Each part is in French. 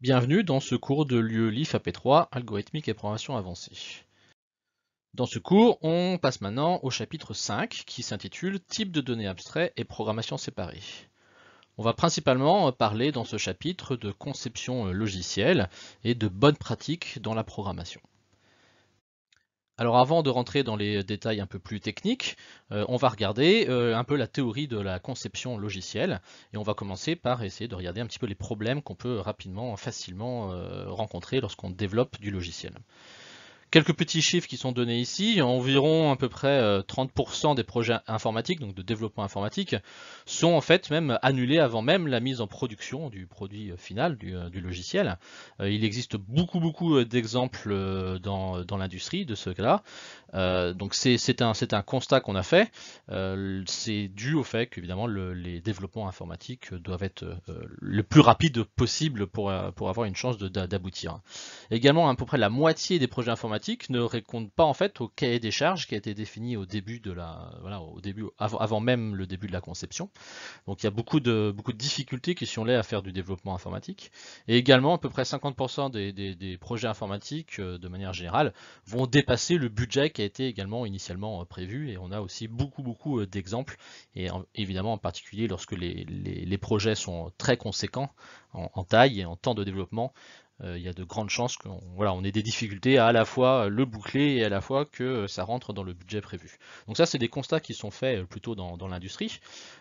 Bienvenue dans ce cours de l'UE-LIF AP3, algorithmique et programmation avancée. Dans ce cours, on passe maintenant au chapitre 5 qui s'intitule Type de données abstraits et programmation séparée. On va principalement parler dans ce chapitre de conception logicielle et de bonnes pratiques dans la programmation. Alors avant de rentrer dans les détails un peu plus techniques, euh, on va regarder euh, un peu la théorie de la conception logicielle et on va commencer par essayer de regarder un petit peu les problèmes qu'on peut rapidement, facilement euh, rencontrer lorsqu'on développe du logiciel. Quelques petits chiffres qui sont donnés ici, environ à peu près 30% euh, des projets informatiques, donc de développement informatique, sont en fait même annulés avant même la mise en production du produit final, du, euh, logiciel. Euh, il existe beaucoup beaucoup d'exemples dans, l'industrie de ce cas-là. donc c'est un, un, constat qu'on a fait. c'est dû au fait qu'évidemment les développements informatiques doivent être le plus rapide possible pour, pour avoir une chance d'aboutir. Également à peu près la moitié des projets informatiques ne répondent pas en fait au cahier des charges qui a été défini au début de la voilà, au début avant, même le début de la conception. Donc il y a beaucoup de beaucoup de difficultés qui sont là à faire du développement informatique et également à peu près 50% des, des, projets informatiques euh, de manière générale vont dépasser le budget qui a été également initialement euh, prévu et on a aussi beaucoup beaucoup euh, d'exemples et évidemment en particulier lorsque les, les, projets sont très conséquents en taille et en temps de développement euh, il y a de grandes chances qu'on voilà, on ait des difficultés à la fois le boucler et à la fois que ça rentre dans le budget prévu. Donc ça, c'est des constats qui sont faits euh, plutôt dans, l'industrie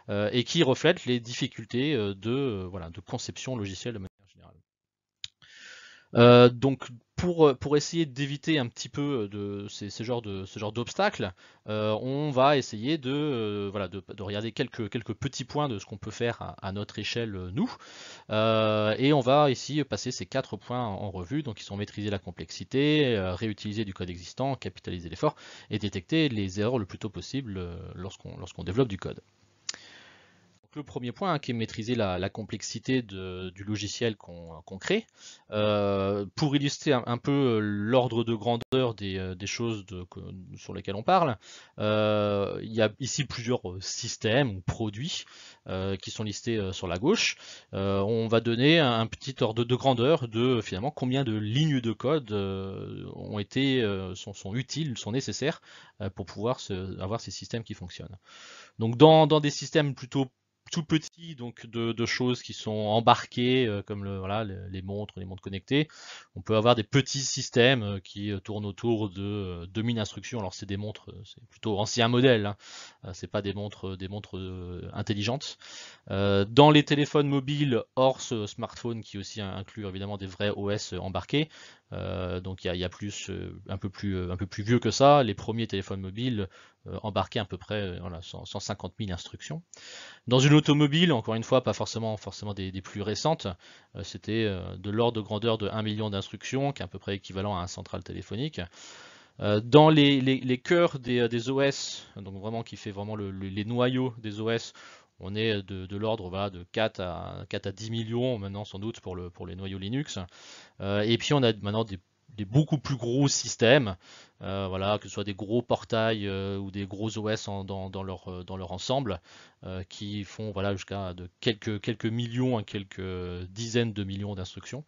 euh, et qui reflètent les difficultés de, voilà, de conception logicielle de manière générale. donc euh, pour, essayer d'éviter un petit peu euh, ce genre d'obstacles, euh, on va essayer de, regarder quelques, petits points de ce qu'on peut faire à, notre échelle, nous. et on va ici passer ces quatre points en, revue, donc ils sont maîtriser la complexité, réutiliser du code existant, capitaliser l'effort, et détecter les erreurs le plus tôt possible lorsqu'on développe du code le premier point, hein, qui est maîtriser la, complexité du logiciel qu'on crée. Euh, pour illustrer un, peu euh, l'ordre de grandeur des, euh, choses sur lesquelles on parle, il y a ici plusieurs systèmes ou produits qui sont listés sur la gauche. on va donner un, petit ordre de grandeur de finalement combien de lignes de code ont été sont, utiles, sont nécessaires pour pouvoir avoir ces systèmes qui fonctionnent. Donc dans des systèmes plutôt tout petit, donc de, choses qui sont embarquées, euh, comme le, voilà, les, montres, les montres connectées. On peut avoir des petits systèmes euh, qui euh, tournent autour de 2000 instructions. Alors c'est des montres, c'est plutôt ancien modèle, hein. c'est pas des montres, des montres intelligentes. dans les téléphones mobiles, hors ce smartphone qui aussi inclut évidemment des vrais OS embarqués, euh, donc il y a, plus, euh, un, peu plus, euh, un peu plus vieux que ça, les premiers téléphones mobiles embarquaient à peu près 150 000 instructions. Dans une automobile, encore une fois, pas forcément, forcément des, plus récentes, c'était de l'ordre de grandeur de 1 million d'instructions, qui est à peu près équivalent à un central téléphonique. Dans les, les, cœurs des, OS, donc vraiment qui fait vraiment les noyaux des OS, on est de, l'ordre de 4 à, 10 millions maintenant sans doute pour, les noyaux Linux. Euh, et puis on a maintenant des, beaucoup plus gros systèmes, euh, voilà, que ce soit des gros portails euh, ou des gros OS dans, leur, dans leur ensemble, qui font voilà, jusqu'à de quelques, quelques millions à quelques dizaines de millions d'instructions.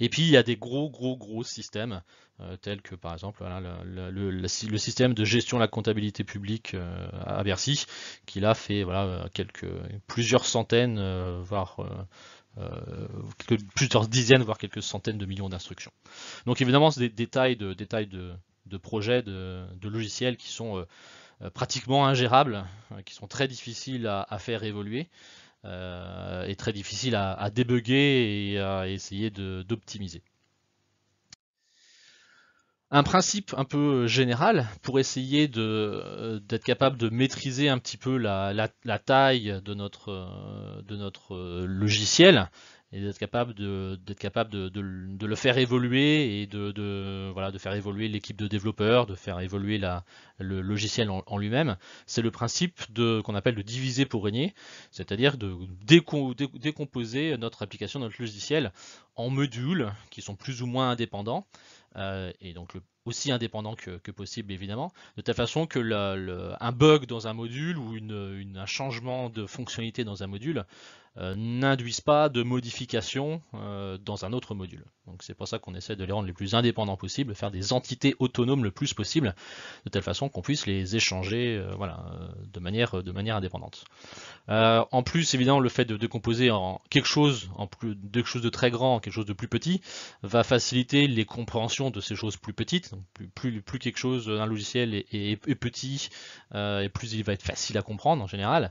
Et puis il y a des gros gros gros systèmes euh, tels que par exemple le, système de gestion de la comptabilité publique euh, à Bercy qui là fait euh, plusieurs centaines voire plusieurs dizaines voire quelques centaines de millions d'instructions. Donc évidemment c'est des détails de détails de, projets de, logiciels qui sont pratiquement ingérables, hein, qui sont très difficiles à faire évoluer. Euh, est très difficile à, à débugger et à essayer d'optimiser. Un principe un peu général pour essayer euh, d'être capable de maîtriser un petit peu la, taille de notre euh, logiciel, et d'être capable de d'être capable de, le faire évoluer et de, voilà de faire évoluer l'équipe de développeurs, de faire évoluer la, le logiciel en, lui-même. C'est le principe de qu'on appelle le diviser pour régner, c'est-à-dire de décomposer notre application, notre logiciel en modules qui sont plus ou moins indépendants euh, et donc aussi indépendants que, possible évidemment, de telle façon que un bug dans un module ou un changement de fonctionnalité dans un module euh, n'induisent pas de modifications euh, dans un autre module. Donc c'est pour ça qu'on essaie de les rendre les plus indépendants possible, faire des entités autonomes le plus possible, de telle façon qu'on puisse les échanger euh, voilà, de, manière, de manière indépendante. en plus, évidemment, le fait de décomposer en quelque chose, en plus, quelque chose de très grand, en quelque chose de plus petit, va faciliter les compréhensions de ces choses plus petites. plus, quelque chose, un logiciel est, petit, et plus il va être facile à comprendre en général,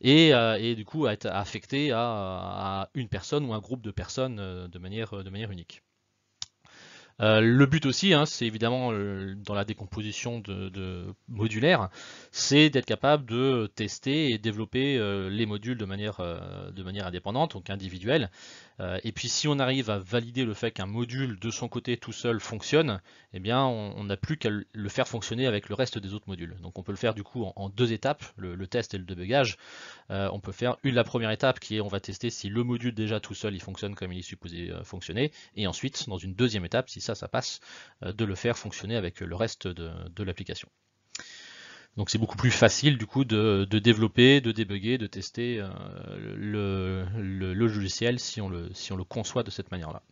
et, et du coup à être affecté à, une personne ou un groupe de personnes euh, euh, de manière, unique. Euh, le but aussi, hein, c'est évidemment dans la décomposition modulaire, c'est d'être capable de tester et développer les modules de manière indépendante, donc individuelle, euh, et puis si on arrive à valider le fait qu'un module de son côté tout seul fonctionne, eh bien on n'a plus qu'à le faire fonctionner avec le reste des autres modules. Donc on peut le faire du coup en, deux étapes, le, test et le debugage. Euh, on peut faire une la première étape qui est on va tester si le module déjà tout seul il fonctionne comme il est supposé euh, fonctionner, et ensuite dans une deuxième étape, si ça ça passe, de le faire fonctionner avec le reste de l'application. Donc c'est beaucoup plus facile du coup de, développer, de débugger, de tester euh, le, logiciel si on le, conçoit de cette manière-là.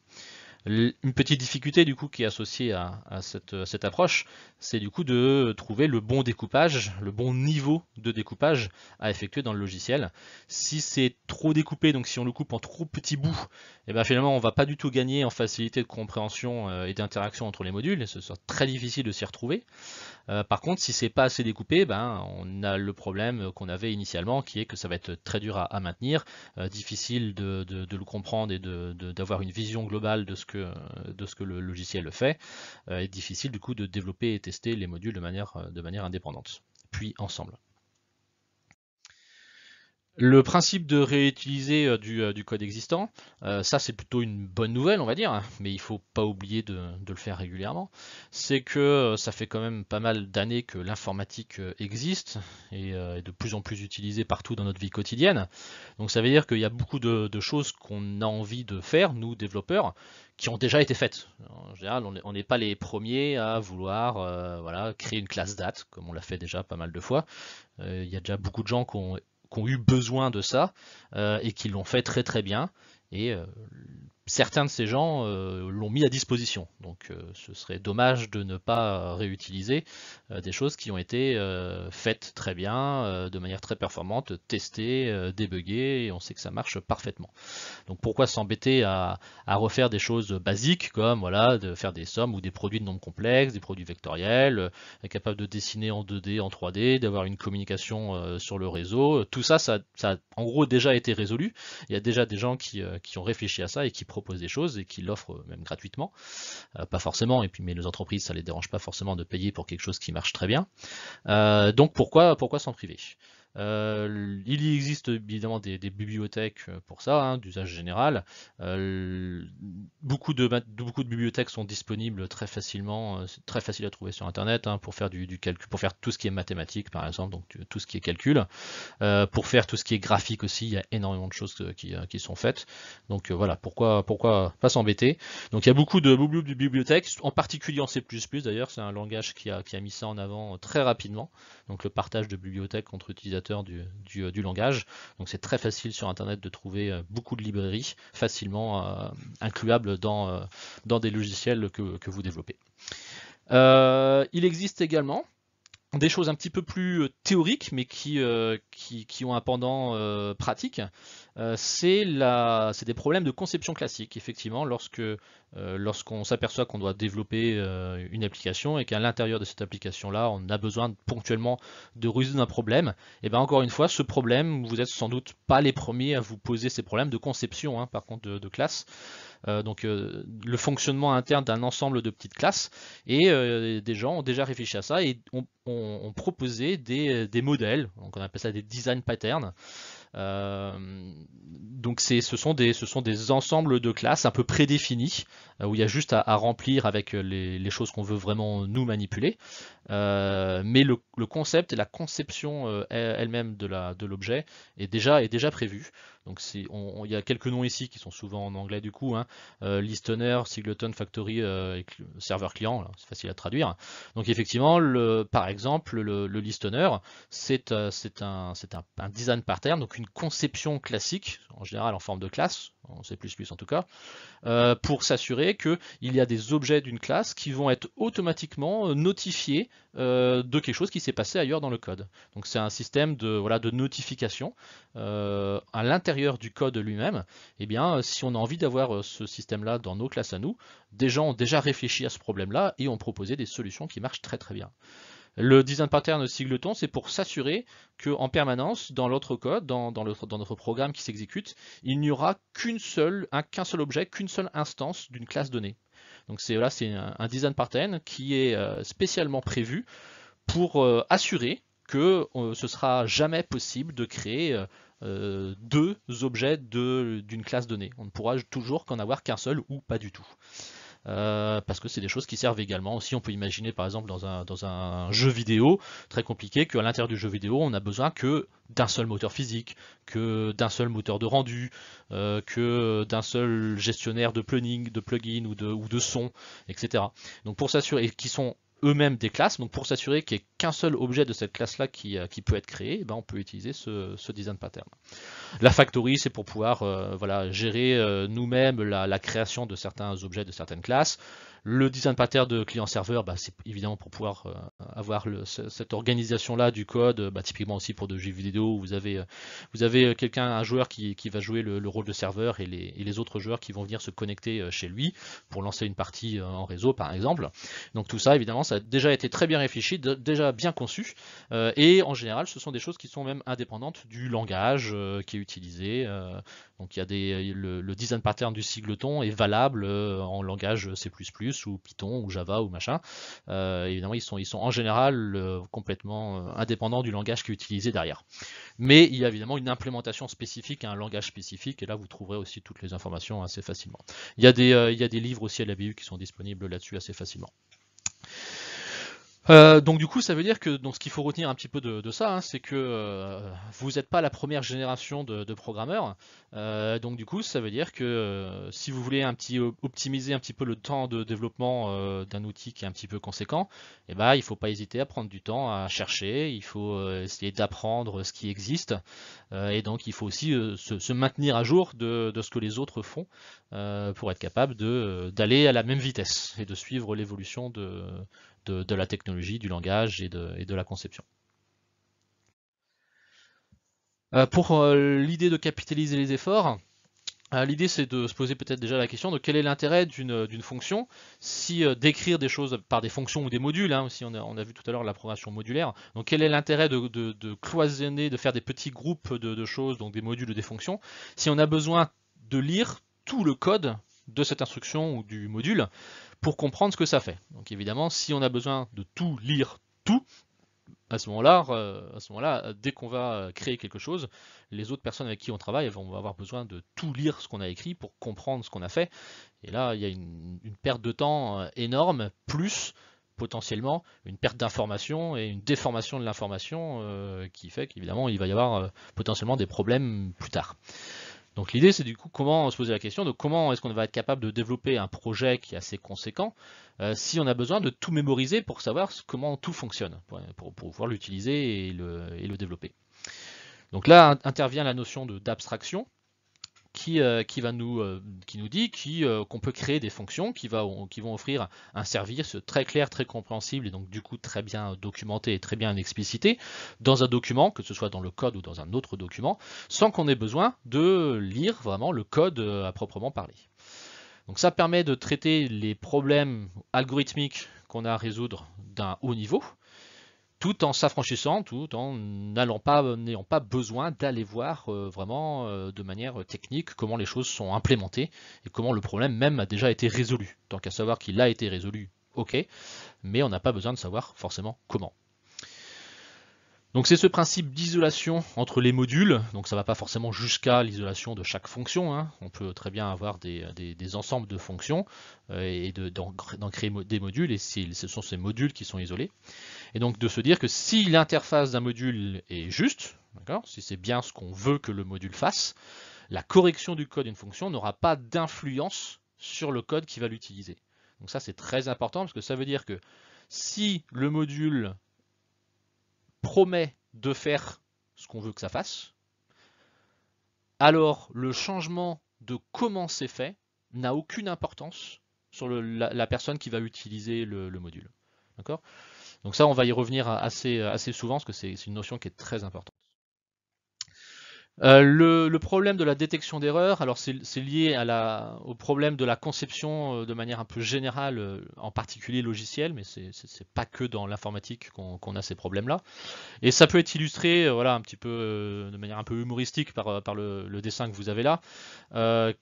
Une petite difficulté du coup qui est associée à, cette, approche, c'est du coup de trouver le bon découpage, le bon niveau de découpage à effectuer dans le logiciel. Si c'est trop découpé, donc si on le coupe en trop petits bouts, et eh bien finalement on va pas du tout gagner en facilité de compréhension euh, et d'interaction entre les modules, et ce sera très difficile de s'y retrouver. Euh, par contre, si c'est pas assez découpé, ben, on a le problème qu'on avait initialement, qui est que ça va être très dur à, maintenir, euh, difficile de, le comprendre et d'avoir une vision globale de ce que, de ce que le logiciel fait, euh, et difficile du coup de développer et tester les modules de manière, de manière indépendante, puis ensemble. Le principe de réutiliser euh, euh, du, code existant, euh, ça c'est plutôt une bonne nouvelle on va dire, hein, mais il faut pas oublier de, le faire régulièrement. C'est que ça fait quand même pas mal d'années que l'informatique existe et est de plus en plus utilisée partout dans notre vie quotidienne. Donc ça veut dire qu'il y a beaucoup de, choses qu'on a envie de faire, nous développeurs, qui ont déjà été faites. En général, on n'est pas les premiers à vouloir créer une classe date, comme on l'a fait déjà pas mal de fois. Il y a déjà beaucoup de gens qui ont qui ont eu besoin de ça euh, et qui l'ont fait très très bien. Et euh, certains de ces gens euh, l'ont mis à disposition. Donc euh, ce serait dommage de ne pas réutiliser euh, des choses qui ont été faites très bien, de manière très performante, testées, débuggées, et on sait que ça marche parfaitement. Donc pourquoi s'embêter à, refaire des choses basiques comme voilà, de faire des sommes ou des produits de nombres complexes, des produits vectoriels, être capable de dessiner en 2D, en 3D, d'avoir une communication sur le réseau, tout ça, ça, a en gros déjà été résolu. Il y a déjà des gens qui ont réfléchi à ça et qui propose des choses et qui l'offrent euh, même gratuitement. Euh, pas forcément, et puis mais les entreprises, ça ne les dérange pas forcément de payer pour quelque chose qui marche très bien. Euh, donc pourquoi, pourquoi s'en priver euh, il y existe évidemment des, bibliothèques euh, pour ça, hein, d'usage général. Euh, beaucoup, de, beaucoup de bibliothèques sont disponibles très facilement, très facile à trouver sur Internet hein, pour faire du, calcul, pour faire tout ce qui est mathématiques par exemple, donc tout ce qui est calcul. pour faire tout ce qui est graphique aussi, il y a énormément de choses qui, sont faites. Donc voilà, pourquoi, pourquoi pas s'embêter. Donc il y a beaucoup de, bibliothèques, en particulier en C++ d'ailleurs, c'est un langage qui a, qui a mis ça en avant très rapidement. Donc le partage de bibliothèques entre utilisateurs euh, du, langage. Donc c'est très facile sur Internet de trouver euh, beaucoup de librairies facilement euh, incluables dans, dans des logiciels que, vous développez. il existe également des choses un petit peu plus théoriques, mais qui, qui, ont un pendant pratique. Euh, c'est des problèmes de conception classique. Effectivement, lorsque euh, lorsqu'on s'aperçoit qu'on doit développer euh, une application et qu'à l'intérieur de cette application-là, on a besoin ponctuellement de résoudre un problème, et eh bien encore une fois, ce problème, vous êtes sans doute pas les premiers à vous poser ces problèmes de conception, hein, par contre, de, classe. donc le fonctionnement interne d'un ensemble de petites classes et des gens ont déjà réfléchi à ça et ont, proposé des, des modèles, donc on appelle ça des design patterns, euh, donc ce sont, des, ce sont des ensembles de classes un peu prédéfinis, euh, où il y a juste à, remplir avec euh, les, choses qu'on veut vraiment nous manipuler. mais le, concept et la conception elle-même de l'objet de est, déjà, est déjà prévu. Donc il y a quelques noms ici qui sont souvent en anglais du coup. Hein. Euh, Listener, Singleton Factory, euh, serveur client, c'est facile à traduire. Donc effectivement, par exemple, le, le Listener, c'est euh, un, design par design donc une conception classique, en général en forme de classe, plus plus en tout cas, euh, pour s'assurer qu'il y a des objets d'une classe qui vont être automatiquement notifiés de quelque chose qui s'est passé ailleurs dans le code. Donc c'est un système de, voilà, de notification à l'intérieur du code lui-même, et eh bien, euh, si on a envie d'avoir euh, ce système-là dans nos classes à nous, des gens ont déjà réfléchi à ce problème-là et ont proposé des solutions qui marchent très très bien. Le design pattern sigleton, c'est pour s'assurer que en permanence, dans l'autre code, dans, notre programme qui s'exécute, il n'y aura qu'un seul, qu'un seul objet, qu'une seule instance d'une classe donnée. Donc c'est là, c'est un, design pattern qui est euh, spécialement prévu pour assurer que ce sera jamais possible de créer euh, deux objets d'une classe donnée. On ne pourra toujours qu'en avoir qu'un seul ou pas du tout. Euh, parce que c'est des choses qui servent également aussi. On peut imaginer par exemple dans un, jeu vidéo très compliqué qu'à l'intérieur du jeu vidéo on a besoin que d'un seul moteur physique, que d'un seul moteur de rendu, euh, que d'un seul gestionnaire de planning, de plugin ou de, ou de son, etc. Donc pour s'assurer, et qui sont eux-mêmes des classes. Donc pour s'assurer qu'il n'y ait qu'un seul objet de cette classe-là qui, euh, peut être créé, eh ben, on peut utiliser ce, design pattern. La factory, c'est pour pouvoir euh, gérer euh, nous-mêmes la, création de certains objets de certaines classes. Le design pattern de client-serveur, bah, c'est évidemment pour pouvoir euh, avoir cette organisation-là du code, euh, bah, typiquement aussi pour de jeux vidéo, où vous avez, euh, quelqu'un, un joueur qui, va jouer le, rôle de serveur et les, autres joueurs qui vont venir se connecter chez lui pour lancer une partie en réseau, par exemple. Donc tout ça, évidemment, ça a déjà été très bien réfléchi, déjà bien conçu, et en général, ce sont des choses qui sont même indépendantes du langage qui est utilisé, donc il y a le, design pattern du sigleton est valable euh, en langage C++ ou Python ou Java ou machin. Euh, évidemment, ils sont, en général euh, complètement indépendants du langage qui est utilisé derrière. Mais il y a évidemment une implémentation spécifique à un langage spécifique et là vous trouverez aussi toutes les informations assez facilement. Il y a des, il y a des livres aussi à la BU qui sont disponibles là-dessus assez facilement. Euh, donc du coup, ça veut dire que donc, ce qu'il faut retenir un petit peu de, ça, hein, c'est que euh, vous n'êtes pas la première génération de, programmeurs. Euh, donc du coup, ça veut dire que si vous voulez un petit, optimiser un petit peu le temps de développement d'un outil qui est un petit peu conséquent, eh ben, il ne faut pas hésiter à prendre du temps à chercher, il faut essayer d'apprendre ce qui existe, et donc il faut aussi se, maintenir à jour de, de, ce que les autres font pour être capable d'aller à la même vitesse et de suivre l'évolution de de, la technologie, du langage et de, la conception. Euh, pour euh, l'idée de capitaliser les efforts, euh, l'idée c'est de se poser peut-être déjà la question de quel est l'intérêt d'une fonction. Si décrire des choses par des fonctions ou des modules, hein, Si on, a, vu tout à l'heure la programmation modulaire, donc quel est l'intérêt de, cloisonner, de faire des petits groupes de, de choses, donc des modules ou des fonctions, si on a besoin de lire tout le code de cette instruction ou du module pour comprendre ce que ça fait. Donc évidemment, si on a besoin de tout lire, tout, à ce moment-là, euh, dès qu'on va créer quelque chose, les autres personnes avec qui on travaille vont avoir besoin de tout lire ce qu'on a écrit pour comprendre ce qu'on a fait. Et là, il y a une, perte de temps euh, énorme, plus potentiellement une perte d'information et une déformation de l'information euh, qui fait qu'évidemment il va y avoir potentiellement des problèmes plus tard. Donc l'idée, c'est du coup comment se poser la question de comment est-ce qu'on va être capable de développer un projet qui est assez conséquent euh, si on a besoin de tout mémoriser pour savoir comment tout fonctionne, pour, pouvoir l'utiliser et le, et le, développer. Donc là intervient la notion d'abstraction. Euh, euh, qui, nous, dit euh, qu'on peut créer des fonctions qui vont offrir un service très clair, très compréhensible et donc du coup très bien documenté et très bien explicité dans un document, que ce soit dans le code ou dans un autre document, sans qu'on ait besoin de lire vraiment le code à proprement parler. Donc ça permet de traiter les problèmes algorithmiques qu'on a à résoudre d'un haut niveau, tout en s'affranchissant, tout en n'allant pas, n'ayant pas besoin d'aller voir euh, vraiment euh, de manière technique comment les choses sont implémentées et comment le problème même a déjà été résolu. Tant qu'à savoir qu'il a été résolu, ok, mais on n'a pas besoin de savoir forcément comment. Donc c'est ce principe d'isolation entre les modules, donc ça ne va pas forcément jusqu'à l'isolation de chaque fonction, hein. on peut très bien avoir des, ensembles de fonctions euh, et d'en créer des modules, et ce sont ces modules qui sont isolés. Et donc de se dire que si l'interface d'un module est juste, si c'est bien ce qu'on veut que le module fasse, la correction du code d'une fonction n'aura pas d'influence sur le code qui va l'utiliser. Donc ça c'est très important parce que ça veut dire que si le module promet de faire ce qu'on veut que ça fasse, alors le changement de comment c'est fait n'a aucune importance sur la, personne qui va utiliser le, module. D'accord Donc ça, on va y revenir assez, assez souvent, parce que c'est une notion qui est très importante. Euh, le, problème de la détection d'erreurs, alors c'est lié à la, au problème de la conception euh, de manière un peu générale, euh, en particulier logiciel, mais c'est pas que dans l'informatique qu'on a ces problèmes-là. Et ça peut être illustré, voilà, un petit peu de manière un peu humoristique par, par le, dessin que vous avez là,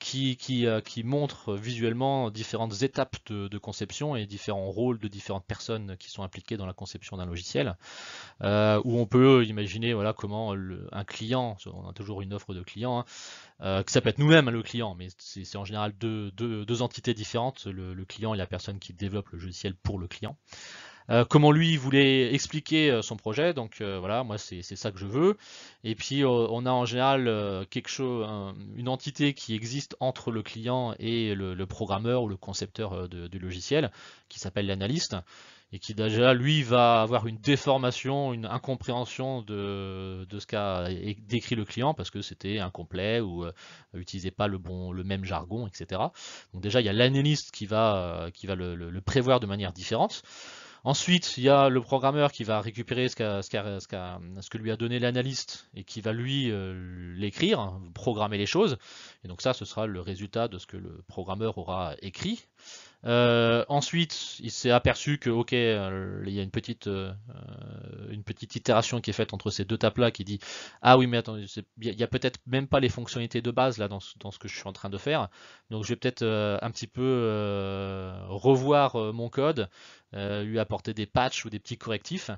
qui, qui, montre visuellement différentes étapes de, conception et différents rôles de différentes personnes qui sont impliquées dans la conception d'un logiciel, où on peut imaginer, voilà, comment un client, on toujours une offre de client, hein. euh, que ça peut être nous-mêmes hein, le client, mais c'est en général deux, deux, entités différentes, le, client et la personne qui développe le logiciel pour le client. Euh, comment lui voulait expliquer euh, son projet, donc voilà, moi c'est ça que je veux. Et puis on a en général quelque chose, une entité qui existe entre le client et le, programmeur ou le concepteur du logiciel, qui s'appelle l'analyste, et qui déjà lui va avoir une déformation, une incompréhension de, ce qu'a décrit le client parce que c'était incomplet ou n'utilisait euh, utilisait pas le bon le même jargon, etc. Donc déjà il y a l'analyste qui va euh, qui va le, prévoir de manière différente. Ensuite, il y a le programmeur qui va récupérer ce, ce, ce, que lui a donné l'analyste et qui va lui euh, l'écrire, programmer les choses. Et donc ça, ce sera le résultat de ce que le programmeur aura écrit. Euh, ensuite, il s'est aperçu que, ok, euh, il y a une petite, euh, une petite itération qui est faite entre ces deux tapes là qui dit Ah oui, mais attendez, il n'y a, peut-être même pas les fonctionnalités de base là dans ce, que je suis en train de faire. Donc je vais peut-être un petit peu revoir mon code euh, lui apporter des patchs ou des petits correctifs.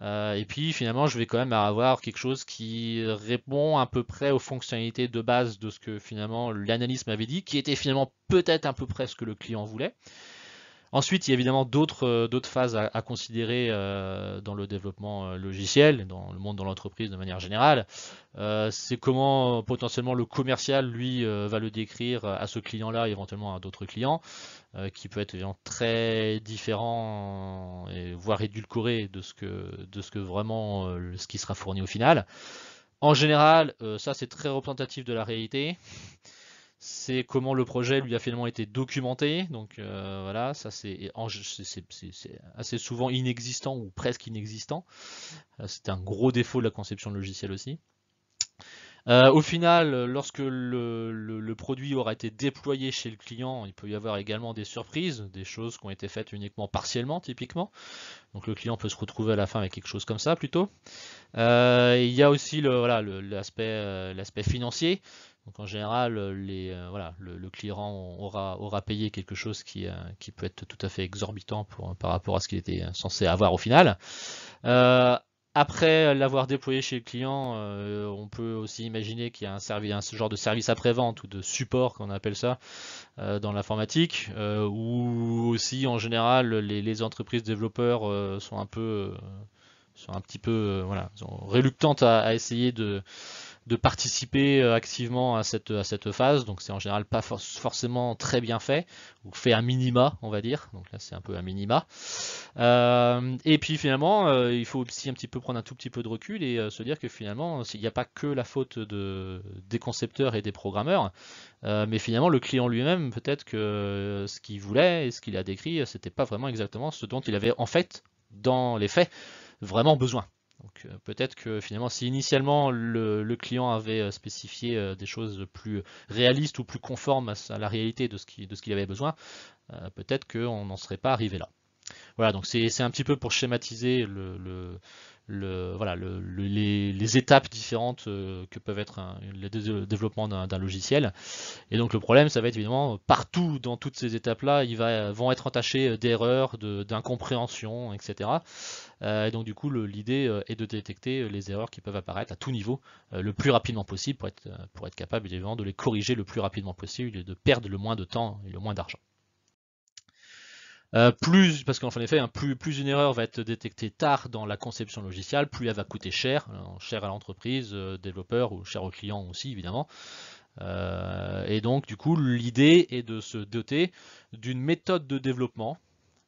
Euh, et puis finalement, je vais quand même avoir quelque chose qui répond à peu près aux fonctionnalités de base de ce que finalement l'analyse m'avait dit, qui était finalement peut-être à peu près ce que le client voulait. Ensuite, il y a évidemment d'autres euh, phases à, considérer euh, dans le développement euh, logiciel, dans le monde, dans l'entreprise de manière générale. C'est comment potentiellement le commercial, lui, va le décrire à ce client-là, éventuellement à d'autres clients, qui peut être évidemment très différent, et voire édulcoré de ce que, de ce que vraiment ce qui sera fourni au final. En général, ça c'est très représentatif de la réalité c'est comment le projet lui a finalement été documenté. Donc euh, voilà, ça c'est assez souvent inexistant ou presque inexistant. Euh, C'était un gros défaut de la conception de logiciel aussi. Euh, au final, lorsque le, produit aura été déployé chez le client, il peut y avoir également des surprises, des choses qui ont été faites uniquement partiellement, typiquement. Donc le client peut se retrouver à la fin avec quelque chose comme ça plutôt. il y a aussi l'aspect financier. Donc en général, euh, les, euh, voilà, le, client aura, aura payé quelque chose qui, euh, qui peut être tout à fait exorbitant pour, par rapport à ce qu'il était censé avoir au final. Euh, après l'avoir déployé chez le client, on peut aussi imaginer qu'il y a un, service, un genre de service après-vente ou de support qu'on appelle ça dans l'informatique, où aussi en général les, les entreprises développeurs sont un peu sont un petit peu voilà, sont réluctantes à, à essayer de de participer euh, activement à cette, à cette phase. Donc c'est en général pas forcément très bien fait, ou fait un minima, on va dire. Donc là c'est un peu un minima. Euh, et puis finalement, euh, il faut aussi un petit peu prendre un tout petit peu de recul et se dire que finalement, s'il n'y a pas que la faute de, des concepteurs et des programmeurs, mais finalement le client lui-même, peut-être que ce qu'il voulait et ce qu'il a décrit, c'était pas vraiment exactement ce dont il avait en fait, dans les faits, vraiment besoin. Donc euh, peut-être que finalement, si initialement le, client avait euh, spécifié euh, des choses plus réalistes ou plus conformes à, la réalité de ce qu'il avait besoin, peut-être qu'on n'en serait pas arrivé là. Voilà, donc c'est un petit peu pour schématiser le, voilà, les, les, étapes différentes euh, que peuvent être le développement d'un logiciel. Et donc le problème, ça va être évidemment partout dans toutes ces étapes-là, ils va, vont être entachés euh, d'erreurs, d'incompréhensions, etc. Euh, et donc du coup, l'idée est de détecter les erreurs qui peuvent apparaître à tout niveau le plus rapidement possible pour être, pour être capable évidemment de les corriger le plus rapidement possible et de perdre le moins de temps et le moins d'argent. Euh, plus, parce qu'en effet, hein, plus, une erreur va être détectée tard dans la conception logicielle, plus elle va coûter cher, euh, cher à l'entreprise, euh, développeur ou cher au client aussi évidemment. et donc du coup, l'idée est de se doter d'une méthode de développement,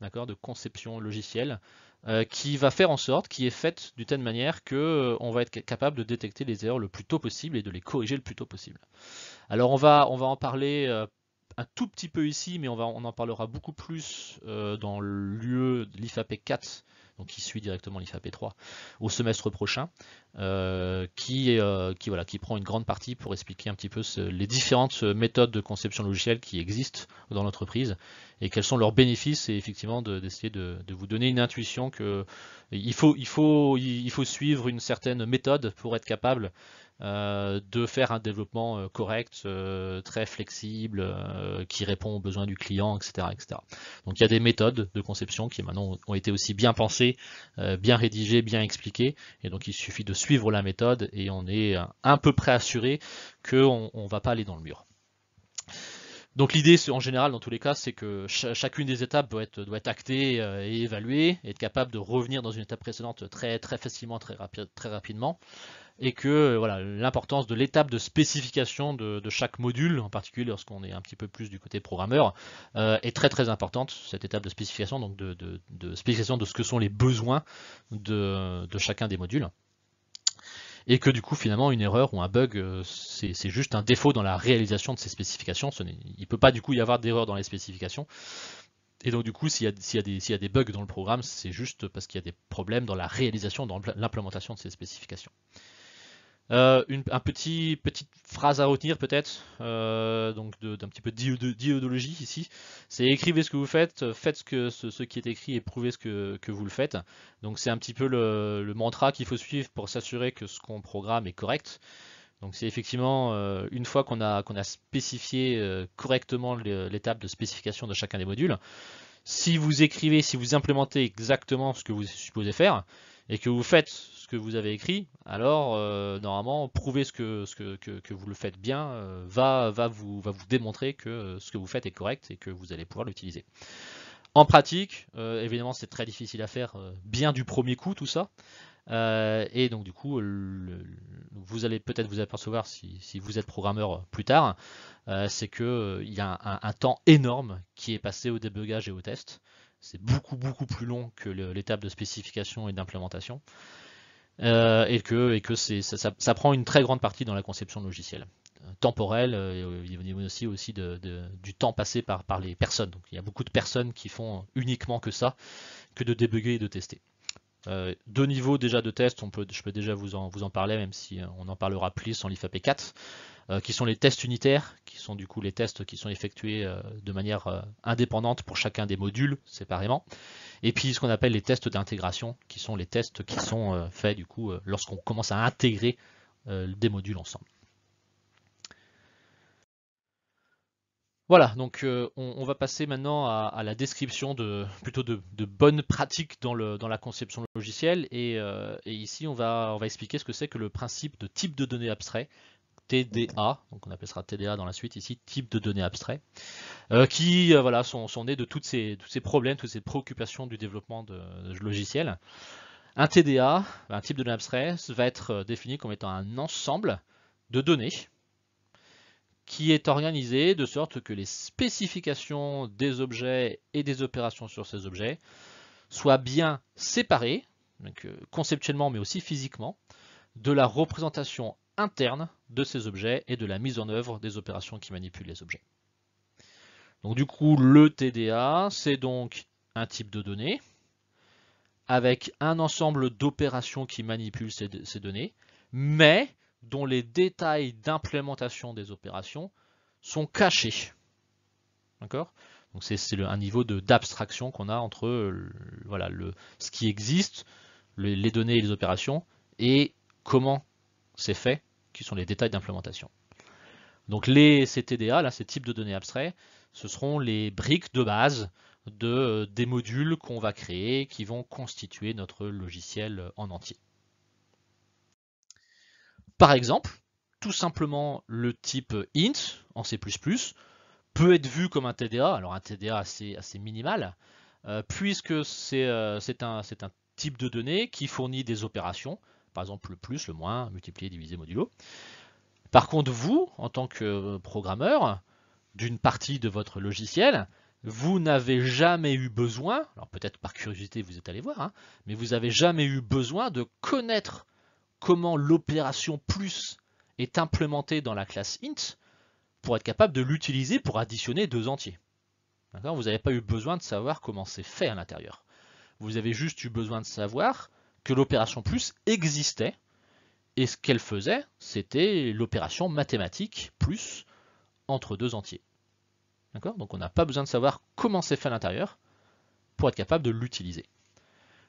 d'accord, de conception logicielle, qui va faire en sorte, qui est faite d'une telle manière que on va être capable de détecter les erreurs le plus tôt possible et de les corriger le plus tôt possible. Alors on va, on va en parler un tout petit peu ici, mais on, va, on en parlera beaucoup plus euh, dans lieu de l'IFAP 4, donc qui suit directement l'IFAP 3, au semestre prochain, euh, qui, euh, qui, voilà, qui prend une grande partie pour expliquer un petit peu les différentes méthodes de conception logicielle qui existent dans l'entreprise et quels sont leurs bénéfices et effectivement d'essayer de, de, vous donner une intuition que il faut, il, faut, il faut suivre une certaine méthode pour être capable euh, de faire un développement euh, correct, euh, très flexible, qui répond aux besoins du client, etc., etc. Donc il y a des méthodes de conception qui maintenant ont été aussi bien pensées, bien rédigées, bien expliquées, et donc il suffit de suivre la méthode et on est un peu près assuré qu'on ne va pas aller dans le mur. Donc l'idée, en général, dans tous les cas, c'est que chacune des étapes doit être, actée et évaluée, être capable de revenir dans une étape précédente très, très facilement, très, très rapidement et que euh, voilà l'importance de l'étape de spécification de, chaque module, en particulier lorsqu'on est un petit peu plus du côté programmeur, euh, est très très importante, cette étape de spécification, donc de, spécification de ce que sont les besoins de, chacun des modules. Et que du coup finalement une erreur ou un bug, euh, c'est juste un défaut dans la réalisation de ces spécifications. il ne peut pas du coup y avoir d'erreur dans les spécifications. Et donc du coup, s'il y, y, a des bugs dans le programme, c'est juste parce qu'il y a des problèmes dans la réalisation, dans l'implémentation de ces spécifications. Euh, une un petit, petite phrase à retenir peut-être, euh, donc d'un petit peu d'idéologie ici, c'est écrivez ce que vous faites, faites ce, ce, qui est écrit et prouvez ce que, vous le faites. Donc c'est un petit peu le, le mantra qu'il faut suivre pour s'assurer que ce qu'on programme est correct. Donc c'est effectivement euh, une fois qu'on a, qu'on a spécifié correctement l'étape de spécification de chacun des modules, si vous écrivez, si vous implémentez exactement ce que vous supposez faire, et que vous faites ce que vous avez écrit, alors euh, normalement prouver ce que, ce que, vous le faites bien euh, va, vous, démontrer que euh, ce que vous faites est correct et que vous allez pouvoir l'utiliser. En pratique, évidemment c'est très difficile à faire bien du premier coup tout ça, et donc du coup vous allez peut-être vous apercevoir si, vous êtes programmeur plus tard, c'est qu'il il y a un, un, temps énorme qui est passé au débugage et au test. C'est beaucoup beaucoup plus long que l'étape de spécification et d'implémentation. Euh, et que, et que ça, ça, prend une très grande partie dans la conception logicielle euh, temporelle euh, et au niveau aussi, aussi de, du temps passé par, par les personnes. Donc il y a beaucoup de personnes qui font uniquement que ça, que de débugger et de tester. Euh, deux niveaux déjà de tests, je peux déjà vous en, vous en parler, même si euh, on en parlera plus en l'IFAP4, euh, qui sont les tests unitaires, qui sont du coup les tests qui sont effectués de manière indépendante pour chacun des modules séparément. Et puis ce qu'on appelle les tests d'intégration, qui sont les tests qui sont faits du coup lorsqu'on commence à intégrer des modules ensemble. Voilà, donc euh, on, va passer maintenant à, la description de plutôt de, bonnes pratiques dans, le, dans, la conception logicielle. Et, euh, et ici, on va, on va, expliquer ce que c'est que le principe de type de données abstrait, TDA, donc on appellera TDA dans la suite ici, type de données abstrait, euh, qui voilà, sont, sont nés de toutes ces, tous ces problèmes, toutes ces préoccupations du développement de, de logiciels. Un TDA, un type de données abstrait, va être défini comme étant un ensemble de données qui est organisée de sorte que les spécifications des objets et des opérations sur ces objets soient bien séparées, euh, conceptuellement mais aussi physiquement, de la représentation interne de ces objets et de la mise en œuvre des opérations qui manipulent les objets. Donc du coup, le TDA, c'est donc un type de données avec un ensemble d'opérations qui manipulent ces, ces données, mais dont les détails d'implémentation des opérations sont cachés. D'accord Donc c'est un niveau d'abstraction qu'on a entre euh, voilà, le, ce qui existe, les données et les opérations, et comment c'est fait, qui sont les détails d'implémentation. Donc les CTDA, ces types de données abstraits, ce seront les briques de base de, euh, des modules qu'on va créer qui vont constituer notre logiciel euh, en entier. Par exemple, tout simplement le type int en C++ peut être vu comme un TDA, alors un TDA assez, minimal, euh, puisque euh, c'est un, type de données qui fournit des opérations, par exemple le plus, le moins, multiplié, diviser, modulo. Par contre, vous, en tant que programmeur d'une partie de votre logiciel, vous n'avez jamais eu besoin, alors peut-être par curiosité vous êtes allé voir, hein, mais vous n'avez jamais eu besoin de connaître comment l'opération plus est implémentée dans la classe int pour être capable de l'utiliser pour additionner deux entiers. Vous n'avez pas eu besoin de savoir comment c'est fait à l'intérieur. Vous avez juste eu besoin de savoir que l'opération plus existait et ce qu'elle faisait, c'était l'opération mathématique plus entre deux entiers. Donc on n'a pas besoin de savoir comment c'est fait à l'intérieur pour être capable de l'utiliser.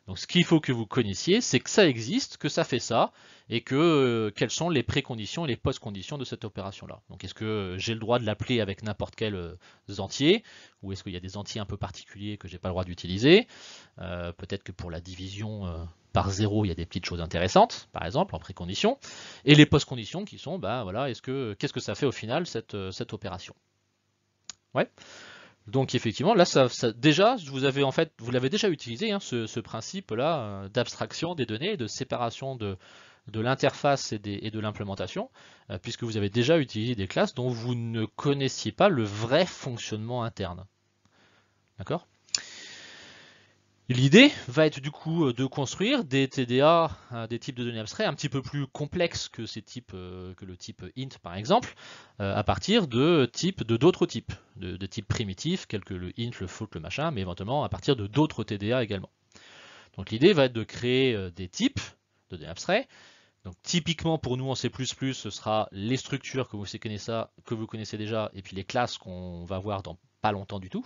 Donc ce qu'il faut que vous connaissiez, c'est que ça existe, que ça fait ça, et que euh, quelles sont les préconditions et les post-conditions de cette opération-là. Donc est-ce que euh, j'ai le droit de l'appeler avec n'importe quel euh, entier, ou est-ce qu'il y a des entiers un peu particuliers que j'ai pas le droit d'utiliser Peut-être que pour la division par zéro, il y a des petites choses intéressantes, par exemple en précondition, et les post-conditions qui sont, bah voilà, est-ce que qu'est-ce que ça fait au final cette, cette opération Ouais. Donc effectivement, là, ça, déjà, vous avez en fait, vous l'avez déjà utilisé, hein, ce, principe-là euh, d'abstraction des données, de séparation de, l'interface et, de l'implémentation, euh, puisque vous avez déjà utilisé des classes dont vous ne connaissiez pas le vrai fonctionnement interne. D'accord L'idée va être du coup euh, de construire des TDA, euh, des types de données abstraits un petit peu plus complexes que ces types, euh, que le type int par exemple, à partir de types de d'autres types, de, types primitifs, tels que le int, le float, le machin, mais éventuellement à partir de d'autres TDA également. Donc l'idée va être de créer des types de données abstraits. Donc typiquement pour nous en C++, ce sera les structures que vous que vous connaissez déjà, et puis les classes qu'on va voir dans pas longtemps du tout.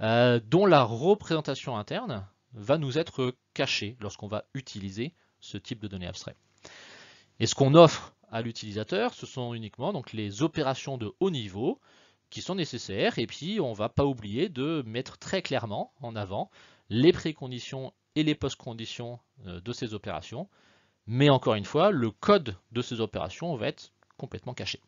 Euh, dont la représentation interne va nous être cachée lorsqu'on va utiliser ce type de données abstraites. Et ce qu'on offre à l'utilisateur, ce sont uniquement donc, les opérations de haut niveau qui sont nécessaires, et puis on ne va pas oublier de mettre très clairement en avant les préconditions et les postconditions euh, de ces opérations, mais encore une fois, le code de ces opérations va être complètement caché.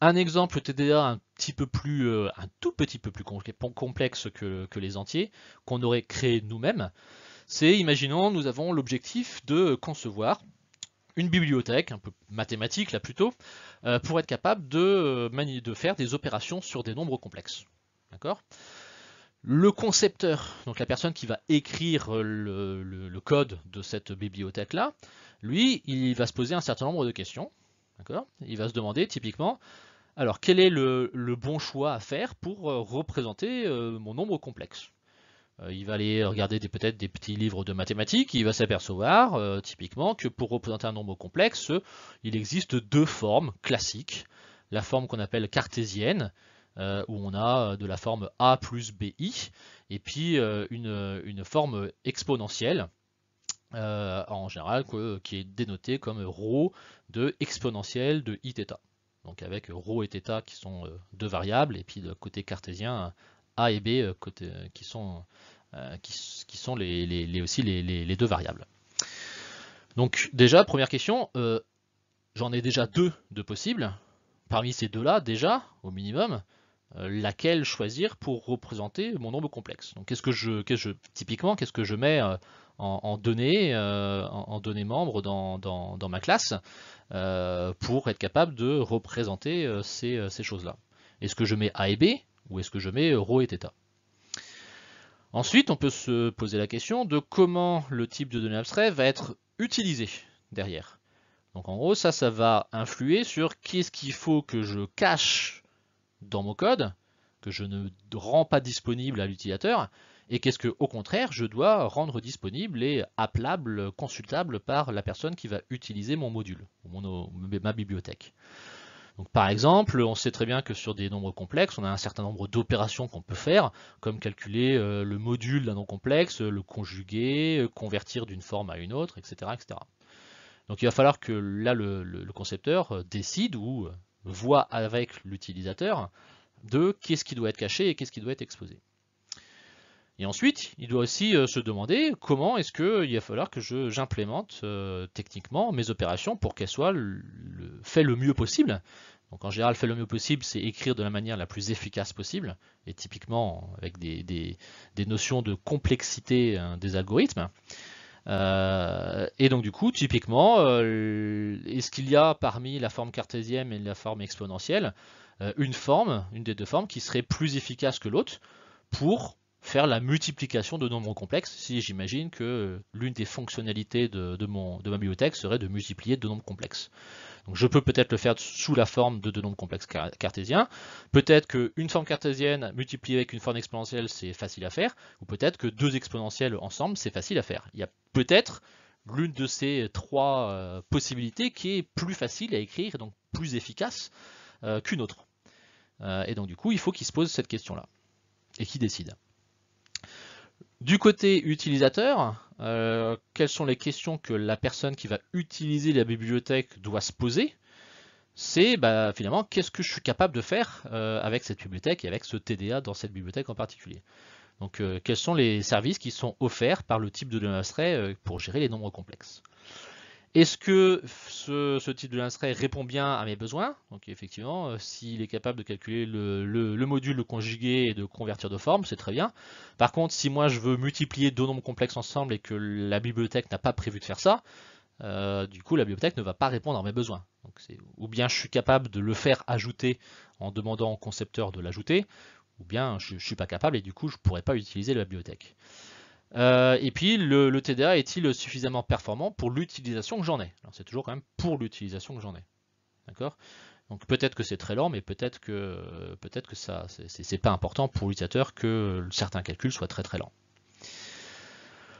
Un exemple TDA un petit peu plus, euh, un tout petit peu plus complexe que, les entiers, qu'on aurait créé nous-mêmes, c'est, imaginons, nous avons l'objectif de concevoir une bibliothèque, un peu mathématique là plutôt, euh, pour être capable euh, de, faire des opérations sur des nombres complexes. D'accord le concepteur, donc la personne qui va écrire le, le code de cette bibliothèque-là, lui, il va se poser un certain nombre de questions. Il va se demander typiquement, alors, quel est le, bon choix à faire pour euh, représenter euh, mon nombre complexe euh, Il va aller regarder peut-être des petits livres de mathématiques, il va s'apercevoir typiquement que pour représenter un nombre complexe, il existe deux formes classiques. La forme qu'on appelle cartésienne, où on a de la forme A plus BI, et puis une, forme exponentielle, en général, qui est dénotée comme ρ de exponentielle de iθ donc avec ρ et θ qui sont euh, deux variables, et puis de côté cartésien, euh, A et B euh, qui sont, qui, sont les, les, aussi les, deux variables. Donc déjà, première question, j'en ai déjà deux de possibles. Parmi ces deux-là, déjà, au minimum, laquelle choisir pour représenter mon nombre complexe Donc qu'est-ce que je, typiquement, qu'est-ce que je mets en, données, en, données euh, membres dans, ma classe euh, pour être capable de représenter euh, ces, ces choses-là. Est-ce que je mets A et B ou est-ce que je mets ρ et θ Ensuite, on peut se poser la question de comment le type de données abstrait va être utilisé derrière. Donc en gros, ça, ça va influer sur qu'est-ce qu'il faut que je cache dans mon code, que je ne rends pas disponible à l'utilisateur, et qu'est-ce que, au contraire, je dois rendre disponible et appelable, consultable par la personne qui va utiliser mon module, euh, ma bibliothèque. Donc, par exemple, on sait très bien que sur des nombres complexes, on a un certain nombre d'opérations qu'on peut faire, comme calculer euh, le module d'un nom complexe, le conjuguer, euh, convertir d'une forme à une autre, etc. etc. Donc il va falloir que là, le, le concepteur décide ou voit avec l'utilisateur de qu'est-ce qui doit être caché et qu'est-ce qui doit être exposé. Et ensuite, il doit aussi euh, se demander comment est-ce qu'il va falloir que j'implémente euh, techniquement mes opérations pour qu'elles soient le, faites le mieux possible. Donc en général, faire le mieux possible, c'est écrire de la manière la plus efficace possible, et typiquement avec des, notions de complexité hein, des algorithmes. Euh, et donc du coup, typiquement, est-ce qu'il y a parmi la forme cartésienne et la forme exponentielle une forme, une des deux formes, qui serait plus efficace que l'autre pour faire la multiplication de nombres complexes si j'imagine que l'une des fonctionnalités de, mon, de ma bibliothèque serait de multiplier de nombres complexes. Donc je peux peut-être le faire sous la forme de deux nombres complexes cartésiens. Peut-être qu'une forme cartésienne multipliée avec une forme exponentielle, c'est facile à faire. Ou peut-être que deux exponentielles ensemble, c'est facile à faire. Il y a peut-être l'une de ces trois euh, possibilités qui est plus facile à écrire et donc plus efficace euh, qu'une autre. Euh, et donc du coup, il faut qu'il se pose cette question-là et qui décide. Du côté utilisateur, euh, quelles sont les questions que la personne qui va utiliser la bibliothèque doit se poser C'est bah, finalement qu'est-ce que je suis capable de faire euh, avec cette bibliothèque et avec ce TDA dans cette bibliothèque en particulier. Donc euh, quels sont les services qui sont offerts par le type de données pour gérer les nombres complexes. Est-ce que ce, type de l'instrait répond bien à mes besoins Donc effectivement, euh, s'il est capable de calculer le, module, le conjuguer et de convertir de forme, c'est très bien. Par contre, si moi je veux multiplier deux nombres complexes ensemble et que la bibliothèque n'a pas prévu de faire ça, euh, du coup la bibliothèque ne va pas répondre à mes besoins. Donc ou bien je suis capable de le faire ajouter en demandant au concepteur de l'ajouter, ou bien je ne suis pas capable et du coup je ne pourrais pas utiliser la bibliothèque. Euh, et puis, le, TDA est-il suffisamment performant pour l'utilisation que j'en ai C'est toujours quand même pour l'utilisation que j'en ai. D'accord Donc peut-être que c'est très lent, mais peut-être que, peut que ça, c'est pas important pour l'utilisateur que certains calculs soient très très lents.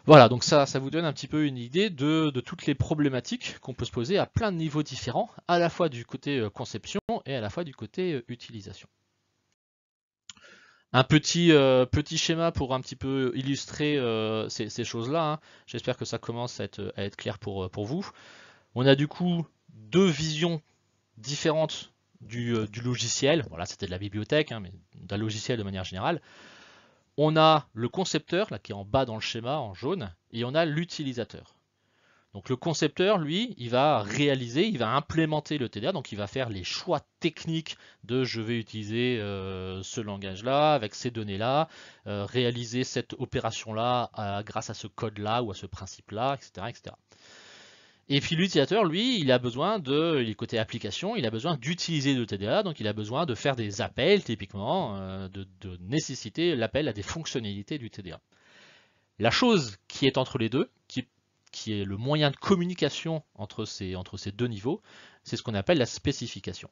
Voilà, donc ça, ça vous donne un petit peu une idée de toutes les problématiques qu'on peut se poser à plein de niveaux différents, à la fois du côté euh, conception et à la fois du côté euh, utilisation. Un petit, euh, petit schéma pour un petit peu illustrer euh, ces, choses-là. Hein. J'espère que ça commence à être, clair pour, euh, pour, vous. On a du coup deux visions différentes du, logiciel. Voilà, c'était de la bibliothèque, hein, mais d'un logiciel de manière générale. On a le concepteur, là, qui est en bas dans le schéma, en jaune, et on a l'utilisateur. Donc le concepteur, lui, il va réaliser, il va implémenter le TDA, donc il va faire les choix techniques de je vais utiliser euh, ce langage-là, avec ces données-là, euh, réaliser cette opération-là euh, grâce à ce code-là ou à ce principe-là, etc., Et puis l'utilisateur, lui, il a besoin de, il côté application, il a besoin d'utiliser le TDA, donc il a besoin de faire des appels typiquement, de, de nécessiter l'appel à des fonctionnalités du TDA. La chose qui est entre les deux, qui qui est le moyen de communication entre ces, deux niveaux, c'est ce qu'on appelle la spécification.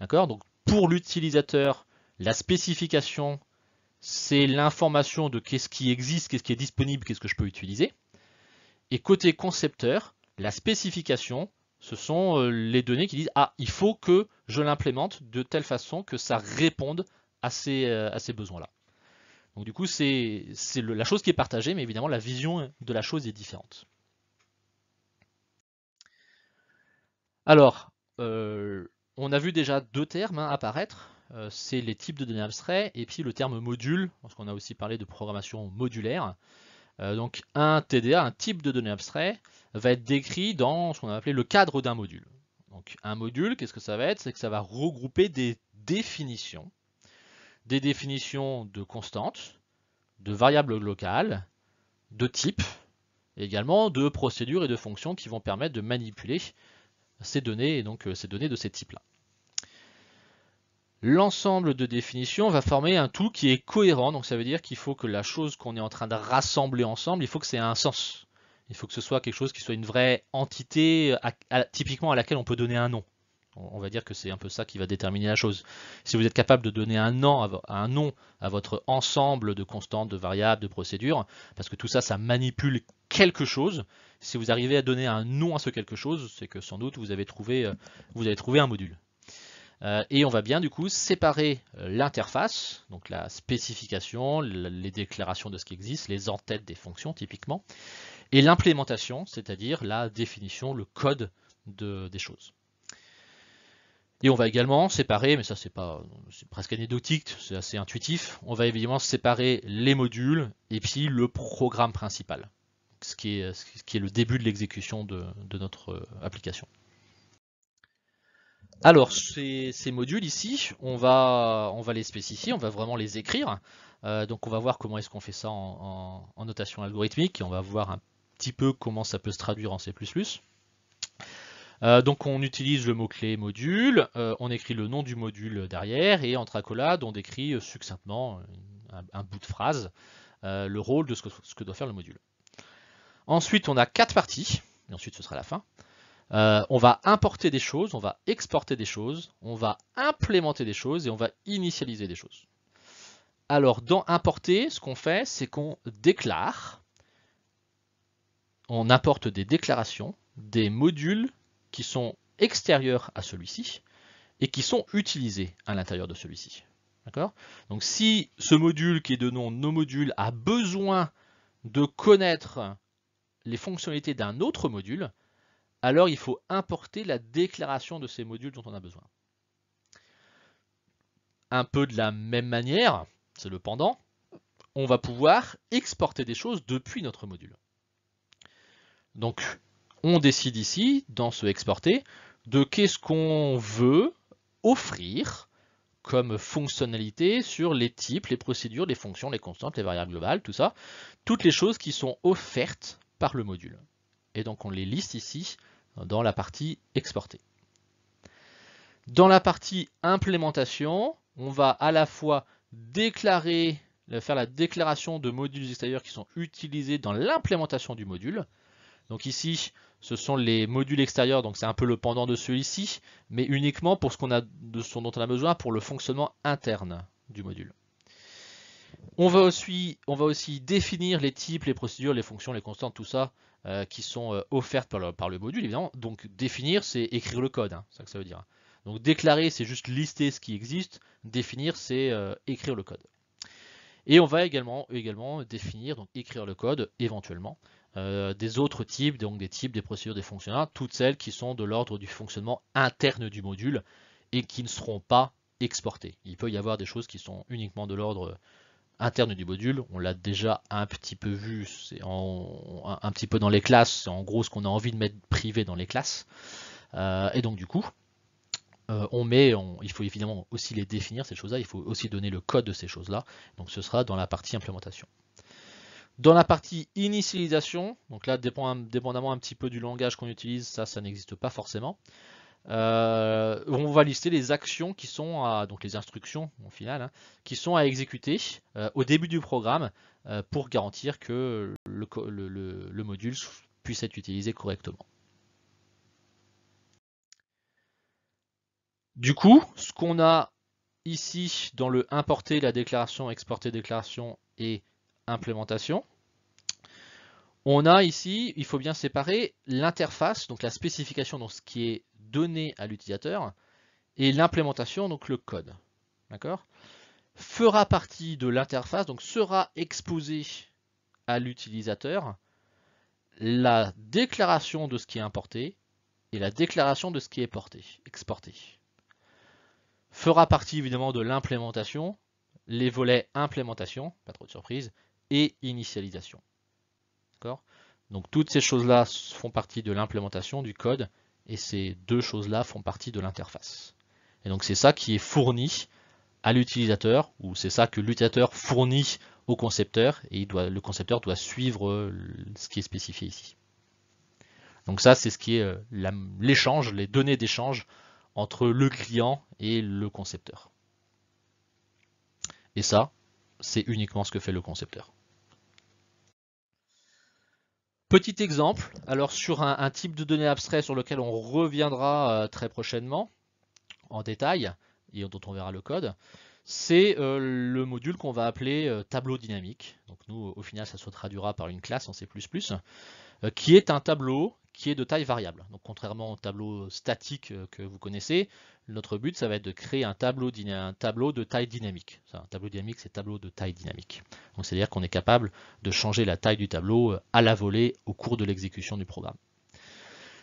D'accord Donc pour l'utilisateur, la spécification, c'est l'information de qu'est-ce qui existe, qu'est-ce qui est disponible, qu'est-ce que je peux utiliser. Et côté concepteur, la spécification, ce sont euh, les données qui disent ah il faut que je l'implémente de telle façon que ça réponde à ces euh, besoins là. Donc du coup, c'est la chose qui est partagée, mais évidemment, la vision de la chose est différente. Alors, euh, on a vu déjà deux termes hein, apparaître. Euh, c'est les types de données abstraits et puis le terme module, parce qu'on a aussi parlé de programmation modulaire. Euh, donc un TDA, un type de données abstrait, va être décrit dans ce qu'on a appelé le cadre d'un module. Donc un module, qu'est-ce que ça va être C'est que ça va regrouper des définitions des définitions de constantes, de variables locales, de types, et également de procédures et de fonctions qui vont permettre de manipuler ces données et donc euh, ces données de ces types-là. L'ensemble de définitions va former un tout qui est cohérent, donc ça veut dire qu'il faut que la chose qu'on est en train de rassembler ensemble, il faut que c'est un sens. Il faut que ce soit quelque chose qui soit une vraie entité euh, typiquement à laquelle on peut donner un nom. On va dire que c'est un peu ça qui va déterminer la chose. Si vous êtes capable de donner un nom, à votre ensemble de constantes, de variables, de procédures, parce que tout ça, ça manipule quelque chose, si vous arrivez à donner un nom à ce quelque chose, c'est que sans doute vous avez trouvé, euh, un module. Euh, et on va bien du coup séparer euh, l'interface, donc la spécification, les déclarations de ce qui existe, les entêtes des fonctions typiquement, et l'implémentation, c'est-à-dire la définition, le code de, des choses. Et on va également séparer, mais ça c'est pas, c'est presque anecdotique, c'est assez intuitif. On va évidemment séparer les modules et puis le programme principal, ce qui est, ce qui est le début de l'exécution de, notre euh, application. Alors, ces, modules ici, on va, on va les spécifier, on va vraiment les écrire. Euh, donc on va voir comment est-ce qu'on fait ça en, en, notation algorithmique, et on va voir un petit peu comment ça peut se traduire en C++. Euh, donc on utilise le mot-clé module, euh, on écrit le nom du module derrière, et en accolades, on décrit euh, succinctement un, bout de phrase, le rôle de ce que, ce que, doit faire le module. Ensuite, on a quatre parties, et ensuite ce sera la fin. on va importer des choses, on va exporter des choses, on va implémenter des choses, et on va initialiser des choses. Alors, dans importer, ce qu'on fait, c'est qu'on déclare, on importe des déclarations, des modules qui sont extérieurs à celui-ci et qui sont utilisés à l'intérieur de celui-ci. D'accord Donc si ce module qui est de nom nos modules a besoin de connaître les fonctionnalités d'un autre module, alors il faut importer la déclaration de ces modules dont on a besoin. Un peu de la même manière, c'est le pendant, on va pouvoir exporter des choses depuis notre module. Donc on décide ici, dans ce exporter, de qu'est-ce qu'on veut offrir comme fonctionnalité sur les types, les procédures, les fonctions, les constantes, les variables globales, tout ça, toutes les choses qui sont offertes par le module. Et donc on les liste ici dans la partie exporter. Dans la partie implémentation, on va à la fois déclarer, faire la déclaration de modules extérieurs qui sont utilisés dans l'implémentation du module, donc ici, ce sont les modules extérieurs, donc c'est un peu le pendant de celui-ci, mais uniquement pour ce, qu'on a, de dont on a besoin pour le fonctionnement interne du module. On va, aussi, définir les types, les procédures, les fonctions, les constantes, tout ça, euh, qui sont euh, offertes par le, module, évidemment. Donc définir, c'est écrire le code, hein, c'est ça que ça veut dire. Donc déclarer, c'est juste lister ce qui existe. Définir, c'est euh, écrire le code. Et on va également, également définir, donc écrire le code éventuellement, euh, des autres types, donc des types, des procédures, des fonctionnaires, toutes celles qui sont de l'ordre du fonctionnement interne du module et qui ne seront pas exportées. Il peut y avoir des choses qui sont uniquement de l'ordre euh, interne du module. On l'a déjà un petit peu vu, c'est un, petit peu dans les classes, c'est en gros ce qu'on a envie de mettre privé dans les classes. Euh, et donc du coup, on met, il faut évidemment aussi les définir ces choses-là, il faut aussi donner le code de ces choses-là. Donc ce sera dans la partie implémentation. Dans la partie initialisation, donc là dépendamment un petit peu du langage qu'on utilise, ça, ça n'existe pas forcément. Euh, on va lister les actions qui sont à, donc les instructions au final, hein, qui sont à exécuter euh, au début du programme euh, pour garantir que le, le, module puisse être utilisé correctement. Du coup, ce qu'on a ici dans le importer la déclaration, exporter déclaration et implémentation. On a ici, il faut bien séparer l'interface, donc la spécification, donc ce qui est donné à l'utilisateur, et l'implémentation, donc le code. D'accord Fera partie de l'interface, donc sera exposé à l'utilisateur la déclaration de ce qui est importé et la déclaration de ce qui est porté, exporté. Fera partie évidemment de l'implémentation, les volets implémentation, pas trop de surprise, et initialisation. Donc toutes ces choses-là font partie de l'implémentation du code et ces deux choses-là font partie de l'interface. Et donc c'est ça qui est fourni à l'utilisateur ou c'est ça que l'utilisateur fournit au concepteur et il doit, le concepteur doit suivre euh, ce qui est spécifié ici. Donc ça c'est ce qui est euh, l'échange, les données d'échange entre le client et le concepteur. Et ça, c'est uniquement ce que fait le concepteur. Petit exemple, alors sur un, type de données abstrait sur lequel on reviendra euh, très prochainement en détail et dont on verra le code, c'est euh, le module qu'on va appeler euh, tableau dynamique. Donc nous, au final, ça se traduira par une classe en C++, qui est un tableau qui est de taille variable. Donc contrairement au tableau statique euh, que vous connaissez, notre but ça va être de créer un tableau, de taille dynamique. Un tableau dynamique c'est tableau de taille dynamique. Donc c'est-à-dire qu'on est capable de changer la taille du tableau euh, à la volée au cours de l'exécution du programme.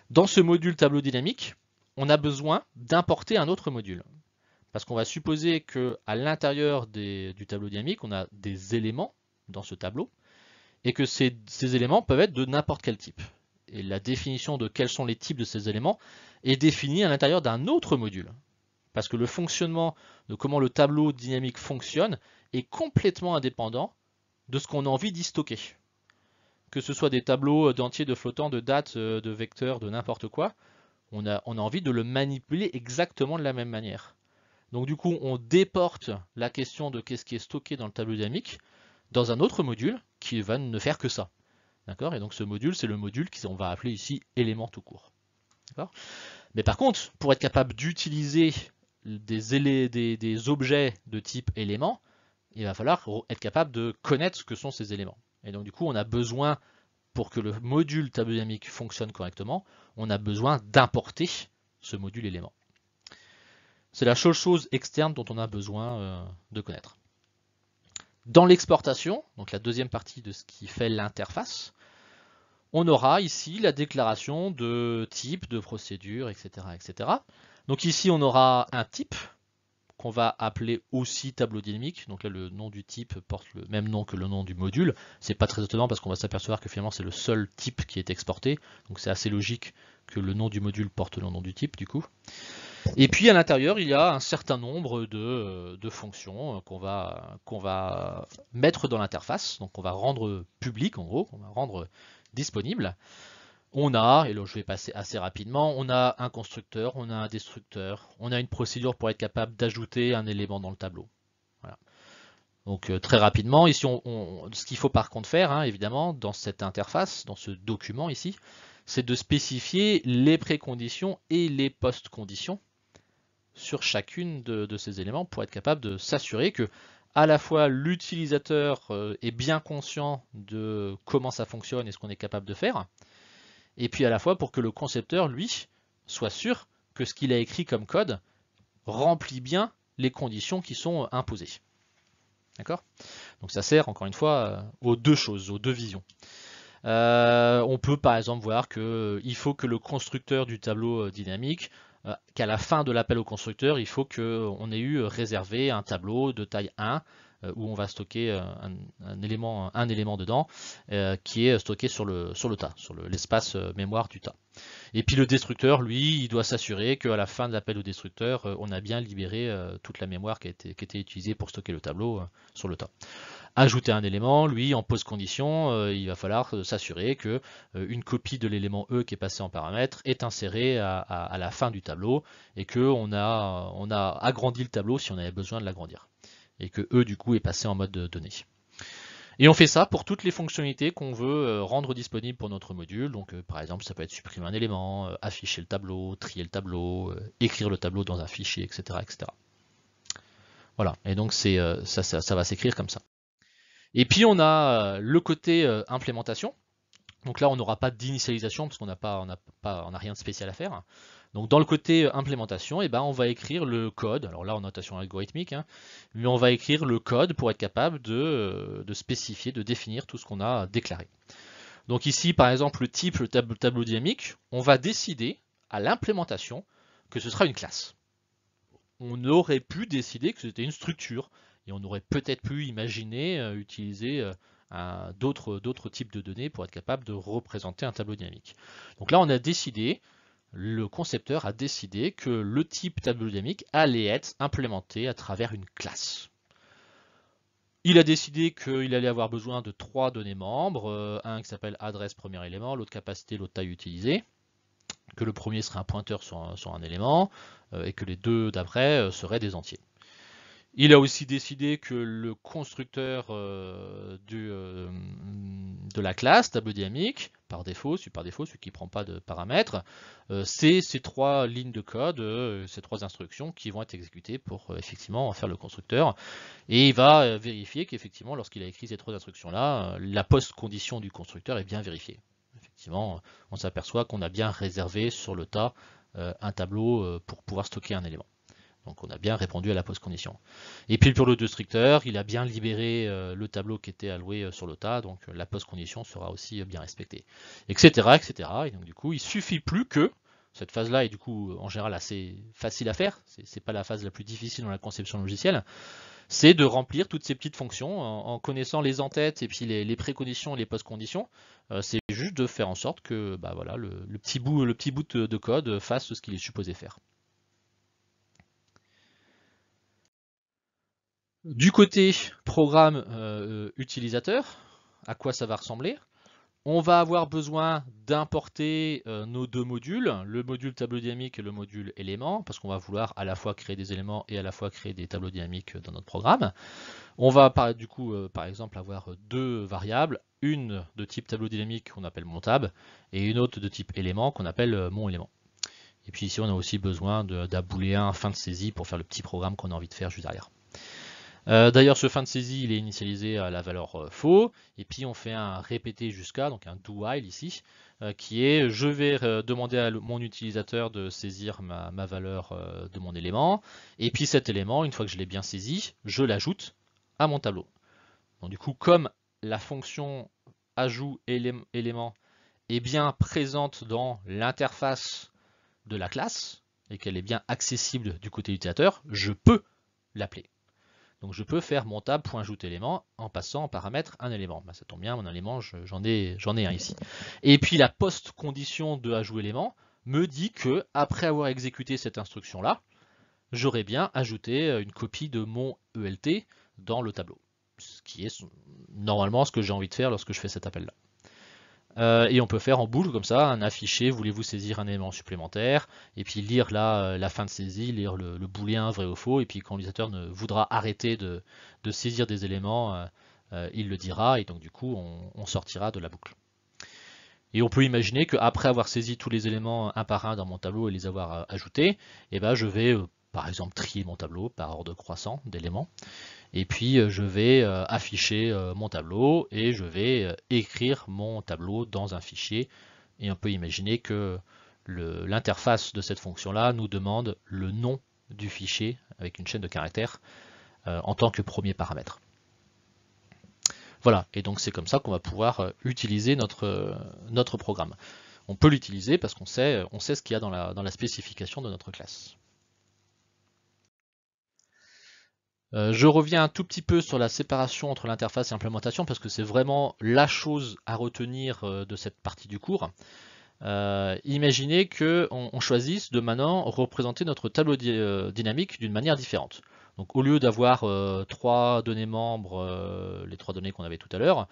Dans ce module tableau dynamique, on a besoin d'importer un autre module. Parce qu'on va supposer qu'à l'intérieur du tableau dynamique, on a des éléments dans ce tableau, et que ces éléments peuvent être de n'importe quel type et la définition de quels sont les types de ces éléments est définie à l'intérieur d'un autre module. Parce que le fonctionnement de comment le tableau dynamique fonctionne est complètement indépendant de ce qu'on a envie d'y stocker. Que ce soit des tableaux d'entiers, de flottants, de dates, euh, de vecteurs, de n'importe quoi, on a, on a envie de le manipuler exactement de la même manière. Donc du coup, on déporte la question de qu'est-ce qui est stocké dans le tableau dynamique dans un autre module qui va ne faire que ça. Et donc ce module, c'est le module qu'on va appeler ici élément tout court. Mais par contre, pour être capable d'utiliser des, objets de type élément, il va falloir être capable de connaître ce que sont ces éléments. Et donc du coup, on a besoin, pour que le module tableau fonctionne correctement, on a besoin d'importer ce module élément. C'est la seule chose externe dont on a besoin euh, de connaître. Dans l'exportation, donc la deuxième partie de ce qui fait l'interface, on aura ici la déclaration de type, de procédure, etc. etc. Donc ici, on aura un type qu'on va appeler aussi tableau dynamique. Donc là, le nom du type porte le même nom que le nom du module. C'est pas très étonnant parce qu'on va s'apercevoir que finalement, c'est le seul type qui est exporté. Donc c'est assez logique que le nom du module porte le nom du type, du coup. Et puis à l'intérieur, il y a un certain nombre de, euh, fonctions euh, qu'on va, mettre dans l'interface, donc on va rendre public en gros, qu'on va rendre disponible. On a, et là je vais passer assez rapidement, on a un constructeur, on a un destructeur, on a une procédure pour être capable d'ajouter un élément dans le tableau. Donc euh, très rapidement, ici, ce qu'il faut par contre faire, hein, évidemment, dans cette interface, dans ce document ici, c'est de spécifier les préconditions et les post-conditions sur chacune de, ces éléments pour être capable de s'assurer que à la fois l'utilisateur euh, est bien conscient de comment ça fonctionne et ce qu'on est capable de faire, et puis à la fois pour que le concepteur, lui, soit sûr que ce qu'il a écrit comme code remplit bien les conditions qui sont euh, imposées. D'accord Donc ça sert encore une fois euh, aux deux choses, aux deux visions. on peut par exemple voir qu'il faut que le constructeur du tableau dynamique euh, qu'à la fin de l'appel au constructeur, il faut qu'on ait eu réservé un tableau de taille 1 euh, où on va stocker euh, un, élément, un élément dedans qui est stocké sur le, sur le tas, sur l'espace mémoire du tas. Et puis le destructeur, lui, il doit s'assurer qu'à la fin de l'appel au destructeur, on a bien libéré toute la mémoire qui, a été, qui était utilisée pour stocker le tableau sur le tas ajouter un élément, lui, en pose condition, euh, il va falloir euh, s'assurer que euh, une copie de l'élément E qui est passé en paramètre est insérée à, la fin du tableau et qu'on a, on a agrandi le tableau si on avait besoin de l'agrandir et que E du coup est passé en mode donné. Et on fait ça pour toutes les fonctionnalités qu'on veut rendre disponibles pour notre module. Donc par exemple, ça peut être supprimer un élément, afficher le tableau, trier le tableau, écrire le tableau dans un fichier, etc. etc. Voilà, et donc ça, ça va s'écrire comme ça. Et puis on a euh, le côté euh, implémentation. Donc là, on n'aura pas d'initialisation parce qu'on n'a pas, on pas, on rien de spécial à faire. Donc dans le côté euh, implémentation, eh ben, on va écrire le code, alors là en notation algorithmique, hein, mais on va écrire le code pour être capable de, spécifier, de définir tout ce qu'on a déclaré. Donc ici, par exemple, le type, le tableau dynamique, on va décider à l'implémentation que ce sera une classe. On aurait pu décider que c'était une structure, et on aurait peut-être pu imaginer euh, utiliser euh, d'autres types de données pour être capable de représenter un tableau dynamique. Donc là, on a décidé, le concepteur a décidé que le type tableau dynamique allait être implémenté à travers une classe. Il a décidé qu'il allait avoir besoin de trois données membres, euh, un qui s'appelle adresse premier élément, l'autre capacité, l'autre taille utilisée, que le premier serait un pointeur sur un élément, et que les deux d'après seraient des entiers. Il a aussi décidé que le constructeur euh, euh, de la classe tableau dynamique, par défaut, celui par défaut, celui qui ne prend pas de paramètres, euh, c'est ces trois lignes de code, ces trois instructions qui vont être exécutées pour effectivement en faire le constructeur. Et il va vérifier qu'effectivement, lorsqu'il a écrit ces trois instructions-là, la post-condition du constructeur est bien vérifiée. Effectivement, on s'aperçoit qu'on a bien réservé sur le tas un tableau pour pouvoir stocker un élément. Donc on a bien répondu à la post-condition. Et puis pour le destructeur, il a bien libéré euh, le tableau qui était alloué euh, sur l'OTA. donc euh, la post-condition sera aussi bien respectée, etc., etc. Et donc du coup, il suffit plus que, cette phase-là est du coup en général assez facile à faire, c'est pas la phase la plus difficile dans la conception logicielle, c'est de remplir toutes ces petites fonctions en, connaissant les entêtes et puis les, préconditions et les post-conditions. c'est juste de faire en sorte que bah voilà, petit bout, le petit bout de code fasse ce qu'il est supposé faire. Du côté programme euh, utilisateur, à quoi ça va ressembler On va avoir besoin d'importer euh, nos deux modules, le module tableau dynamique et le module élément, parce qu'on va vouloir à la fois créer des éléments et à la fois créer des tableaux dynamiques dans notre programme. On va par, du coup, euh, par exemple, avoir deux variables, une de type tableau dynamique qu'on appelle mon tab, et une autre de type élément qu'on appelle mon élément. Et puis ici, on a aussi besoin d'un un fin de saisie pour faire le petit programme qu'on a envie de faire juste derrière. Euh, d'ailleurs, ce fin de saisie, il est initialisé à la valeur euh, faux, et puis on fait un répéter jusqu'à, donc un do while ici, euh, qui est je vais demander à mon utilisateur de saisir ma, valeur de mon élément, et puis cet élément, une fois que je l'ai bien saisi, je l'ajoute à mon tableau. Donc du coup, comme la fonction ajout élément est bien présente dans l'interface de la classe, et qu'elle est bien accessible du côté utilisateur, je peux l'appeler. Donc je peux faire mon élément en passant en paramètre un élément. Bah, ça tombe bien, mon élément, j'en ai, un ici. Et puis la post-condition de élément me dit que après avoir exécuté cette instruction-là, j'aurais bien ajouté euh, une copie de mon ELT dans le tableau. Ce qui est normalement ce que j'ai envie de faire lorsque je fais cet appel-là. Euh, et on peut faire en boucle comme ça un affiché, voulez-vous saisir un élément supplémentaire, et puis lire la, euh, la fin de saisie, lire le, le, booléen vrai ou faux, et puis quand l'utilisateur ne voudra arrêter de, saisir des éléments, euh, il le dira, et donc du coup on, sortira de la boucle. Et on peut imaginer qu'après avoir saisi tous les éléments un par un dans mon tableau et les avoir ajoutés, eh ben, je vais par exemple trier mon tableau par ordre croissant d'éléments. Et puis euh, je vais euh, afficher euh, mon tableau et je vais écrire mon tableau dans un fichier. Et on peut imaginer que l'interface de cette fonction-là nous demande le nom du fichier avec une chaîne de caractères en tant que premier paramètre. Voilà, et donc c'est comme ça qu'on va pouvoir utiliser notre, notre programme. On peut l'utiliser parce qu'on sait, on sait ce qu'il y a dans dans la spécification de notre classe. Euh, je reviens un tout petit peu sur la séparation entre l'interface et l'implémentation parce que c'est vraiment la chose à retenir euh, de cette partie du cours. Euh, imaginez qu'on on choisisse de maintenant représenter notre tableau dynamique d'une manière différente. Donc au lieu d'avoir trois données membres, les trois données qu'on avait tout à l'heure,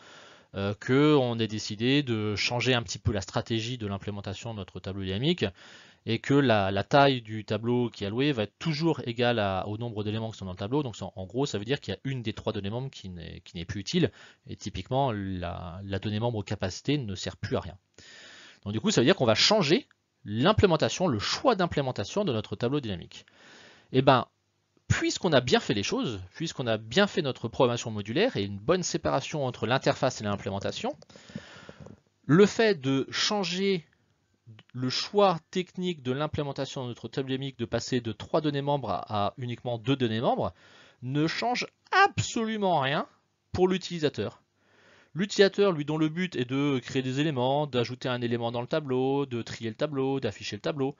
qu'on ait décidé de changer un petit peu la stratégie de l'implémentation de notre tableau dynamique et que la, taille du tableau qui est alloué va être toujours égale au nombre d'éléments qui sont dans le tableau. Donc en, gros, ça veut dire qu'il y a une des trois données membres qui n'est plus utile, et typiquement, la, donnée membre capacités ne sert plus à rien. Donc du coup, ça veut dire qu'on va changer l'implémentation, le choix d'implémentation de notre tableau dynamique. Et eh ben, puisqu'on a bien fait les choses, puisqu'on a bien fait notre programmation modulaire et une bonne séparation entre l'interface et l'implémentation, le fait de changer le choix technique de l'implémentation de notre table de passer de 3 données membres à uniquement 2 données membres ne change absolument rien pour l'utilisateur. L'utilisateur, lui, dont le but est de créer des éléments, d'ajouter un élément dans le tableau, de trier le tableau, d'afficher le tableau,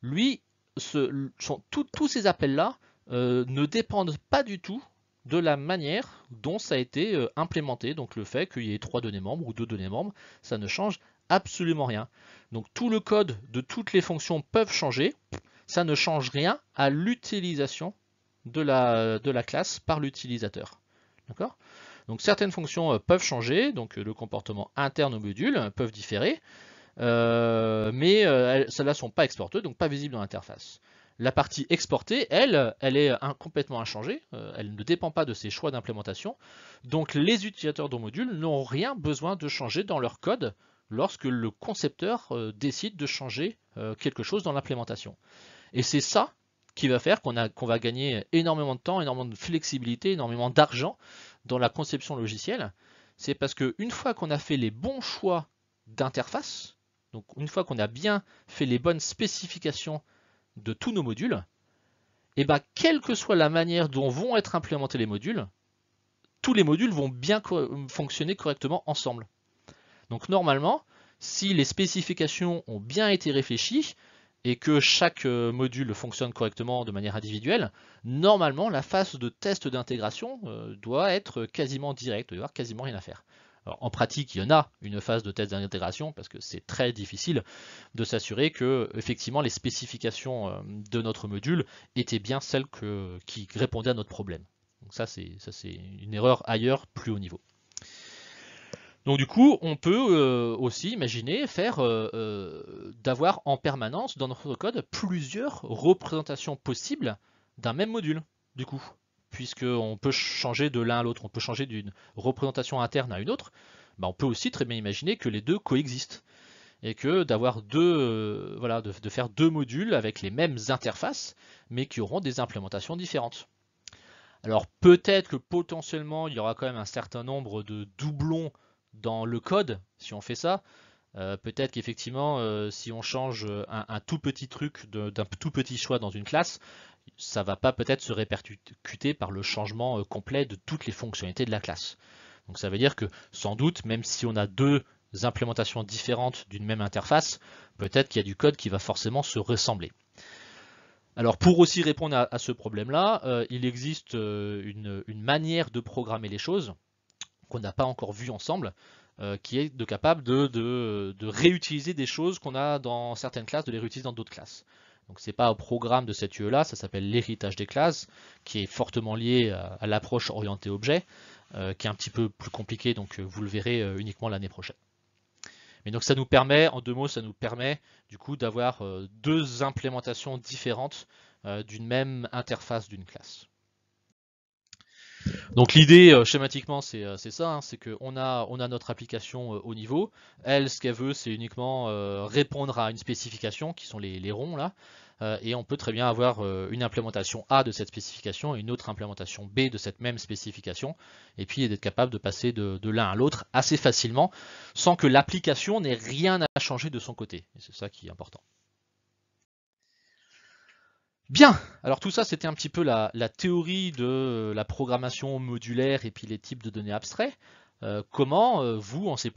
lui, ce, tous ces appels-là euh, ne dépendent pas du tout de la manière dont ça a été euh, implémenté. Donc le fait qu'il y ait trois données membres ou deux données membres, ça ne change absolument rien. Donc tout le code de toutes les fonctions peuvent changer, ça ne change rien à l'utilisation de la, de la classe par l'utilisateur. D'accord Donc certaines fonctions euh, peuvent changer, donc euh, le comportement interne au module euh, peuvent différer, mais celles-là ne sont pas exportées, donc pas visibles dans l'interface. La partie exportée, elle, elle est complètement inchangée, elle ne dépend pas de ses choix d'implémentation, donc les utilisateurs de module n'ont rien besoin de changer dans leur code lorsque le concepteur euh, décide de changer euh, quelque chose dans l'implémentation. Et c'est ça qui va faire qu'on va gagner énormément de temps, énormément de flexibilité, énormément d'argent dans la conception logicielle. C'est parce qu'une fois qu'on a fait les bons choix d'interface, donc une fois qu'on a bien fait les bonnes spécifications de tous nos modules, et eh bien quelle que soit la manière dont vont être implémentés les modules, tous les modules vont bien fonctionner correctement ensemble. Donc normalement, si les spécifications ont bien été réfléchies et que chaque euh, module fonctionne correctement de manière individuelle, normalement la phase de test d'intégration euh, doit être quasiment directe, il doit y avoir quasiment rien à faire. en pratique, il y en a une phase de test d'intégration parce que c'est très difficile de s'assurer que effectivement les spécifications euh, de notre module étaient bien celles qui répondaient à notre problème. Donc ça c'est une erreur ailleurs plus haut niveau. Donc du coup, on peut euh, aussi imaginer faire euh, euh, d'avoir en permanence dans notre code plusieurs représentations possibles d'un même module, du coup, puisqu'on peut changer de l'un à l'autre, on peut changer d'une représentation interne à une autre, bah, on peut aussi très bien imaginer que les deux coexistent et que d'avoir deux, voilà, de, faire deux modules avec les mêmes interfaces, mais qui auront des implémentations différentes. Alors peut-être que potentiellement il y aura quand même un certain nombre de doublons dans le code, si on fait ça, euh, peut-être qu'effectivement, euh, si on change euh, un, tout petit truc d'un tout petit choix dans une classe, ça va pas peut-être se répercuter par le changement complet de toutes les fonctionnalités de la classe. Donc ça veut dire que sans doute, même si on a deux implémentations différentes d'une même interface, peut-être qu'il y a du code qui va forcément se ressembler. Alors pour aussi répondre à, ce problème-là, il existe une manière de programmer les choses qu'on n'a pas encore vu ensemble, euh, qui est de capable de, réutiliser des choses qu'on a dans certaines classes, de les réutiliser dans d'autres classes. Donc c'est pas au programme de cette UE là, ça s'appelle l'héritage des classes, qui est fortement lié à, l'approche orientée objet, euh, qui est un petit peu plus compliqué, donc euh, vous le verrez uniquement l'année prochaine. Mais donc ça nous permet, en deux mots, ça nous permet du coup d'avoir deux implémentations différentes d'une même interface d'une classe. Donc l'idée euh, schématiquement c'est euh, ça, hein, c'est qu'on a, on a notre application euh, au niveau, elle ce qu'elle veut c'est uniquement répondre à une spécification qui sont les, ronds là, et on peut très bien avoir une implémentation A de cette spécification et une autre implémentation B de cette même spécification, et puis d'être capable de passer de, de l'un à l'autre assez facilement sans que l'application n'ait rien à changer de son côté, et c'est ça qui est important. Bien, alors tout ça c'était un petit peu la, théorie de euh, la programmation modulaire et puis les types de données abstraits. Euh, comment euh, vous en C++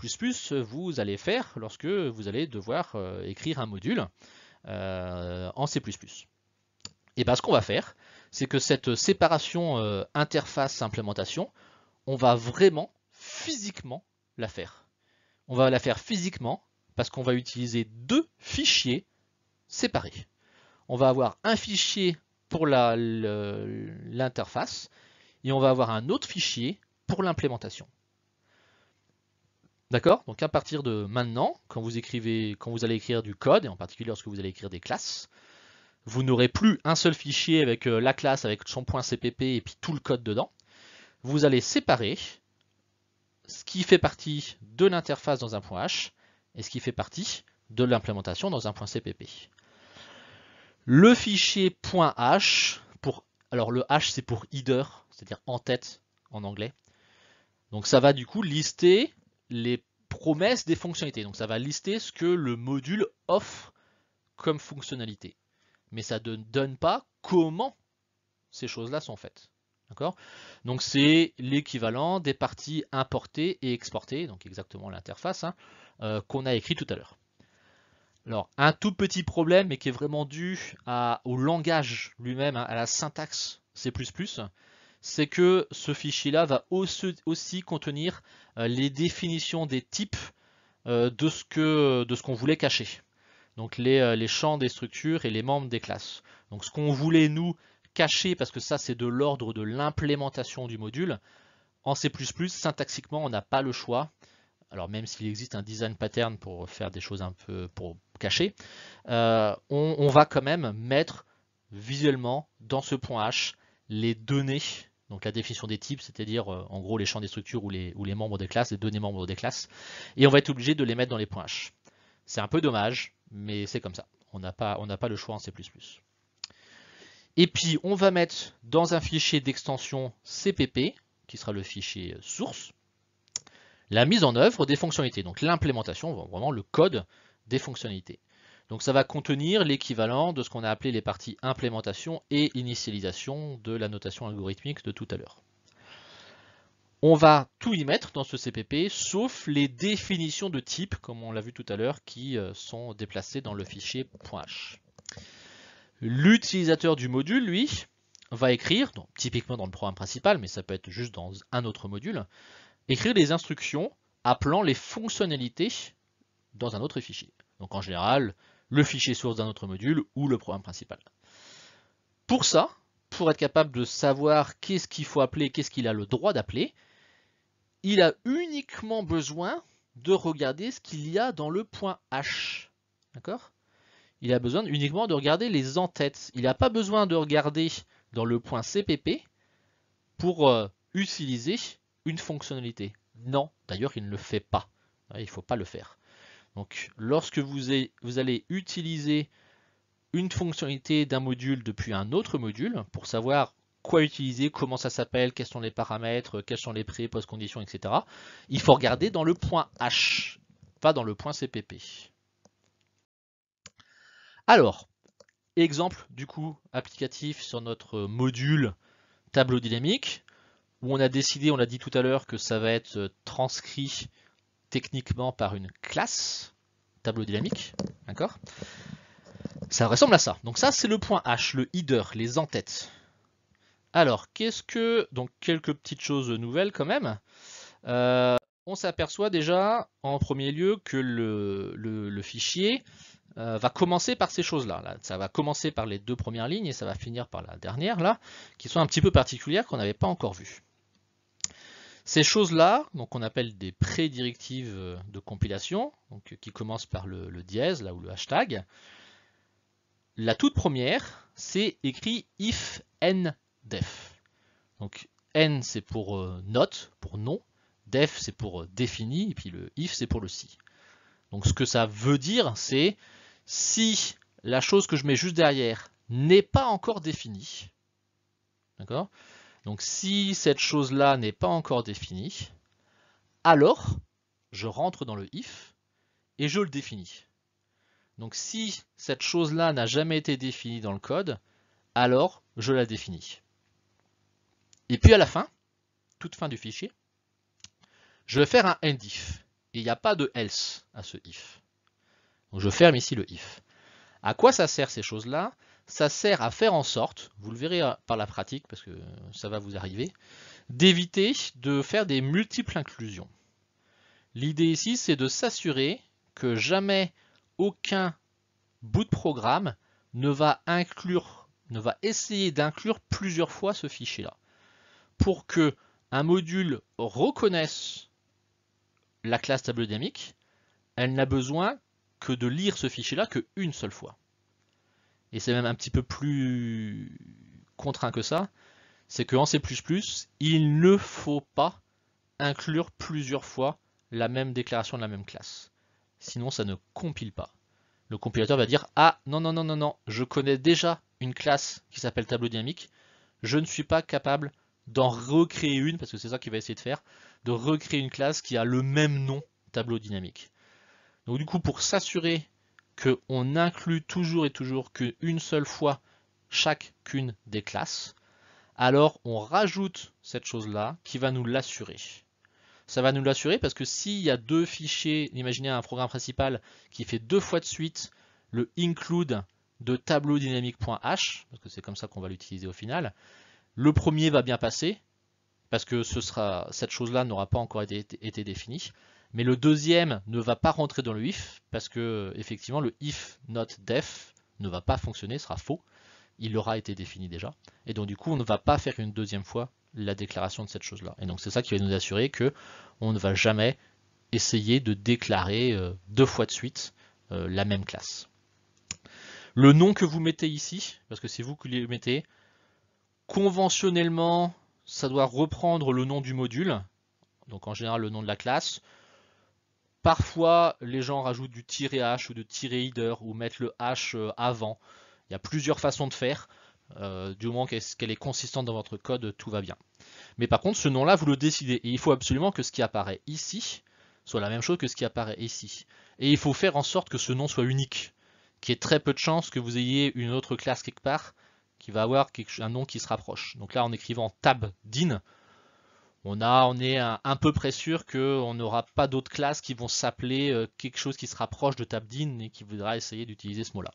vous allez faire lorsque vous allez devoir écrire un module en C++ Et eh bien ce qu'on va faire, c'est que cette séparation interface-implémentation, on va vraiment physiquement la faire. On va la faire physiquement parce qu'on va utiliser deux fichiers séparés on va avoir un fichier pour l'interface et on va avoir un autre fichier pour l'implémentation. D'accord Donc à partir de maintenant, quand vous, écrivez, quand vous allez écrire du code, et en particulier lorsque vous allez écrire des classes, vous n'aurez plus un seul fichier avec euh, la classe, avec son point CPP et puis tout le code dedans. Vous allez séparer ce qui fait partie de l'interface dans un point H et ce qui fait partie de l'implémentation dans un point CPP le fichier .h pour alors le h c'est pour header, c'est-à-dire en tête en anglais. Donc ça va du coup lister les promesses des fonctionnalités. Donc ça va lister ce que le module offre comme fonctionnalité. Mais ça ne donne pas comment ces choses-là sont faites. D'accord Donc c'est l'équivalent des parties importées et exportées, donc exactement l'interface hein, euh, qu'on a écrit tout à l'heure. Alors, un tout petit problème, mais qui est vraiment dû au langage lui-même, hein, à la syntaxe C++, c'est que ce fichier-là va aussi, contenir euh, les définitions des types euh, de ce qu'on voulait cacher. Donc les, euh, les, champs des structures et les membres des classes. Donc ce qu'on voulait, nous, cacher, parce que ça c'est de l'ordre de l'implémentation du module, en C++, syntaxiquement, on n'a pas le choix. Alors même s'il existe un design pattern pour faire des choses un peu... pour caché, euh, on, va quand même mettre visuellement dans ce point H les données, donc la définition des types, c'est-à-dire euh, en gros les champs des structures ou les, les membres des classes, les données membres des classes, et on va être obligé de les mettre dans les points H. C'est un peu dommage, mais c'est comme ça. On n'a pas, pas le choix en C++. Et puis on va mettre dans un fichier d'extension CPP, qui sera le fichier euh, source, la mise en œuvre des fonctionnalités, donc l'implémentation, vraiment le code des fonctionnalités. Donc ça va contenir l'équivalent de ce qu'on a appelé les parties implémentation et initialisation de la notation algorithmique de tout à l'heure. On va tout y mettre dans ce CPP, sauf les définitions de type, comme on l'a vu tout à l'heure, qui euh, sont déplacées dans le fichier .h. L'utilisateur du module, lui, va écrire, donc typiquement dans le programme principal, mais ça peut être juste dans un autre module, écrire les instructions appelant les fonctionnalités dans un autre fichier. Donc en général, le fichier source d'un autre module ou le programme principal. Pour ça, pour être capable de savoir qu'est-ce qu'il faut appeler, qu'est-ce qu'il a le droit d'appeler, il a uniquement besoin de regarder ce qu'il y a dans le point H. D'accord Il a besoin uniquement de regarder les entêtes. Il n'a pas besoin de regarder dans le point CPP pour euh, utiliser une fonctionnalité. Non, d'ailleurs, il ne le fait pas. Il ne faut pas le faire. Donc lorsque vous, allez utiliser une fonctionnalité d'un module depuis un autre module pour savoir quoi utiliser, comment ça s'appelle, quels sont les paramètres, quels sont les pré, post-conditions, etc. Il faut regarder dans le point H, pas dans le point CPP. Alors, exemple du coup applicatif sur notre module tableau dynamique, où on a décidé, on l'a dit tout à l'heure, que ça va être euh, transcrit techniquement par une classe, tableau dynamique, d'accord Ça ressemble à ça. Donc ça, c'est le point H, le header, les entêtes. Alors, qu'est-ce que... Donc, quelques petites choses nouvelles quand même. Euh, on s'aperçoit déjà, en premier lieu, que le, fichier euh, va commencer par ces choses-là. Là. Ça va commencer par les deux premières lignes et ça va finir par la dernière, là, qui sont un petit peu particulières qu'on n'avait pas encore vues. Ces choses-là, donc on appelle des pré-directives euh, de compilation, donc qui commencent par le, dièse, là ou le hashtag. La toute première, c'est écrit if n def. Donc n c'est pour euh, note, pour non, def c'est pour euh, défini, et puis le if c'est pour le si. Donc ce que ça veut dire, c'est si la chose que je mets juste derrière n'est pas encore définie, d'accord donc si cette chose-là n'est pas encore définie, alors je rentre dans le if et je le définis. Donc si cette chose-là n'a jamais été définie dans le code, alors je la définis. Et puis à la fin, toute fin du fichier, je vais faire un if. Et il n'y a pas de else à ce if. Donc je ferme ici le if. À quoi ça sert ces choses-là ça sert à faire en sorte, vous le verrez euh, par la pratique parce que euh, ça va vous arriver, d'éviter de faire des multiples inclusions. L'idée ici, c'est de s'assurer que jamais aucun bout de programme ne va inclure, ne va essayer d'inclure plusieurs fois ce fichier-là. Pour que un module reconnaisse la classe table dynamique, elle n'a besoin que de lire ce fichier-là qu'une seule fois et c'est même un petit peu plus contraint que ça, c'est qu'en C++, il ne faut pas inclure plusieurs fois la même déclaration de la même classe. Sinon, ça ne compile pas. Le compilateur va dire « Ah, non, non, non, non, non, je connais déjà une classe qui s'appelle tableau dynamique, je ne suis pas capable d'en recréer une, parce que c'est ça qu'il va essayer de faire, de recréer une classe qui a le même nom tableau dynamique. » Donc du coup, pour s'assurer qu'on inclut toujours et toujours qu'une seule fois chacune des classes, alors on rajoute cette chose-là qui va nous l'assurer. Ça va nous l'assurer parce que s'il y a deux fichiers, imaginez un programme principal qui fait deux fois de suite le include de tableau dynamique.h, parce que c'est comme ça qu'on va l'utiliser au final, le premier va bien passer, parce que ce sera, cette chose-là n'aura pas encore été définie mais le deuxième ne va pas rentrer dans le if, parce que effectivement le if not def ne va pas fonctionner, sera faux, il aura été défini déjà, et donc du coup on ne va pas faire une deuxième fois la déclaration de cette chose-là. Et donc c'est ça qui va nous assurer que on ne va jamais essayer de déclarer euh, deux fois de suite euh, la même classe. Le nom que vous mettez ici, parce que c'est vous qui le mettez, conventionnellement, ça doit reprendre le nom du module, donc en général le nom de la classe. Parfois, les gens rajoutent du tiret H ou de tiret header ou mettent le H euh, avant. Il y a plusieurs façons de faire. Euh, du moment qu'elle est consistante dans votre code, tout va bien. Mais par contre, ce nom-là, vous le décidez. Et il faut absolument que ce qui apparaît ici soit la même chose que ce qui apparaît ici. Et il faut faire en sorte que ce nom soit unique. Qu'il y ait très peu de chances que vous ayez une autre classe quelque part qui va avoir un nom qui se rapproche. Donc là, en écrivant tab din, on, est un, peu près sûr qu'on n'aura pas d'autres classes qui vont s'appeler euh, quelque chose qui se rapproche de Tabdin et qui voudra essayer d'utiliser ce mot-là.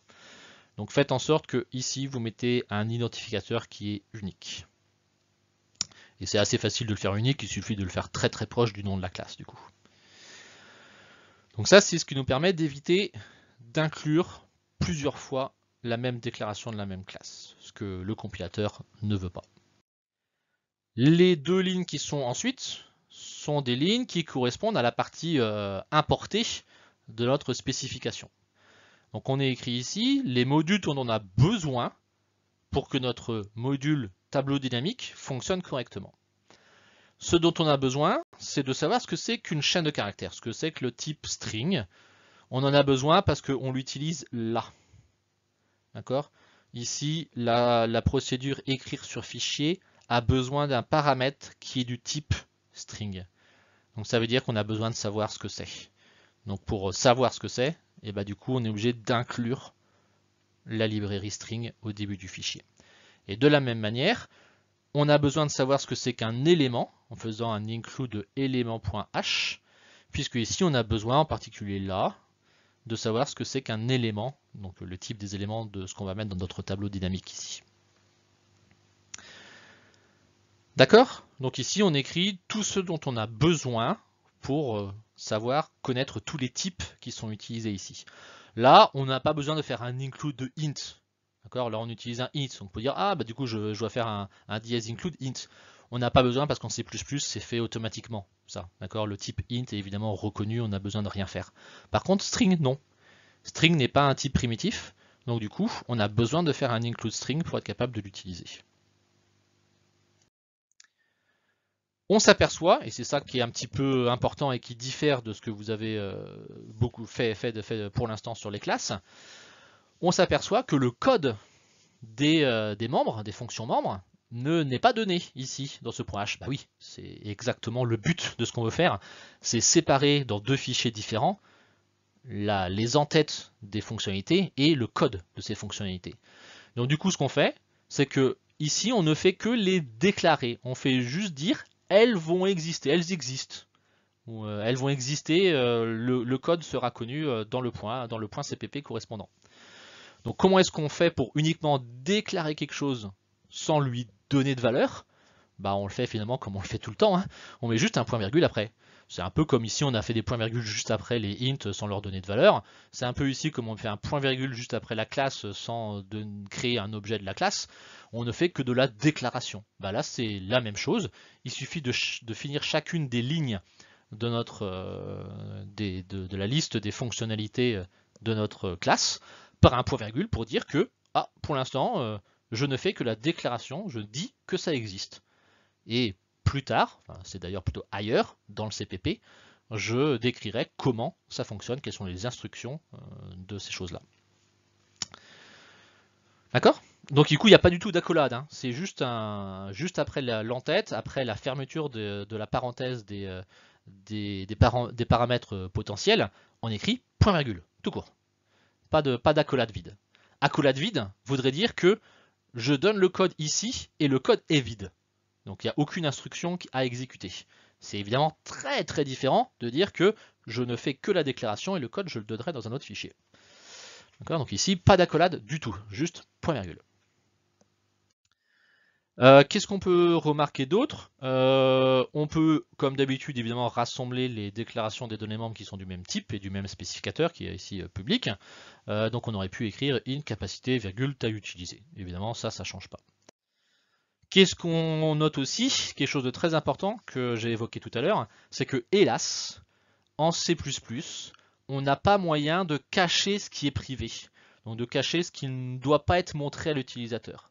Donc faites en sorte que ici vous mettez un identificateur qui est unique. Et c'est assez facile de le faire unique, il suffit de le faire très très proche du nom de la classe du coup. Donc ça c'est ce qui nous permet d'éviter d'inclure plusieurs fois la même déclaration de la même classe, ce que le compilateur ne veut pas. Les deux lignes qui sont ensuite sont des lignes qui correspondent à la partie euh, importée de notre spécification. Donc on est écrit ici les modules dont on a besoin pour que notre module tableau dynamique fonctionne correctement. Ce dont on a besoin, c'est de savoir ce que c'est qu'une chaîne de caractères, ce que c'est que le type string. On en a besoin parce qu'on l'utilise là. D'accord Ici, la procédure écrire sur fichier a besoin d'un paramètre qui est du type string. Donc ça veut dire qu'on a besoin de savoir ce que c'est. Donc pour savoir ce que c'est, et eh bah ben, du coup on est obligé d'inclure la librairie string au début du fichier. Et de la même manière, on a besoin de savoir ce que c'est qu'un élément en faisant un include élément.h, puisque ici on a besoin, en particulier là, de savoir ce que c'est qu'un élément, donc le type des éléments de ce qu'on va mettre dans notre tableau dynamique ici. D'accord Donc ici, on écrit tout ce dont on a besoin pour euh, savoir connaître tous les types qui sont utilisés ici. Là, on n'a pas besoin de faire un include de int. D'accord Là, on utilise un int. On peut dire, ah, bah du coup, je, dois faire un, un include int. On n'a pas besoin parce qu'en C++, c'est fait automatiquement. Ça, d'accord Le type int est évidemment reconnu, on n'a besoin de rien faire. Par contre, string, non. String n'est pas un type primitif. Donc du coup, on a besoin de faire un include string pour être capable de l'utiliser. on s'aperçoit, et c'est ça qui est un petit peu important et qui diffère de ce que vous avez euh, beaucoup fait, fait, pour l'instant sur les classes, on s'aperçoit que le code euh, des, membres, des fonctions membres, ne n'est pas donné ici dans ce point H. Bah oui, c'est exactement le but de ce qu'on veut faire, c'est séparer dans deux fichiers différents la, les entêtes des fonctionnalités et le code de ces fonctionnalités. Donc du coup, ce qu'on fait, c'est que ici, on ne fait que les déclarer. On fait juste dire elles vont exister, elles existent. Euh, elles vont exister, euh, le, code sera connu euh, dans le point, dans le point CPP correspondant. Donc comment est-ce qu'on fait pour uniquement déclarer quelque chose sans lui donner de valeur Bah on le fait finalement comme on le fait tout le temps, hein. on met juste un point virgule après. C'est un peu comme ici, on a fait des points-virgules juste après les int sans leur donner de valeur. C'est un peu ici comme on fait un point-virgule juste après la classe sans de créer un objet de la classe. On ne fait que de la déclaration. Bah là, c'est la même chose. Il suffit de, finir chacune des lignes de, notre, euh, de, la liste des fonctionnalités euh, de notre classe par un point-virgule pour dire que, ah, pour l'instant, euh, je ne fais que la déclaration, je dis que ça existe. Et plus tard, c'est d'ailleurs plutôt ailleurs dans le CPP, je décrirai comment ça fonctionne, quelles sont les instructions euh, de ces choses-là. D'accord Donc du coup, il n'y a pas du tout d'accolade, hein. c'est juste, juste après l'entête, après la fermeture de, la parenthèse des, euh, des, paramètres euh, potentiels, on écrit point virgule, tout court. Pas d'accolade pas vide. Accolade vide voudrait dire que je donne le code ici et le code est vide. Donc il n'y a aucune instruction à exécuter. C'est évidemment très très différent de dire que je ne fais que la déclaration et le code je le donnerai dans un autre fichier. Donc ici, pas d'accolade du tout, juste point virgule. Euh, qu'est-ce qu'on peut remarquer d'autre euh, On peut, comme d'habitude, évidemment rassembler les déclarations des données membres qui sont du même type et du même spécificateur qui est ici euh, public. donc on aurait pu écrire une capacité, virgule, taille utiliser. Évidemment, ça, ça ne change pas. Qu'est-ce qu'on note aussi Quelque chose de très important que j'ai évoqué tout à l'heure, c'est que hélas, en C++, on n'a pas moyen de cacher ce qui est privé, donc de cacher ce qui ne doit pas être montré à l'utilisateur.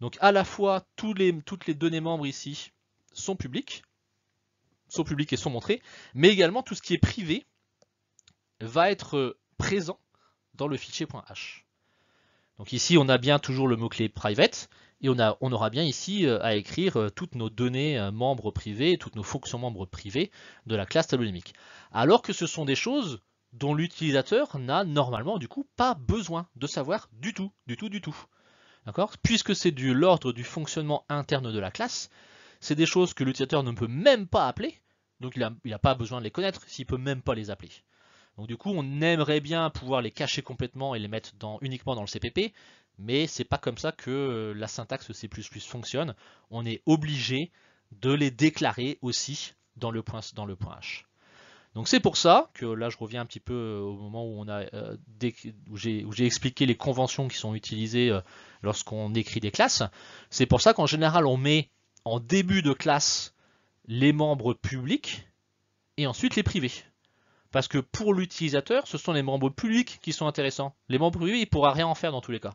Donc à la fois, toutes les données membres ici sont publiques, sont publiques et sont montrées, mais également tout ce qui est privé va être présent dans le fichier .h. Donc ici, on a bien toujours le mot-clé private, et on, aura bien ici euh, à écrire euh, toutes nos données euh, membres privés, toutes nos fonctions membres privés de la classe talonymique. Alors que ce sont des choses dont l'utilisateur n'a normalement du coup pas besoin de savoir du tout, du tout, du tout. D'accord Puisque c'est de l'ordre du fonctionnement interne de la classe, c'est des choses que l'utilisateur ne peut même pas appeler, donc il n'a pas besoin de les connaître s'il peut même pas les appeler. Donc du coup, on aimerait bien pouvoir les cacher complètement et les mettre dans, uniquement dans le CPP mais c'est pas comme ça que euh, la syntaxe C++ fonctionne. On est obligé de les déclarer aussi dans le point, dans le H. Donc c'est pour ça que là je reviens un petit peu euh, au moment où on a euh, où j'ai expliqué les conventions qui sont utilisées lorsqu'on écrit des classes. C'est pour ça qu'en général on met en début de classe les membres publics et ensuite les privés. Parce que pour l'utilisateur, ce sont les membres publics qui sont intéressants. Les membres privés, il pourra rien en faire dans tous les cas.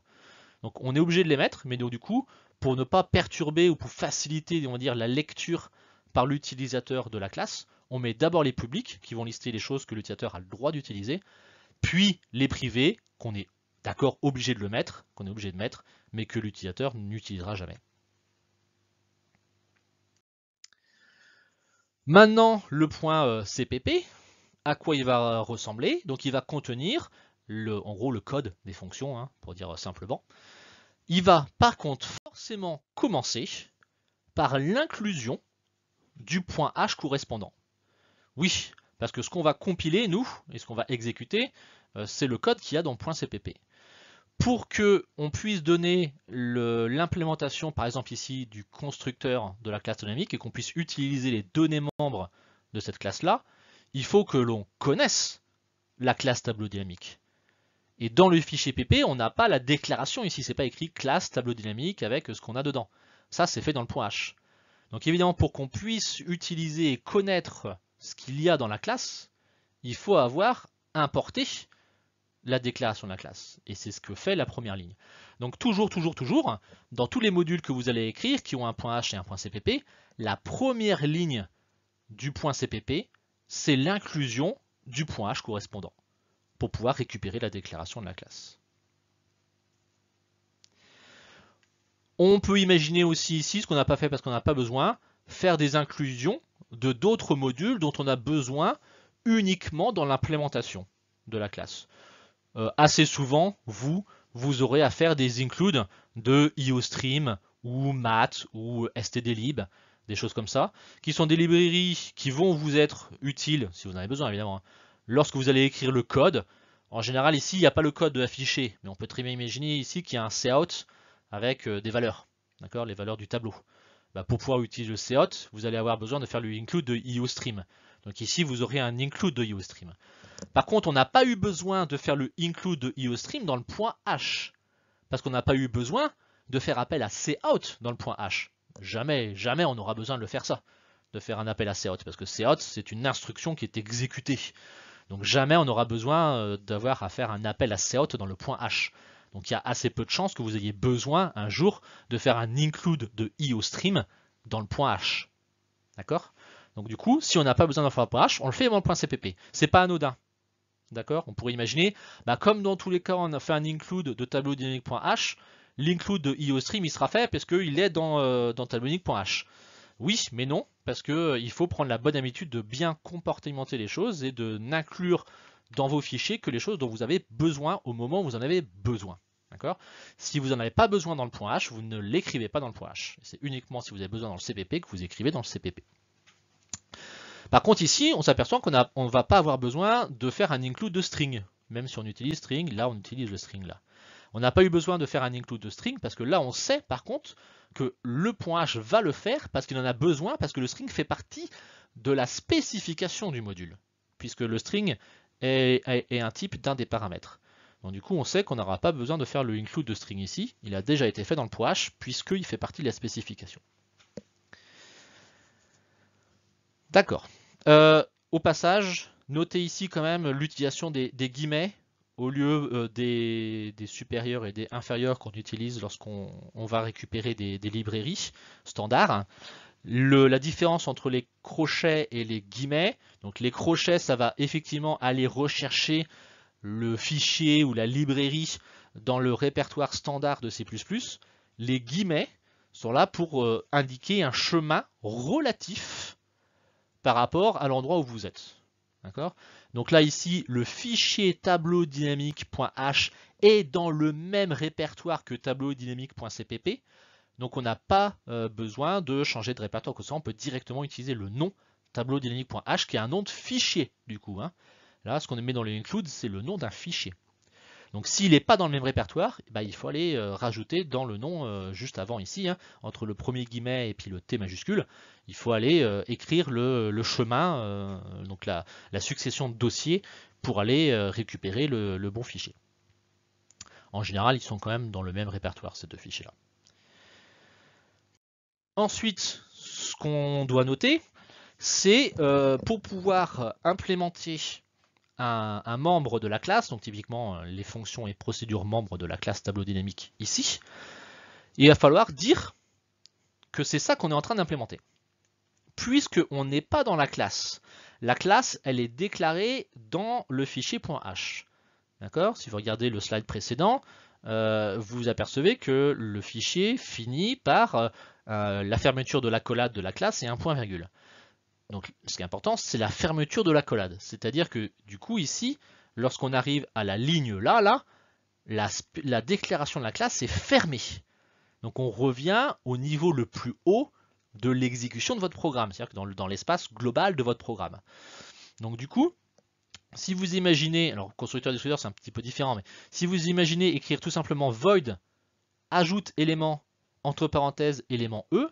Donc on est obligé de les mettre, mais donc du coup, pour ne pas perturber ou pour faciliter on va dire, la lecture par l'utilisateur de la classe, on met d'abord les publics qui vont lister les choses que l'utilisateur a le droit d'utiliser, puis les privés qu'on est d'accord obligé de le mettre, qu'on est obligé de mettre, mais que l'utilisateur n'utilisera jamais. Maintenant, le point euh, CPP, à quoi il va ressembler Donc il va contenir le, en gros le code des fonctions, hein, pour dire simplement. Il va par contre forcément commencer par l'inclusion du point H correspondant. Oui, parce que ce qu'on va compiler, nous, et ce qu'on va exécuter, euh, c'est le code qu'il y a dans point .cpp. Pour que on puisse donner l'implémentation, par exemple ici, du constructeur de la classe dynamique et qu'on puisse utiliser les données membres de cette classe-là, il faut que l'on connaisse la classe tableau dynamique. Et dans le fichier PP, on n'a pas la déclaration ici, c'est pas écrit classe tableau dynamique avec ce qu'on a dedans. Ça, c'est fait dans le point H. Donc évidemment, pour qu'on puisse utiliser et connaître ce qu'il y a dans la classe, il faut avoir importé la déclaration de la classe. Et c'est ce que fait la première ligne. Donc toujours, toujours, toujours, dans tous les modules que vous allez écrire, qui ont un point H et un point CPP, la première ligne du point CPP, c'est l'inclusion du point H correspondant pour pouvoir récupérer la déclaration de la classe. On peut imaginer aussi ici, ce qu'on n'a pas fait parce qu'on n'a pas besoin, faire des inclusions de d'autres modules dont on a besoin uniquement dans l'implémentation de la classe. Euh, assez souvent, vous, vous aurez à faire des includes de IOStream ou Math ou STDLib, des choses comme ça, qui sont des librairies qui vont vous être utiles, si vous en avez besoin évidemment, hein, lorsque vous allez écrire le code. En général, ici, il n'y a pas le code affiché, mais on peut très bien imaginer ici qu'il y a un cout avec euh, des valeurs, d'accord, les valeurs du tableau. Bah, pour pouvoir utiliser le cout, vous allez avoir besoin de faire le include de IOStream. Donc ici, vous aurez un include de IOStream. Par contre, on n'a pas eu besoin de faire le include de IOStream dans le point H, parce qu'on n'a pas eu besoin de faire appel à cout dans le point H. Jamais, jamais on aura besoin de le faire ça, de faire un appel à cout, parce que cout, c'est une instruction qui est exécutée. Donc jamais on aura besoin euh, d'avoir à faire un appel assez haut dans le point H. Donc il y a assez peu de chances que vous ayez besoin un jour de faire un include de iostream dans le point H. D'accord Donc du coup, si on n'a pas besoin d'en faire un point H, on le fait dans le point CPP. C'est pas anodin. D'accord On pourrait imaginer, bah, comme dans tous les cas on a fait un include de tableau dynamique.h, l'include de iostream il sera fait parce qu'il est dans, euh, dans tableau dynamique.h. Oui, mais non, parce qu'il euh, faut prendre la bonne habitude de bien comportementer les choses et de n'inclure dans vos fichiers que les choses dont vous avez besoin au moment où vous en avez besoin. D'accord Si vous n'en avez pas besoin dans le point H, vous ne l'écrivez pas dans le point H. C'est uniquement si vous avez besoin dans le CPP que vous écrivez dans le CPP. Par contre ici, on s'aperçoit qu'on ne va pas avoir besoin de faire un include de string. Même si on utilise string, là on utilise le string là. On n'a pas eu besoin de faire un include de string parce que là on sait par contre que le point h va le faire parce qu'il en a besoin parce que le string fait partie de la spécification du module puisque le string est, un type d'un des paramètres. Donc du coup on sait qu'on n'aura pas besoin de faire le include de string ici, il a déjà été fait dans le point h puisqu'il fait partie de la spécification. D'accord. Euh, au passage, notez ici quand même l'utilisation des, guillemets au lieu euh, des, supérieurs et des inférieurs qu'on utilise lorsqu'on va récupérer des, librairies standard, la différence entre les crochets et les guillemets, donc les crochets, ça va effectivement aller rechercher le fichier ou la librairie dans le répertoire standard de C++. Les guillemets sont là pour euh, indiquer un chemin relatif par rapport à l'endroit où vous êtes. D'accord Donc là ici, le fichier tableau dynamique.h est dans le même répertoire que tableau dynamique.cpp. Donc on n'a pas euh, besoin de changer de répertoire que ça, on peut directement utiliser le nom tableau dynamique.h qui est un nom de fichier du coup. Hein. Là, ce qu'on met dans le include c'est le nom d'un fichier. Donc s'il n'est pas dans le même répertoire, eh ben, il faut aller euh, rajouter dans le nom euh, juste avant ici, hein, entre le premier guillemet et puis le T majuscule, il faut aller euh, écrire le, chemin, donc la, succession de dossiers pour aller récupérer le, bon fichier. En général, ils sont quand même dans le même répertoire, ces deux fichiers-là. Ensuite, ce qu'on doit noter, c'est pour pouvoir implémenter un, membre de la classe, donc typiquement euh, les fonctions et procédures membres de la classe tableau dynamique ici, il va falloir dire que c'est ça qu'on est en train d'implémenter. Puisqu'on n'est pas dans la classe, la classe, elle est déclarée dans le fichier .h. D'accord Si vous regardez le slide précédent, euh, vous apercevez que le fichier finit par euh, la fermeture de l'accolade de la classe et un point virgule. Donc ce qui est important, c'est la fermeture de la collade. C'est-à-dire que du coup ici, lorsqu'on arrive à la ligne là, là, la, déclaration de la classe est fermée. Donc on revient au niveau le plus haut de l'exécution de votre programme, c'est-à-dire que dans l'espace global de votre programme. Donc du coup, si vous imaginez, alors constructeur destructeur c'est un petit peu différent, mais si vous imaginez écrire tout simplement void ajoute élément entre parenthèses élément e,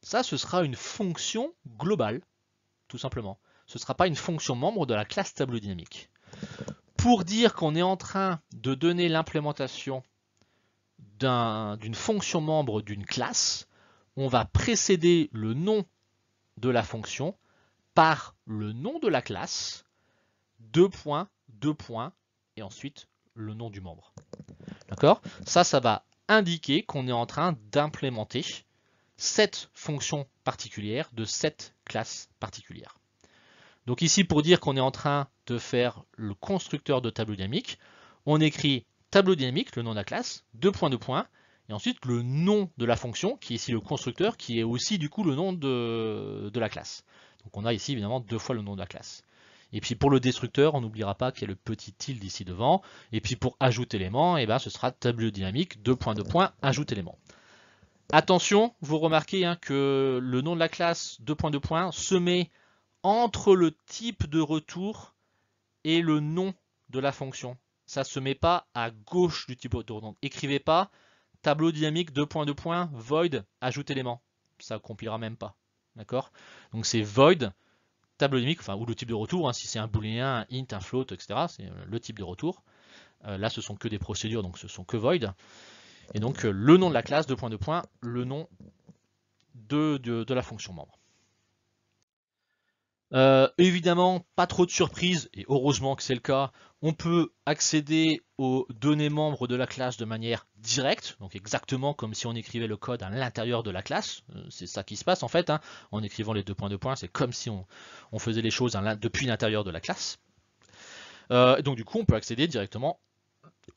ça ce sera une fonction globale tout simplement. Ce ne sera pas une fonction membre de la classe tableau dynamique. Pour dire qu'on est en train de donner l'implémentation d'une fonction membre d'une classe, on va précéder le nom de la fonction par le nom de la classe, deux points, deux points, et ensuite le nom du membre. D'accord Ça, ça va indiquer qu'on est en train d'implémenter cette fonction particulière de cette classe particulière. Donc ici, pour dire qu'on est en train de faire le constructeur de tableau dynamique, on écrit tableau dynamique, le nom de la classe, deux points, de points, et ensuite le nom de la fonction, qui est ici le constructeur, qui est aussi du coup le nom de, la classe. Donc on a ici évidemment deux fois le nom de la classe. Et puis pour le destructeur, on n'oubliera pas qu'il y a le petit tilde ici devant. Et puis pour ajouter élément, et eh ben ce sera tableau dynamique, deux points, de points, ajouter élément. Attention, vous remarquez hein, que le nom de la classe 2.2 se met entre le type de retour et le nom de la fonction. Ça se met pas à gauche du type de retour. Donc écrivez pas tableau dynamique 2.2 points void ajoute élément. Ça compilera même pas. D'accord Donc c'est void tableau dynamique, enfin ou le type de retour, hein, si c'est un booléen, un int, un float, etc. C'est euh, le type de retour. Euh, là ce sont que des procédures, donc ce sont que void. Et donc euh, le nom de la classe, deux points, deux points, le nom de, la fonction membre. Euh, évidemment, pas trop de surprises, et heureusement que c'est le cas, on peut accéder aux données membres de la classe de manière directe, donc exactement comme si on écrivait le code à l'intérieur de la classe, euh, c'est ça qui se passe en fait, hein. en écrivant les deux points de points, c'est comme si on, faisait les choses depuis l'intérieur de la classe. donc du coup, on peut accéder directement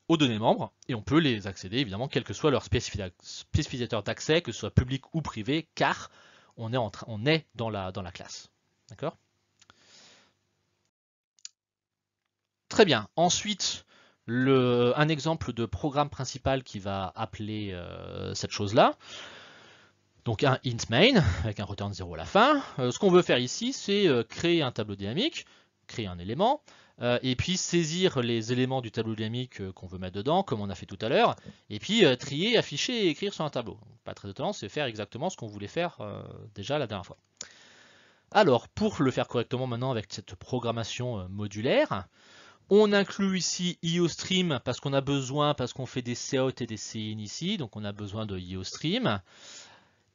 aux données membres et on peut les accéder évidemment quel que soit leur spécificateur d'accès, que ce soit public ou privé, car on est, on est dans, la, dans la classe. D'accord Très bien. Ensuite, le, un exemple de programme principal qui va appeler euh, cette chose-là. Donc un int main avec un return 0 à la fin. Euh, ce qu'on veut faire ici, c'est euh, créer un tableau dynamique créer un élément, euh, et puis saisir les éléments du tableau dynamique euh, qu'on veut mettre dedans, comme on a fait tout à l'heure, et puis euh, trier, afficher et écrire sur un tableau. pas très étonnant, c'est faire exactement ce qu'on voulait faire déjà la dernière fois. Alors, pour le faire correctement maintenant avec cette programmation modulaire, on inclut ici IOStream parce qu'on a besoin, parce qu'on fait des cout et des cin ici, donc on a besoin de IOStream.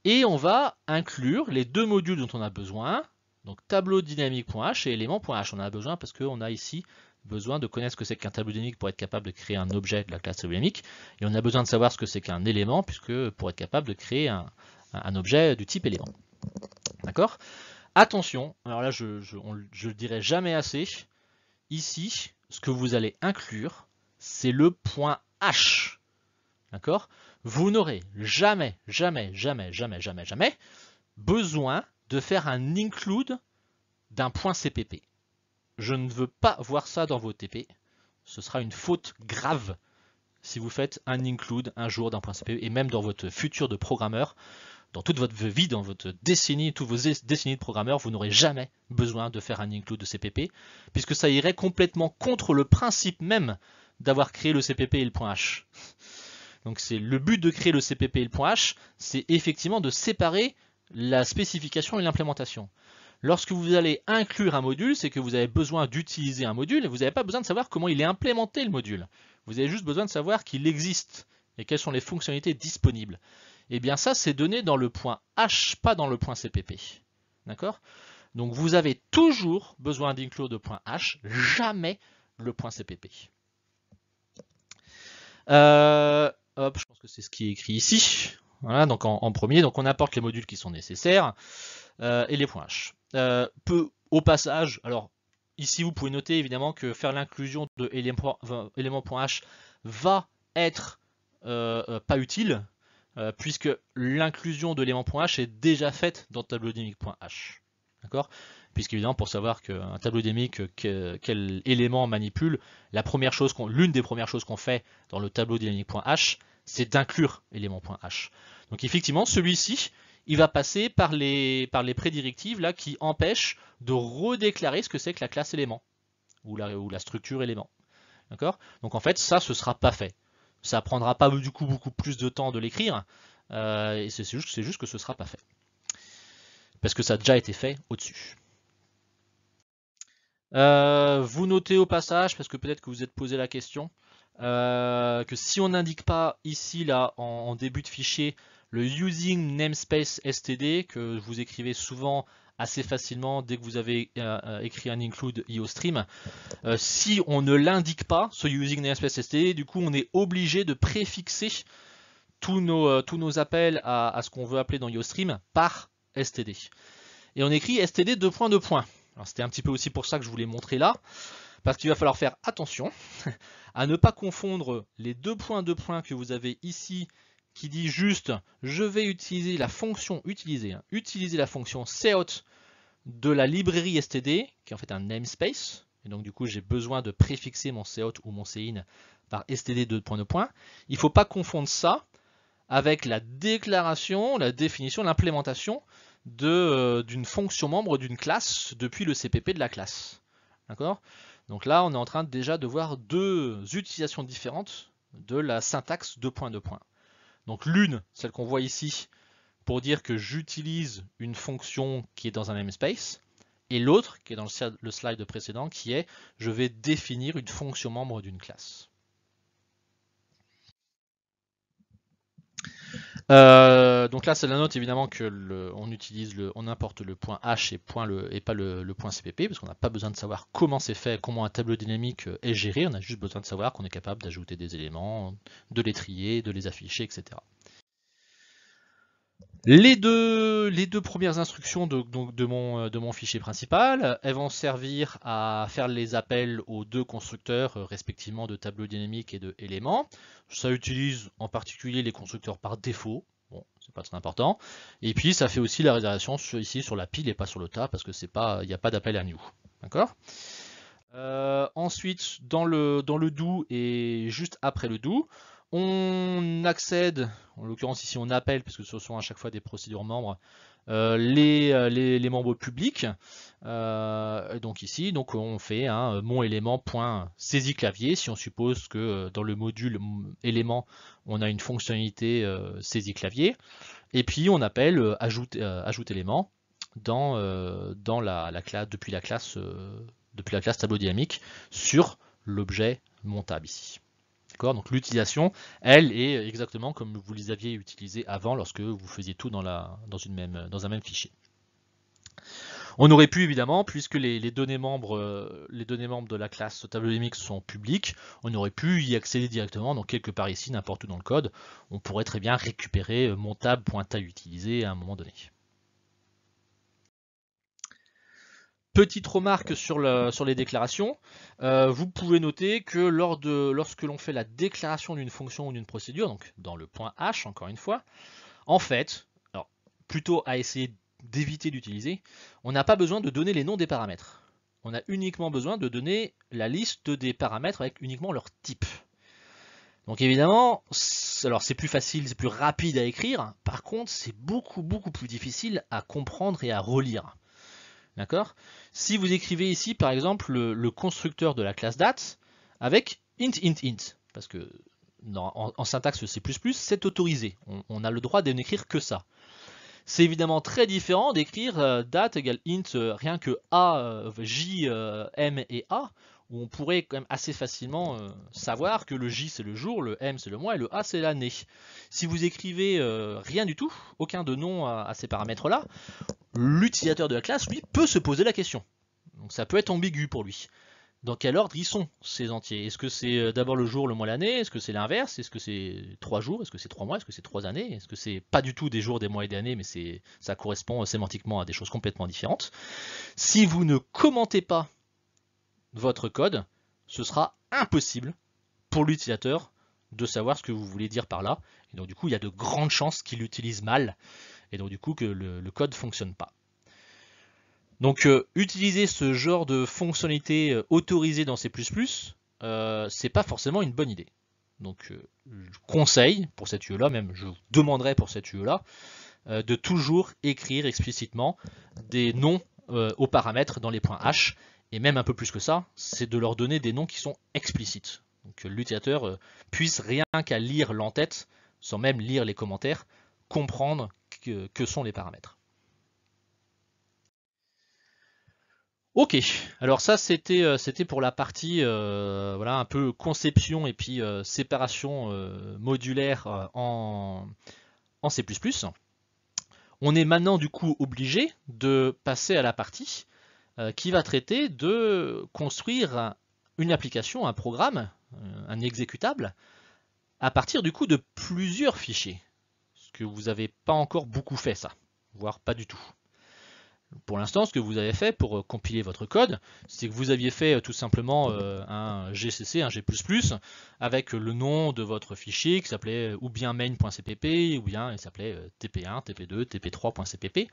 Et on va inclure les deux modules dont on a besoin, donc tableau dynamique.h et élément.h, on en a besoin parce qu'on a ici besoin de connaître ce que c'est qu'un tableau dynamique pour être capable de créer un objet de la classe dynamique, et on a besoin de savoir ce que c'est qu'un élément, puisque pour être capable de créer un, objet du type élément. D'accord Attention, alors là je, ne le dirai jamais assez, ici, ce que vous allez inclure, c'est le point H. D'accord Vous n'aurez jamais, jamais, jamais, jamais, jamais, jamais besoin de faire un include d'un point CPP. Je ne veux pas voir ça dans vos TP. Ce sera une faute grave si vous faites un include un jour d'un point CPP et même dans votre futur de programmeur. Dans toute votre vie, dans votre décennie, tous vos décennies de programmeur, vous n'aurez jamais besoin de faire un include de CPP puisque ça irait complètement contre le principe même d'avoir créé le CPP et le point H. Donc c'est le but de créer le CPP et le point H, c'est effectivement de séparer la spécification et l'implémentation. Lorsque vous allez inclure un module, c'est que vous avez besoin d'utiliser un module et vous n'avez pas besoin de savoir comment il est implémenté le module. Vous avez juste besoin de savoir qu'il existe et quelles sont les fonctionnalités disponibles. Et eh bien ça, c'est donné dans le point H, pas dans le point CPP. D'accord Donc vous avez toujours besoin d'inclure de point H, jamais le point CPP. Euh, hop, je pense que c'est ce qui est écrit ici donc en, premier, donc on apporte les modules qui sont nécessaires euh, et les points H. Euh, peu au passage, alors ici vous pouvez noter évidemment que faire l'inclusion de H va être euh, pas utile puisque l'inclusion de H est déjà faite dans tableau dynamique.h. D'accord Puisqu'évidemment, pour savoir qu'un tableau dynamique, quel élément manipule, l'une des premières choses qu'on fait dans le tableau dynamique.h, c'est d'inclure élément.h. Donc effectivement, celui-ci, il va passer par les, prédirectives là, qui empêchent de redéclarer ce que c'est que la classe élément ou la, structure élément. D'accord Donc en fait, ça, ce sera pas fait. Ça prendra pas du coup beaucoup plus de temps de l'écrire, euh, et c'est juste, que ce ne sera pas fait. Parce que ça a déjà été fait au-dessus. Euh, vous notez au passage, parce que peut-être que vous êtes posé la question, euh, que si on n'indique pas ici, là, en, début de fichier, le using namespace std, que vous écrivez souvent assez facilement dès que vous avez euh, euh, écrit un include iostream, si on ne l'indique pas, ce using namespace std, du coup, on est obligé de préfixer tous nos, tous nos appels à, ce qu'on veut appeler dans iostream par std. Et on écrit std 2.2. C'était un petit peu aussi pour ça que je voulais montrer là. Parce qu'il va falloir faire attention à ne pas confondre les deux points de points que vous avez ici qui dit juste je vais utiliser la fonction utilisée, hein, utiliser la fonction cout de la librairie std qui est en fait un namespace et donc du coup j'ai besoin de préfixer mon cout ou mon cin par std deux Il ne faut pas confondre ça avec la déclaration, la définition, l'implémentation euh, d'une fonction membre d'une classe depuis le CPP de la classe. D'accord donc là, on est en train déjà de voir deux utilisations différentes de la syntaxe de point-de-point. Donc l'une, celle qu'on voit ici, pour dire que j'utilise une fonction qui est dans un namespace, et l'autre, qui est dans le slide précédent, qui est je vais définir une fonction membre d'une classe. Euh, donc là, c'est la note évidemment que on utilise on importe le point H et, point et pas le, le point CPP parce qu'on n'a pas besoin de savoir comment c'est fait, comment un tableau dynamique euh, est géré. On a juste besoin de savoir qu'on est capable d'ajouter des éléments, de les trier, de les afficher, etc. Les deux, premières instructions euh, de, mon, fichier principal, elles vont servir à faire les appels aux deux constructeurs, euh, respectivement de tableau dynamique et de éléments. Ça utilise en particulier les constructeurs par défaut, bon, c'est pas très important. Et puis ça fait aussi la réservation ici sur la pile et pas sur le tas, parce que c'est pas, il n'y a pas d'appel à new. D'accord euh, Ensuite, dans le, dans le do et juste après le do, on accède, en l'occurrence ici on appelle, puisque ce sont à chaque fois des procédures membres, euh, euh, les, membres publics. Euh, donc ici, donc on fait mon élément point saisie clavier si on suppose que dans le module mm, élément on a une fonctionnalité saisie clavier. Et puis on appelle ajoute, élément dans, dans la, classe depuis la classe depuis la classe tableau dynamique sur l'objet montable ici. Donc l'utilisation, elle, est exactement comme vous les aviez utilisées avant lorsque vous faisiez tout dans, la, même, dans un même fichier. On aurait pu évidemment, puisque les, euh, données membres, de la classe Mix sont publiques, on aurait pu y accéder directement, donc quelque part ici, n'importe où dans le code, on pourrait très bien récupérer euh, mon tab.ta utilisé à un moment donné. Petite remarque sur, les déclarations. Euh, vous pouvez noter que lorsque l'on fait la déclaration d'une fonction ou d'une procédure, donc dans le point H encore une fois, en fait, alors, plutôt à essayer d'éviter d'utiliser, on n'a pas besoin de donner les noms des paramètres. On a uniquement besoin de donner la liste des paramètres avec uniquement leur type. Donc évidemment, alors c'est plus facile, c'est plus rapide à écrire, par contre c'est beaucoup beaucoup plus difficile à comprendre et à relire. D'accord Si vous écrivez ici, par exemple, le, constructeur de la classe date avec int, int, int, parce que en, syntaxe C++, c'est autorisé. On, a le droit de n'écrire que ça. C'est évidemment très différent d'écrire euh, date égale int euh, rien que a, euh, j, m et a, on pourrait quand même assez facilement euh, savoir que le J c'est le jour, le M c'est le mois et le A c'est l'année. Si vous écrivez euh, rien du tout, aucun de nom à, ces paramètres-là, l'utilisateur de la classe, lui, peut se poser la question. Donc ça peut être ambigu pour lui. Dans quel ordre ils sont ces entiers Est-ce que c'est euh, d'abord le jour, le mois, l'année Est-ce que c'est l'inverse Est-ce que c'est trois jours Est-ce que c'est trois mois Est-ce que c'est trois années Est-ce que c'est pas du tout des jours, des mois et des années, mais ça correspond sémantiquement à des choses complètement différentes Si vous ne commentez pas votre code, ce sera impossible pour l'utilisateur de savoir ce que vous voulez dire par là. Et donc du coup, il y a de grandes chances qu'il l'utilise mal, et donc du coup que le, code ne fonctionne pas. Donc euh, utiliser ce genre de fonctionnalité euh, autorisée dans C++, euh, c'est pas forcément une bonne idée. Donc euh, je conseille pour cette UE là, même je vous demanderai pour cette UE là, de toujours écrire explicitement des noms aux paramètres dans les points H et même un peu plus que ça, c'est de leur donner des noms qui sont explicites. Donc euh, l'utilisateur euh, puisse rien qu'à lire l'entête, sans même lire les commentaires, comprendre que, sont les paramètres. Ok, alors ça c'était euh, pour la partie voilà un peu conception et puis séparation modulaire en, en C++. On est maintenant du coup obligé de passer à la partie euh, qui va traiter de construire une application, un programme, euh, un exécutable, à partir du coup de plusieurs fichiers. Ce que vous n'avez pas encore beaucoup fait ça, voire pas du tout. Pour l'instant, ce que vous avez fait pour euh, compiler votre code, c'est que vous aviez fait euh, tout simplement un euh, GCC, un G++, avec le nom de votre fichier qui s'appelait ou bien main.cpp, ou bien il s'appelait tp1, tp2, tp3.cpp,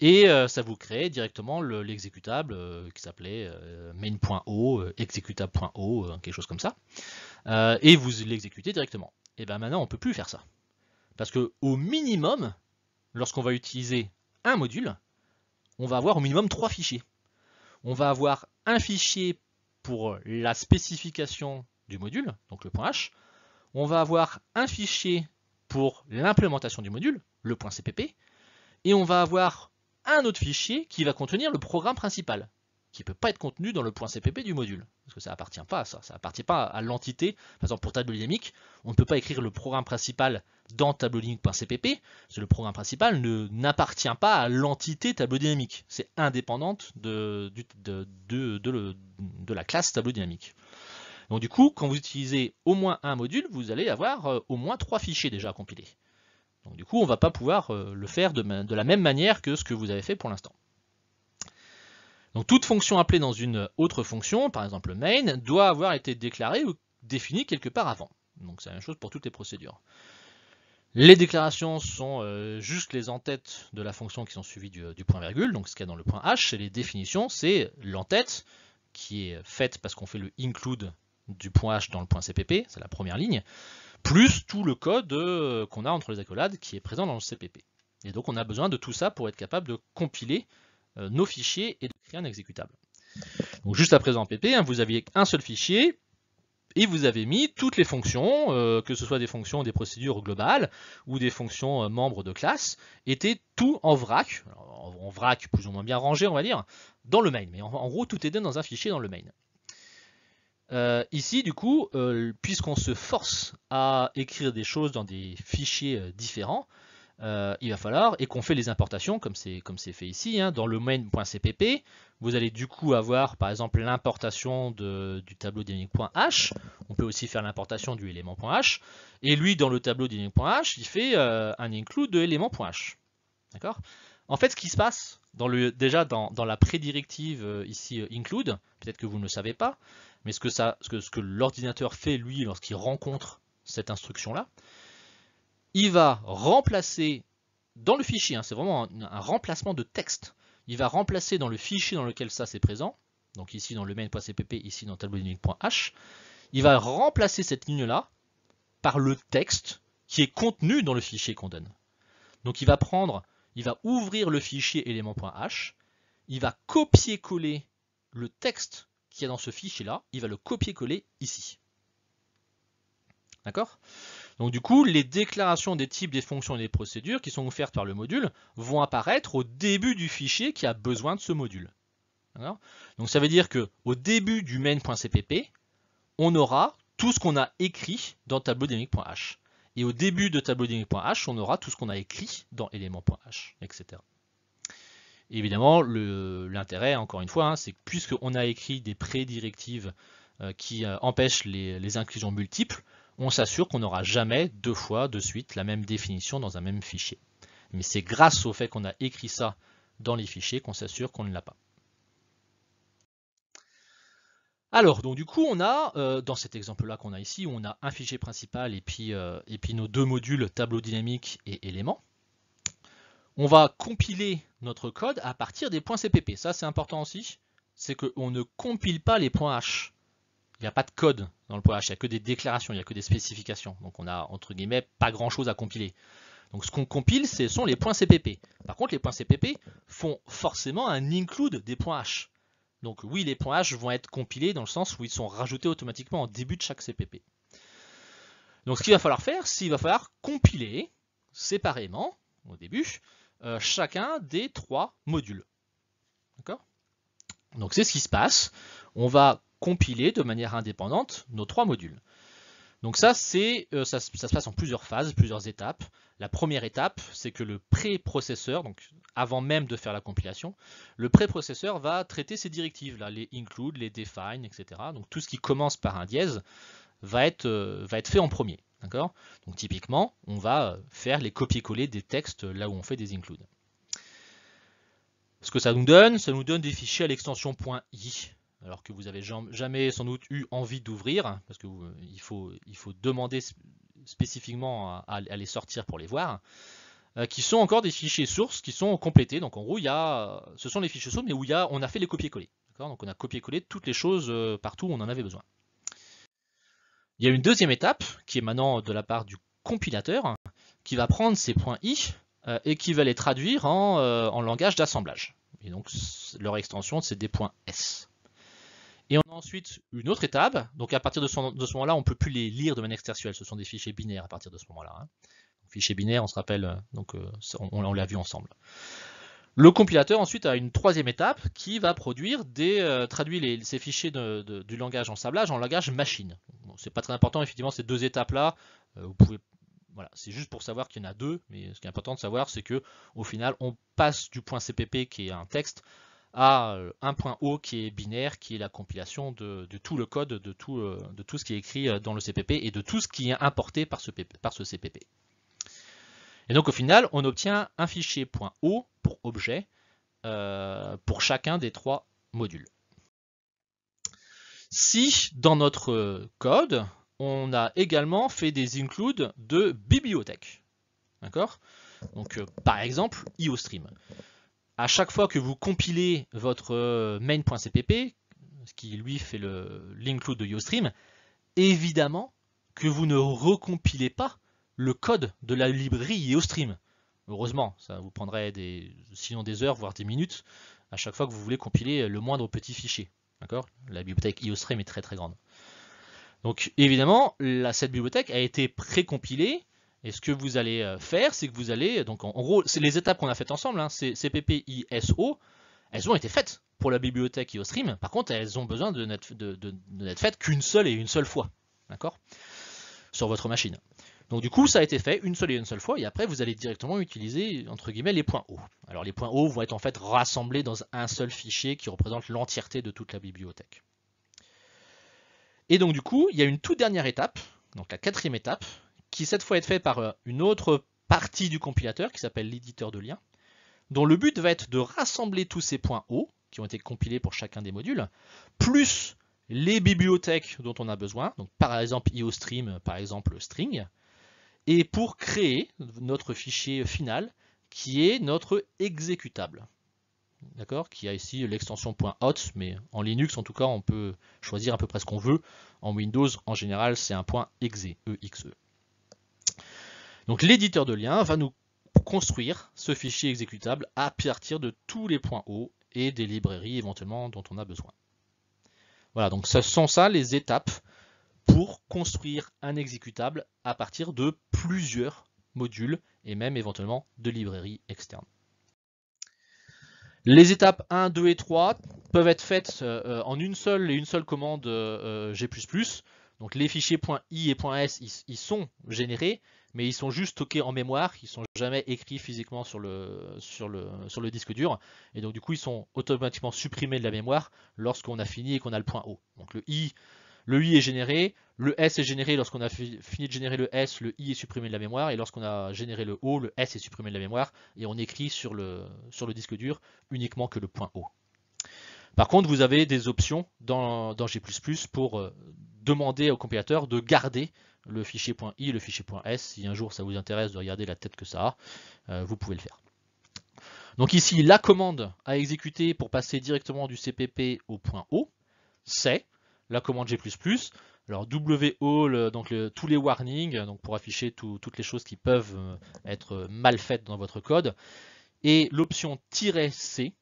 et ça vous crée directement l'exécutable qui s'appelait main.o, exécutable.o, quelque chose comme ça, et vous l'exécutez directement. Et bien maintenant, on ne peut plus faire ça. Parce que au minimum, lorsqu'on va utiliser un module, on va avoir au minimum trois fichiers. On va avoir un fichier pour la spécification du module, donc le point H. On va avoir un fichier pour l'implémentation du module, le point CPP. Et on va avoir un autre fichier qui va contenir le programme principal, qui ne peut pas être contenu dans le point CPP du module, parce que ça appartient pas à ça, ça appartient pas à l'entité. Par exemple, pour tableau dynamique, on ne peut pas écrire le programme principal dans tableau dynamique.cpp, parce que le programme principal n'appartient pas à l'entité tableau dynamique, c'est indépendante de, de, de, la classe tableau dynamique. Donc du coup, quand vous utilisez au moins un module, vous allez avoir euh, au moins trois fichiers déjà compilés. Donc du coup, on ne va pas pouvoir euh, le faire de la même manière que ce que vous avez fait pour l'instant. Donc toute fonction appelée dans une autre fonction, par exemple main, doit avoir été déclarée ou définie quelque part avant. Donc c'est la même chose pour toutes les procédures. Les déclarations sont euh, juste les entêtes de la fonction qui sont suivies du, point virgule, donc ce qu'il y a dans le point H, et les définitions, c'est l'entête qui est faite parce qu'on fait le include du point H dans le point CPP, c'est la première ligne, plus tout le code euh, qu'on a entre les accolades qui est présent dans le CPP. Et donc on a besoin de tout ça pour être capable de compiler euh, nos fichiers et de donc juste à présent PP, hein, vous aviez un seul fichier, et vous avez mis toutes les fonctions, euh, que ce soit des fonctions des procédures globales ou des fonctions euh, membres de classe, étaient tout en vrac, en, vrac plus ou moins bien rangé on va dire, dans le main. Mais en, gros tout était dans un fichier dans le main. Euh, ici du coup, puisqu'on se force à écrire des choses dans des fichiers différents, euh, il va falloir, et qu'on fait les importations, comme c'est fait ici, hein, dans le main.cpp, vous allez du coup avoir par exemple l'importation du tableau dynamique.h, on peut aussi faire l'importation du élément.h, et lui dans le tableau dynamique.h, il fait euh, un include de élément.h. D'accord En fait, ce qui se passe, dans déjà dans, la prédirective euh, ici include, peut-être que vous ne le savez pas, mais ce que l'ordinateur fait lui lorsqu'il rencontre cette instruction-là, il va remplacer dans le fichier, hein, c'est vraiment un, remplacement de texte, il va remplacer dans le fichier dans lequel ça c'est présent, donc ici dans le main.cpp, ici dans tableau il va remplacer cette ligne-là par le texte qui est contenu dans le fichier qu'on donne. Donc il va prendre, il va ouvrir le fichier élément.h, il va copier-coller le texte qu'il y a dans ce fichier-là, il va le copier-coller ici. D'accord donc du coup, les déclarations des types, des fonctions et des procédures qui sont offertes par le module vont apparaître au début du fichier qui a besoin de ce module. Donc ça veut dire qu'au début du main.cpp, on aura tout ce qu'on a écrit dans tableau-dynamique.h. Et au début de tableau-dynamique.h, on aura tout ce qu'on a écrit dans élément.h, etc. évidemment, l'intérêt, encore une fois, hein, c'est que puisqu'on a écrit des prédirectives euh, qui euh, empêchent les inclusions multiples, on s'assure qu'on n'aura jamais deux fois de suite la même définition dans un même fichier. Mais c'est grâce au fait qu'on a écrit ça dans les fichiers qu'on s'assure qu'on ne l'a pas. Alors, donc du coup, on a, euh, dans cet exemple-là qu'on a ici, on a un fichier principal et puis, euh, et puis nos deux modules tableau dynamique et éléments. On va compiler notre code à partir des points CPP. Ça, c'est important aussi, c'est qu'on ne compile pas les points H il n'y a pas de code dans le .h, il n'y a que des déclarations, il n'y a que des spécifications. Donc on a entre guillemets pas grand chose à compiler. Donc ce qu'on compile, ce sont les points CPP. Par contre, les points CPP font forcément un include des points H. Donc oui, les points H vont être compilés dans le sens où ils sont rajoutés automatiquement en début de chaque CPP. Donc ce qu'il va falloir faire, c'est qu'il va falloir compiler séparément, au début, euh, chacun des trois modules. D'accord Donc c'est ce qui se passe. On va compiler de manière indépendante nos trois modules. Donc euh, ça, ça, se passe en plusieurs phases, plusieurs étapes. La première étape, c'est que le préprocesseur, donc avant même de faire la compilation, le préprocesseur va traiter ces directives là, les include, les define, etc. Donc tout ce qui commence par un dièse va être, euh, va être fait en premier. D'accord Donc typiquement, on va faire les copier-coller des textes là où on fait des includes. Ce que ça nous donne, ça nous donne des fichiers à l'extension .i alors que vous n'avez jamais sans doute eu envie d'ouvrir, hein, parce qu'il faut, il faut demander spécifiquement à, les sortir pour les voir, euh, qui sont encore des fichiers sources qui sont complétés. Donc en gros, il y a, ce sont les fichiers sources, mais où on a fait les copier-coller. Donc on a copié-collé toutes les choses euh, partout où on en avait besoin. Il y a une deuxième étape, qui est maintenant de la part du compilateur, qui va prendre ces points i euh, et qui va les traduire en, en langage d'assemblage. Et donc leur extension, c'est des points s. Et on a ensuite une autre étape. Donc à partir de, ce moment-là, on ne peut plus les lire de manière textuelle. Ce sont des fichiers binaires à partir de ce moment-là. Hein. Fichiers binaires, on se rappelle, euh, donc euh, on, l'a vu ensemble. Le compilateur ensuite a une troisième étape qui va produire des euh, traduire ces fichiers du langage en sablage en langage machine. Ce c'est pas très important effectivement ces deux étapes là. vous pouvez voilà, c'est juste pour savoir qu'il y en a deux, mais ce qui est important de savoir c'est que au final on passe du point CPP qui est un texte à euh, un point O qui est binaire, qui est la compilation de, tout le code, euh, de tout, ce qui est écrit euh, dans le CPP et de tout ce qui est importé par ce, CPP. Et donc au final, on obtient un fichier point .o pour objet pour chacun des trois modules. Si dans notre code, on a également fait des includes de bibliothèques. D'accord Donc par exemple, IOStream à chaque fois que vous compilez votre euh, main.cpp, ce qui lui fait le l'include de YoStream, évidemment que vous ne recompilez pas le code de la librairie Iostream. Heureusement, ça vous prendrait des, sinon des heures, voire des minutes, à chaque fois que vous voulez compiler le moindre petit fichier. D'accord La bibliothèque IOStream est très très grande. Donc évidemment, la, cette bibliothèque a été précompilée et ce que vous allez euh, faire, c'est que vous allez, euh, donc en, gros, c'est les étapes qu'on a faites ensemble, hein, ces, PPISO, elles ont été faites pour la bibliothèque IOStream. Par contre, elles ont besoin de n'être faites qu'une seule et une seule fois, d'accord Sur votre machine. Donc du coup, ça a été fait une seule et une seule fois, et après vous allez directement utiliser, entre guillemets, les points O. Alors les points O vont être en fait rassemblés dans un seul fichier qui représente l'entièreté de toute la bibliothèque. Et donc du coup, il y a une toute dernière étape, donc la quatrième étape, qui cette fois est fait par euh, une autre partie du compilateur qui s'appelle l'éditeur de liens, dont le but va être de rassembler tous ces points O, qui ont été compilés pour chacun des modules, plus les bibliothèques dont on a besoin, donc par exemple IOStream, par exemple String, et pour créer notre fichier final qui est notre exécutable. D'accord Qui a ici l'extension .hot, mais en Linux en tout cas on peut choisir à peu près ce qu'on veut. En Windows en général c'est un point .exe. E, e. Donc l'éditeur de liens va nous construire ce fichier exécutable à partir de tous les points O et des librairies éventuellement dont on a besoin. Voilà, donc ce sont ça les étapes pour construire un exécutable à partir de plusieurs modules et même éventuellement de librairies externes. Les étapes 1, 2 et 3 peuvent être faites euh, en une seule et une seule commande euh, euh, G++. Donc les fichiers .i et .s, ils sont générés, mais ils sont juste stockés en mémoire, ils sont jamais écrits physiquement sur le, disque dur, et donc du coup ils sont automatiquement supprimés de la mémoire lorsqu'on a fini et qu'on a le point O. Donc le i, le i est généré, le s est généré lorsqu'on a fini de générer le s, le i est supprimé de la mémoire, et lorsqu'on a généré le o, le s est supprimé de la mémoire, et on écrit sur le, disque dur uniquement que le point O. Par contre, vous avez des options dans, G++ pour euh, demander au compilateur de garder le fichier .i, le fichier .s, si un jour ça vous intéresse de regarder la tête que ça a, euh, vous pouvez le faire. Donc ici, la commande à exécuter pour passer directement du CPP au point .o, c'est la commande G++, alors wo donc tous les warnings, donc pour afficher toutes les choses qui peuvent euh, être mal faites dans votre code, et l'option "-c",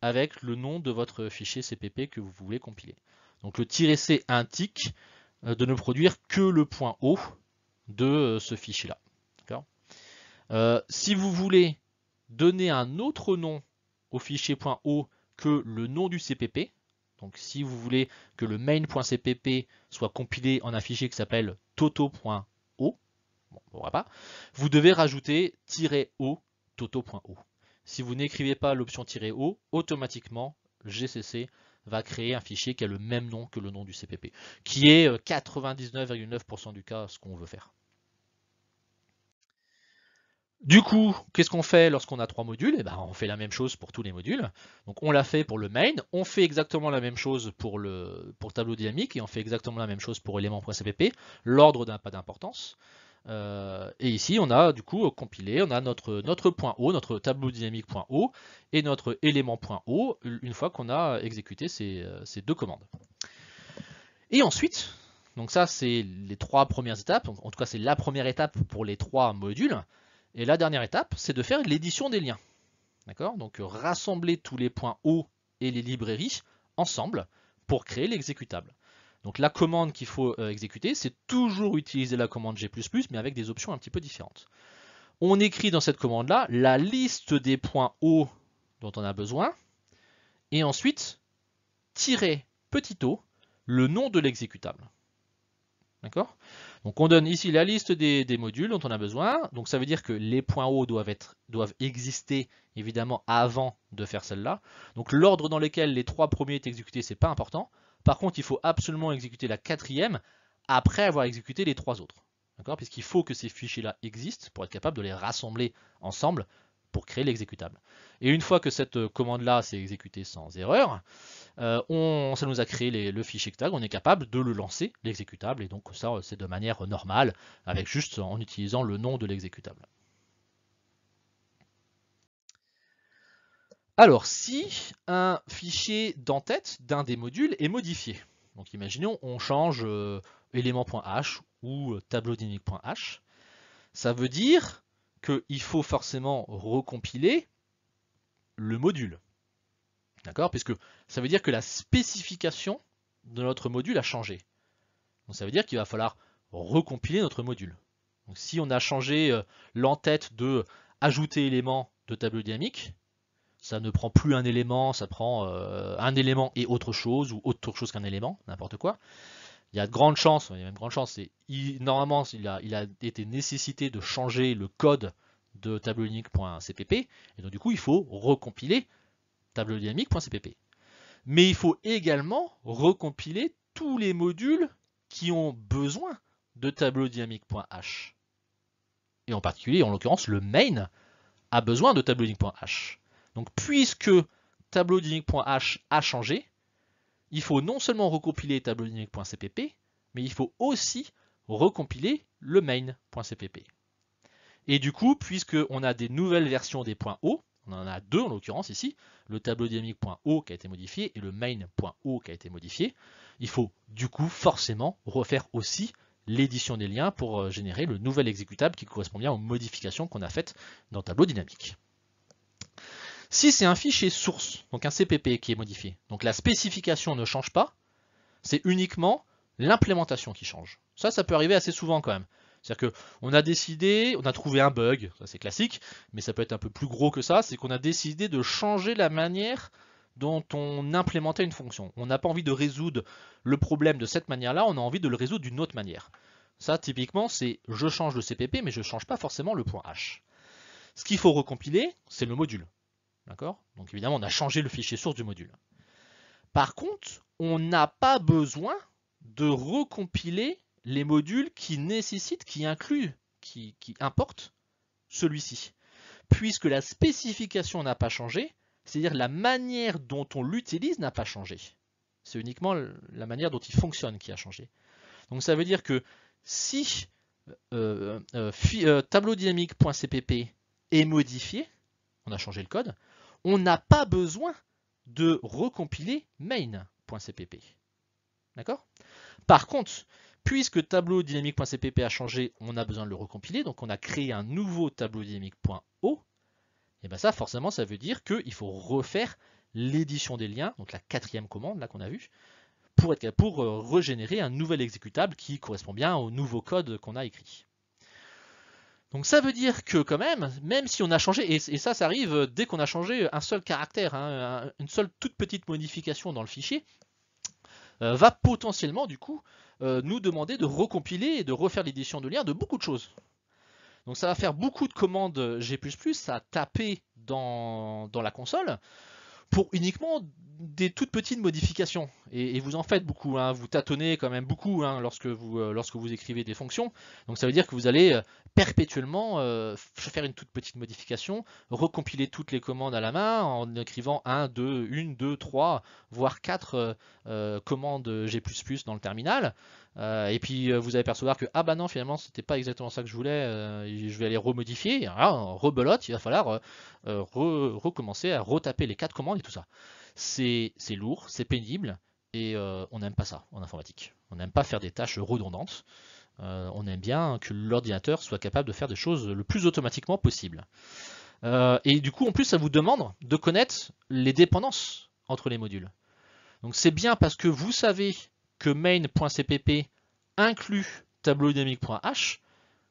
avec le nom de votre fichier CPP que vous voulez compiler. Donc le "-c", un tic, euh, de ne produire que le point de euh, ce fichier-là. Euh, si vous voulez donner un autre nom au fichier .o que le nom du CPP, donc si vous voulez que le main.cpp soit compilé en un fichier qui s'appelle toto.o, pas, vous devez rajouter -o toto.o. Si vous n'écrivez pas l'option -o, automatiquement GCC va créer un fichier qui a le même nom que le nom du CPP, qui est 99,9% euh, du cas ce qu'on veut faire. Du coup, qu'est-ce qu'on fait lorsqu'on a trois modules eh ben, On fait la même chose pour tous les modules. Donc on l'a fait pour le main, on fait exactement la même chose pour le, pour tableau dynamique et on fait exactement la même chose pour élément.cpp. L'ordre n'a pas d'importance. Euh, et ici, on a du coup compilé, on a notre, notre point O, notre tableau dynamique point et notre élément point une fois qu'on a exécuté euh, ces, deux commandes. Et ensuite, donc ça c'est les trois premières étapes, en tout cas c'est la première étape pour les trois modules, et la dernière étape, c'est de faire l'édition des liens. D'accord Donc rassembler tous les points O et les librairies ensemble pour créer l'exécutable. Donc la commande qu'il faut euh, exécuter, c'est toujours utiliser la commande G++, mais avec des options un petit peu différentes. On écrit dans cette commande-là la liste des points O dont on a besoin, et ensuite, tirer petit o, le nom de l'exécutable. D'accord Donc on donne ici la liste des, modules dont on a besoin. Donc ça veut dire que les points O doivent, exister évidemment avant de faire celle-là. Donc l'ordre dans lequel les trois premiers exécutés, ce n'est pas important. Par contre, il faut absolument exécuter la quatrième après avoir exécuté les trois autres. Puisqu'il faut que ces fichiers-là existent pour être capable de les rassembler ensemble pour créer l'exécutable. Et une fois que cette euh, commande-là s'est exécutée sans erreur, euh, ça nous a créé le fichier tag, on est capable de le lancer, l'exécutable, et donc ça euh, c'est de manière normale, avec juste en utilisant le nom de l'exécutable. Alors, si un fichier d'entête d'un des modules est modifié, donc imaginons on change euh, élément.h ou euh, tableau dynamique.h, ça veut dire qu'il faut forcément recompiler le module. D'accord Puisque ça veut dire que la spécification de notre module a changé. Donc ça veut dire qu'il va falloir recompiler notre module. Donc si on a changé euh, l'entête de ajouter élément de tableau dynamique, ça ne prend plus un élément, ça prend euh, un élément et autre chose, ou autre chose qu'un élément, n'importe quoi. Il y a de grandes chances, il y a même de grandes chances, il, normalement il a, été nécessité de changer le code de tableau dynamiquecpp et donc du coup il faut recompiler tableau dynamique.cpp. Mais il faut également recompiler tous les modules qui ont besoin de tableau dynamique.h. Et en particulier, en l'occurrence, le main a besoin de tableau dynamique.h. Donc puisque tableau dynamique.h a changé, il faut non seulement recompiler tableau dynamique.cpp, mais il faut aussi recompiler le main.cpp. Et du coup, puisqu'on a des nouvelles versions des points O, on en a deux en l'occurrence ici, le tableau dynamique.o qui a été modifié et le main.o qui a été modifié, il faut du coup forcément refaire aussi l'édition des liens pour euh, générer le nouvel exécutable qui correspond bien aux modifications qu'on a faites dans tableau dynamique. Si c'est un fichier source, donc un CPP qui est modifié, donc la spécification ne change pas, c'est uniquement l'implémentation qui change. Ça, ça peut arriver assez souvent quand même. C'est-à-dire qu'on a décidé, on a trouvé un bug, ça c'est classique, mais ça peut être un peu plus gros que ça, c'est qu'on a décidé de changer la manière dont on implémentait une fonction. On n'a pas envie de résoudre le problème de cette manière-là, on a envie de le résoudre d'une autre manière. Ça, typiquement, c'est je change le CPP, mais je ne change pas forcément le point H. Ce qu'il faut recompiler, c'est le module. D'accord Donc évidemment, on a changé le fichier source du module. Par contre, on n'a pas besoin de recompiler les modules qui nécessitent, qui incluent, qui, importent celui-ci. Puisque la spécification n'a pas changé, c'est-à-dire la manière dont on l'utilise n'a pas changé. C'est uniquement la manière dont il fonctionne qui a changé. Donc ça veut dire que si euh, euh, euh, tableau dynamique.cpp est modifié, on a changé le code, on n'a pas besoin de recompiler main.cpp. D'accord Par contre, puisque tableau dynamique.cpp a changé, on a besoin de le recompiler, donc on a créé un nouveau tableau dynamique.o, et eh bien ça forcément ça veut dire qu'il faut refaire l'édition des liens, donc la quatrième commande là qu'on a vue, pour, être, pour euh, régénérer un nouvel exécutable qui correspond bien au nouveau code qu'on a écrit. Donc ça veut dire que quand même, même si on a changé, et, ça ça arrive euh, dès qu'on a changé un seul caractère, hein, une seule toute petite modification dans le fichier, euh, va potentiellement du coup euh, nous demander de recompiler et de refaire l'édition de lien de beaucoup de choses. Donc ça va faire beaucoup de commandes G++, ça taper dans, dans la console, pour uniquement des toutes petites modifications, et, vous en faites beaucoup, hein. vous tâtonnez quand même beaucoup hein, lorsque, vous, euh, lorsque vous écrivez des fonctions, donc ça veut dire que vous allez euh, perpétuellement euh, faire une toute petite modification, recompiler toutes les commandes à la main en écrivant 1, 2, 1, 2, 3, voire 4 commandes G++ dans le terminal, et puis vous allez percevoir que ah bah non finalement c'était pas exactement ça que je voulais, je vais aller remodifier, en rebelote, il va falloir recommencer à retaper les quatre commandes et tout ça c'est lourd, c'est pénible, et euh, on n'aime pas ça en informatique. On n'aime pas faire des tâches redondantes. Euh, on aime bien que l'ordinateur soit capable de faire des choses le plus automatiquement possible. Euh, et du coup, en plus, ça vous demande de connaître les dépendances entre les modules. Donc c'est bien parce que vous savez que main.cpp inclut tableau dynamique.h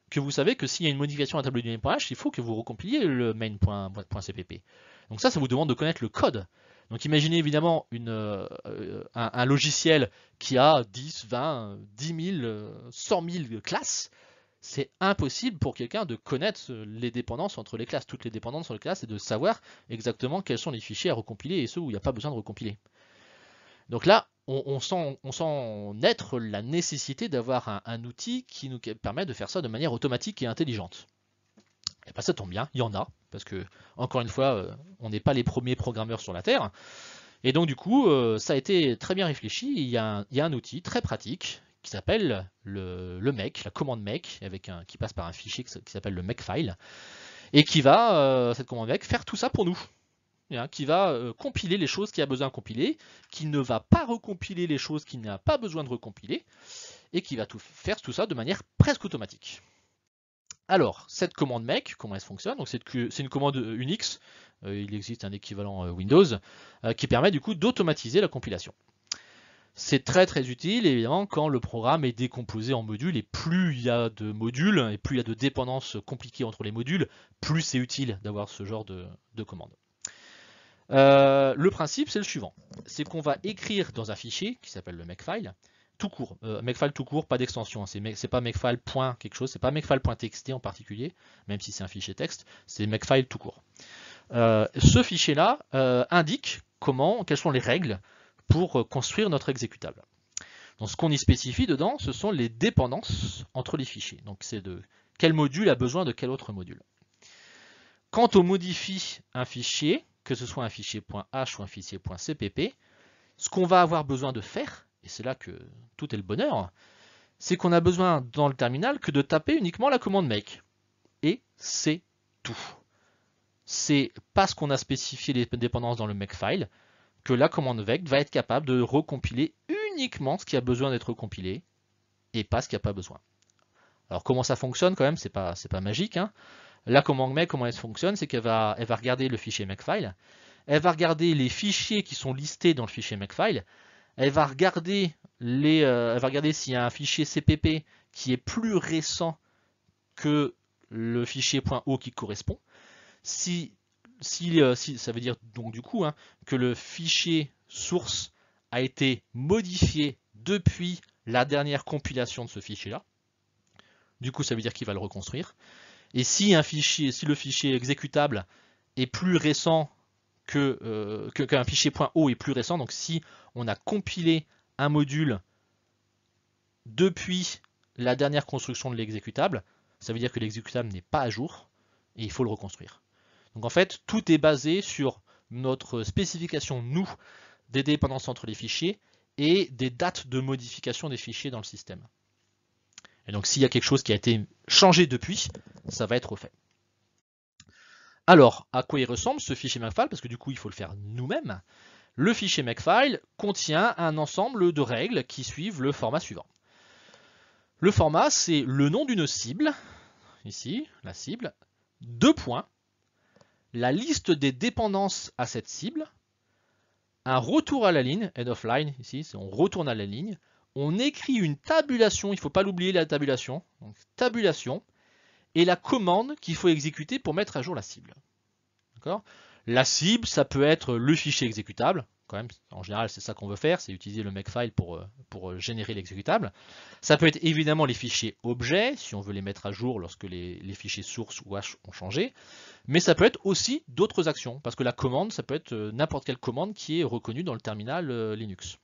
que vous savez que s'il y a une modification à tableau dynamique.h, il faut que vous recompiliez le main.cpp. Donc ça, ça vous demande de connaître le code. Donc imaginez évidemment euh, euh, un, logiciel qui a 10, 20, 10 000, 100 000 classes. C'est impossible pour quelqu'un de connaître les dépendances entre les classes, toutes les dépendances sur les classes, et de savoir exactement quels sont les fichiers à recompiler et ceux où il n'y a pas besoin de recompiler. Donc là, on, sent, naître la nécessité d'avoir un, un, outil qui nous permet de faire ça de manière automatique et intelligente. Et eh bien ça tombe bien, il y en a. Parce que, encore une fois, euh, on n'est pas les premiers programmeurs sur la Terre. Et donc, du coup, euh, ça a été très bien réfléchi. Il y a un, outil très pratique qui s'appelle le, mec, la commande mec, avec qui passe par un fichier qui s'appelle le mecfile, et qui va, euh, cette commande mec, faire tout ça pour nous. Hein, qui va compiler les choses qu'il a besoin de compiler, qui ne va pas recompiler les choses qu'il n'a pas besoin de recompiler, et qui va tout faire tout ça de manière presque automatique. Alors, cette commande make, comment elle fonctionne Donc, c'est une commande euh, Unix, euh, il existe un équivalent euh, Windows, qui permet du coup d'automatiser la compilation. C'est très très utile évidemment quand le programme est décomposé en modules et plus il y a de modules et plus il y a de dépendances compliquées entre les modules, plus c'est utile d'avoir ce genre de, commande. le principe c'est le suivant, c'est qu'on va écrire dans un fichier qui s'appelle le makefile tout court, euh, Makefile tout court, pas d'extension. Hein. C'est pas Makefile quelque chose, c'est pas Makefile.txt en particulier, même si c'est un fichier texte, c'est Makefile tout court. Euh, ce fichier-là euh, indique comment, quelles sont les règles pour construire notre exécutable. Donc ce qu'on y spécifie dedans, ce sont les dépendances entre les fichiers. Donc c'est de quel module a besoin de quel autre module. Quand on modifie un fichier, que ce soit un fichier .h ou un fichier .cpp, ce qu'on va avoir besoin de faire, et c'est là que tout est le bonheur, c'est qu'on a besoin dans le terminal que de taper uniquement la commande make. Et c'est tout. C'est parce qu'on a spécifié les dépendances dans le makefile que la commande vec va être capable de recompiler uniquement ce qui a besoin d'être compilé et pas ce qui n'a pas besoin. Alors comment ça fonctionne quand même, c'est pas, pas magique. Hein. La commande make, comment elle fonctionne, c'est qu'elle va, elle va regarder le fichier makefile, elle va regarder les fichiers qui sont listés dans le fichier makefile, elle va regarder les, euh, va regarder s'il y a un fichier CPP qui est plus récent que le fichier .o qui correspond. Euh, si, ça veut dire donc du coup hein, que le fichier source a été modifié depuis la dernière compilation de ce fichier-là. Du coup, ça veut dire qu'il va le reconstruire. Et si un fichier, si le fichier exécutable est plus récent que euh, qu'un fichier .o est plus récent, donc si on a compilé un module depuis la dernière construction de l'exécutable. Ça veut dire que l'exécutable n'est pas à jour et il faut le reconstruire. Donc en fait, tout est basé sur notre spécification, nous, des dépendances entre les fichiers et des dates de modification des fichiers dans le système. Et donc s'il y a quelque chose qui a été changé depuis, ça va être refait. Alors, à quoi il ressemble ce fichier Makefile Parce que du coup, il faut le faire nous-mêmes. Le fichier Makefile contient un ensemble de règles qui suivent le format suivant. Le format, c'est le nom d'une cible, ici, la cible, deux points, la liste des dépendances à cette cible, un retour à la ligne, head of line, ici, on retourne à la ligne, on écrit une tabulation, il ne faut pas l'oublier la tabulation, donc tabulation, et la commande qu'il faut exécuter pour mettre à jour la cible. D'accord la cible, ça peut être le fichier exécutable. Quand même, en général, c'est ça qu'on veut faire, c'est utiliser le makefile pour, euh, euh, générer l'exécutable. Ça peut être évidemment les fichiers objets, si on veut les mettre à jour lorsque les, les fichiers sources ou hash ont changé. Mais ça peut être aussi d'autres actions, parce que la commande, ça peut être euh, n'importe quelle commande qui est reconnue dans le terminal Linux.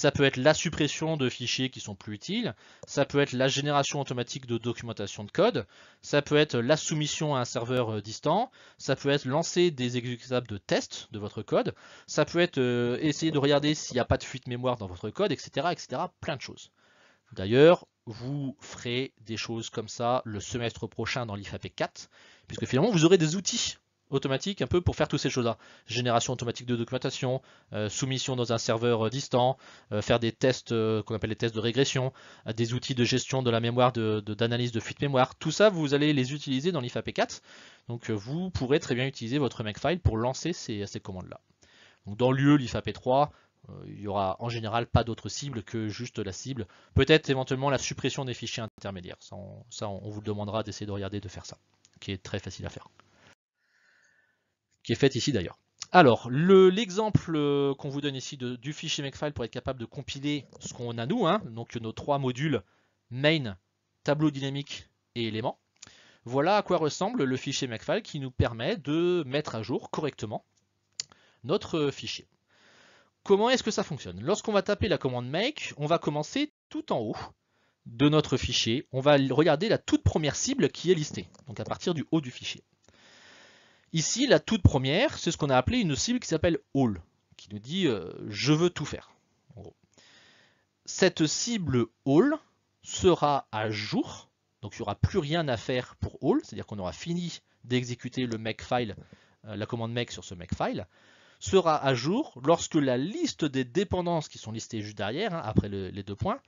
Ça peut être la suppression de fichiers qui sont plus utiles, ça peut être la génération automatique de documentation de code, ça peut être la soumission à un serveur euh, distant, ça peut être lancer des exécutables de test de votre code, ça peut être euh, essayer de regarder s'il n'y a pas de fuite mémoire dans votre code, etc. etc. plein de choses. D'ailleurs, vous ferez des choses comme ça le semestre prochain dans l'IFAP 4, puisque finalement vous aurez des outils automatique un peu pour faire toutes ces choses-là. Génération automatique de documentation, euh, soumission dans un serveur euh, distant, euh, faire des tests qu'on appelle les tests de régression, des outils de gestion de la mémoire, d'analyse de, d'analyse de fuite mémoire. Tout ça, vous allez les utiliser dans l'IFAP4. E Donc vous pourrez très bien utiliser votre Makefile pour lancer ces, commandes-là. Donc dans l'IEU l'IFAP3, e il n'y aura en général pas d'autres cibles que juste la cible. Peut-être éventuellement la suppression des fichiers intermédiaires. Ça, on, ça, on vous demandera d'essayer de regarder de faire ça, qui est très facile à faire qui faite ici d'ailleurs. Alors, l'exemple euh, qu'on vous donne ici du fichier Makefile pour être capable de compiler ce qu'on a nous, hein, donc nos trois modules main, tableau dynamique et éléments. Voilà à quoi ressemble le fichier Makefile qui nous permet de mettre à jour correctement notre euh, fichier. Comment est-ce que ça fonctionne Lorsqu'on va taper la commande make, on va commencer tout en haut de notre fichier. On va regarder la toute première cible qui est listée, donc à partir du haut du fichier. Ici, la toute première, c'est ce qu'on a appelé une cible qui s'appelle all, qui nous dit euh, je veux tout faire. Cette cible all sera à jour, donc il n'y aura plus rien à faire pour all, c'est-à-dire qu'on aura fini d'exécuter le makefile, euh, la commande make sur ce makefile, sera à jour lorsque la liste des dépendances qui sont listées juste derrière, hein, après les deux points,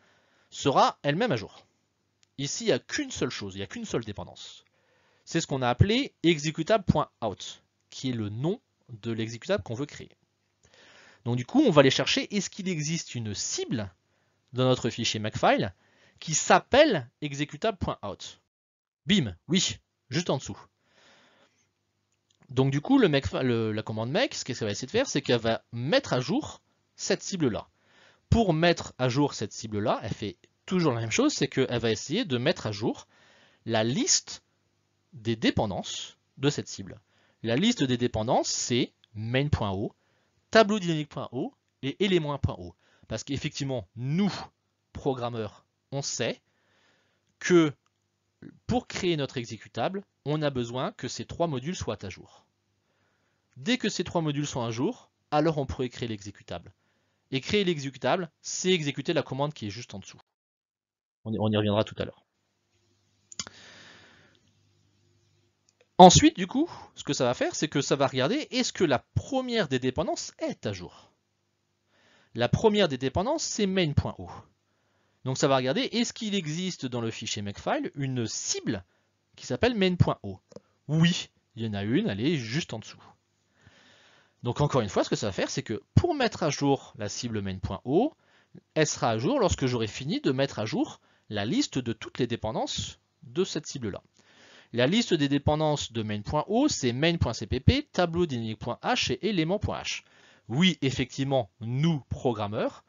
sera elle-même à jour. Ici, il n'y a qu'une seule chose, il n'y a qu'une seule dépendance c'est ce qu'on a appelé executable.out, qui est le nom de l'exécutable qu'on veut créer. Donc du coup, on va aller chercher, est-ce qu'il existe une cible dans notre fichier Macfile qui s'appelle executable.out Bim, oui, juste en dessous. Donc du coup, la commande Mac, ce qu'elle va essayer de faire, c'est qu'elle va mettre à jour cette cible-là. Pour mettre à jour cette cible-là, elle fait toujours la même chose, c'est qu'elle va essayer de mettre à jour la liste des dépendances de cette cible. La liste des dépendances, c'est main.o, tableau dynamique.o et élément.o. Parce qu'effectivement, nous, programmeurs, on sait que pour créer notre exécutable, on a besoin que ces trois modules soient à jour. Dès que ces trois modules sont à jour, alors on pourrait créer l'exécutable. Et créer l'exécutable, c'est exécuter la commande qui est juste en dessous. On y reviendra tout à l'heure. Ensuite, du coup, ce que ça va faire, c'est que ça va regarder est-ce que la première des dépendances est à jour. La première des dépendances, c'est main.o. Donc ça va regarder est-ce qu'il existe dans le fichier makefile une cible qui s'appelle main.o. Oui, il y en a une, elle est juste en dessous. Donc encore une fois, ce que ça va faire, c'est que pour mettre à jour la cible main.o, elle sera à jour lorsque j'aurai fini de mettre à jour la liste de toutes les dépendances de cette cible-là. La liste des dépendances de main.o, c'est main.cpp, tableau et élément.h. Oui, effectivement, nous, programmeurs,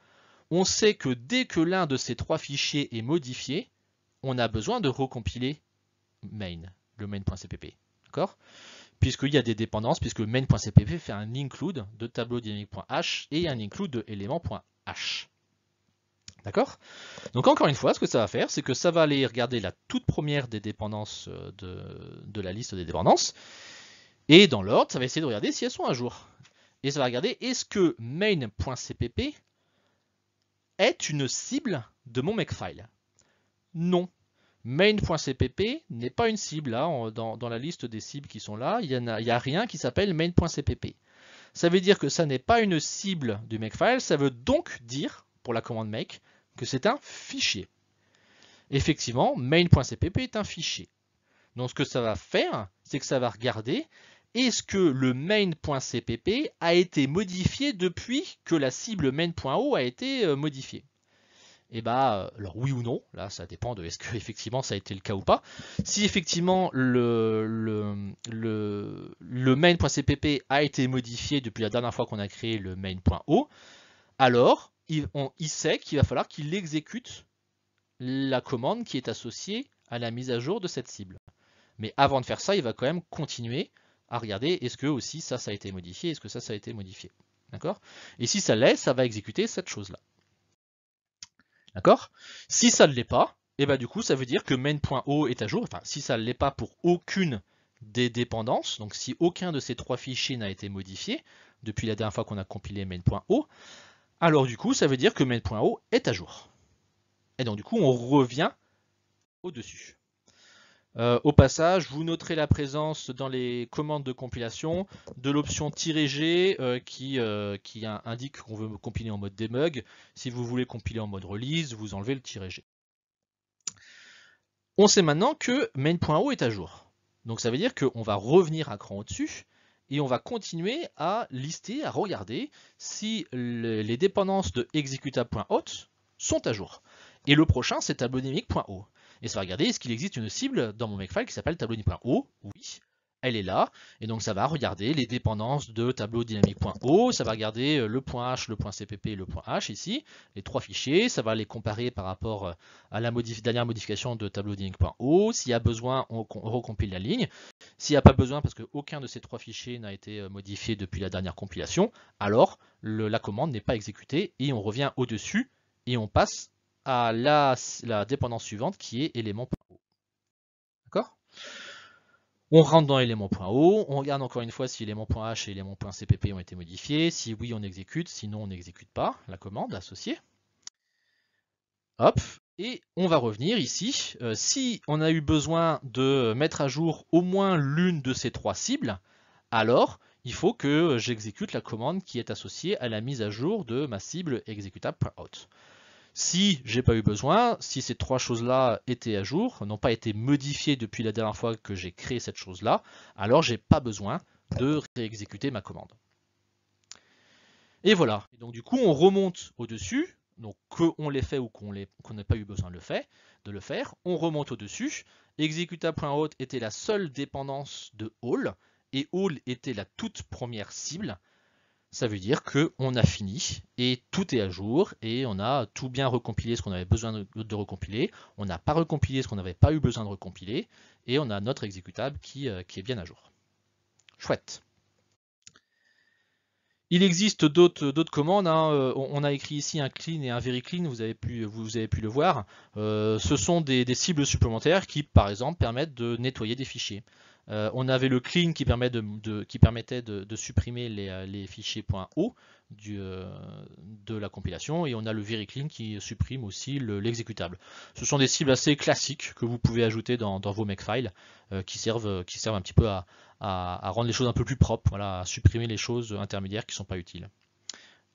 on sait que dès que l'un de ces trois fichiers est modifié, on a besoin de recompiler main, le main.cpp. D'accord Puisqu'il y a des dépendances, puisque main.cpp fait un include de tableau et un include de élément.h. D'accord Donc encore une fois, ce que ça va faire, c'est que ça va aller regarder la toute première des dépendances euh, de, la liste des dépendances. Et dans l'ordre, ça va essayer de regarder si elles sont à jour. Et ça va regarder est-ce que main.cpp est une cible de mon makefile Non. Main.cpp n'est pas une cible. Là, hein, dans, la liste des cibles qui sont là, il n'y a, rien qui s'appelle main.cpp. Ça veut dire que ça n'est pas une cible du makefile. Ça veut donc dire, pour la commande make, que c'est un fichier. Effectivement, main.cpp est un fichier. Donc ce que ça va faire, c'est que ça va regarder est-ce que le main.cpp a été modifié depuis que la cible main.o a été euh, modifiée Eh bah, alors oui ou non, là ça dépend de est-ce que effectivement ça a été le cas ou pas. Si effectivement le main.cpp a été modifié depuis la dernière fois qu'on a créé le main.o, alors il, on, sait qu'il va falloir qu'il exécute la commande qui est associée à la mise à jour de cette cible. Mais avant de faire ça, il va quand même continuer à regarder est-ce que aussi ça, ça a été modifié, est-ce que ça, ça a été modifié. D'accord Et si ça l'est, ça va exécuter cette chose-là. D'accord Si ça ne l'est pas, et eh ben du coup, ça veut dire que main.o est à jour. Enfin, si ça ne l'est pas pour aucune des dépendances, donc si aucun de ces trois fichiers n'a été modifié depuis la dernière fois qu'on a compilé main.o, alors du coup, ça veut dire que main.o est à jour. Et donc du coup, on revient au-dessus. Euh, au passage, vous noterez la présence dans les commandes de compilation de l'option "-g" euh, qui, euh, qui, indique qu'on veut compiler en mode debug. Si vous voulez compiler en mode release, vous enlevez le "-g". On sait maintenant que main.o est à jour. Donc ça veut dire qu'on va revenir à cran au-dessus et on va continuer à lister, à regarder si les dépendances de executable.hot sont à jour. Et le prochain, c'est tablonimic.o. Et ça va regarder, est-ce qu'il existe une cible dans mon makefile qui s'appelle tablonimic.o Oui elle est là, et donc ça va regarder les dépendances de tableau dynamique.o, ça va regarder euh, le point H, le point CPP et le point H ici, les trois fichiers, ça va les comparer par rapport euh, à la dernière modification de tableau dynamique.o, s'il y a besoin, on, recompile la ligne, s'il n'y a pas besoin parce qu'aucun de ces trois fichiers n'a été euh, modifié depuis la dernière compilation, alors la commande n'est pas exécutée, et on revient au-dessus, et on passe à la, la dépendance suivante qui est élément.o. D'accord on rentre dans élément.o, on regarde encore une fois si élément.h et élément.cpp ont été modifiés. Si oui, on exécute, sinon on n'exécute pas la commande associée. Hop, et on va revenir ici. Euh, si on a eu besoin de mettre à jour au moins l'une de ces trois cibles, alors il faut que j'exécute la commande qui est associée à la mise à jour de ma cible exécutable.out. Si j'ai pas eu besoin, si ces trois choses-là étaient à jour, n'ont pas été modifiées depuis la dernière fois que j'ai créé cette chose-là, alors j'ai pas besoin de réexécuter ma commande. Et voilà. donc du coup, on remonte au-dessus, donc qu'on l'ait fait ou qu'on n'ait pas eu besoin de le, faire, on remonte au-dessus. Executa.route était la seule dépendance de All, et All était la toute première cible ça veut dire qu'on a fini et tout est à jour et on a tout bien recompilé ce qu'on avait besoin de recompiler, on n'a pas recompilé ce qu'on n'avait pas eu besoin de recompiler et on a notre exécutable qui, euh, est bien à jour. Chouette. Il existe d'autres commandes, hein. euh, on a écrit ici un clean et un very clean, vous avez pu, le voir. Euh, ce sont des, cibles supplémentaires qui par exemple permettent de nettoyer des fichiers. Euh, on avait le clean qui, permettait de, supprimer les, fichiers.o euh, fichiers .o euh, de la compilation et on a le very clean qui supprime aussi l'exécutable. Ce sont des cibles assez classiques que vous pouvez ajouter dans, vos makefiles qui, servent, un petit peu à, rendre les choses un peu plus propres, voilà, à supprimer les choses intermédiaires qui ne sont pas utiles.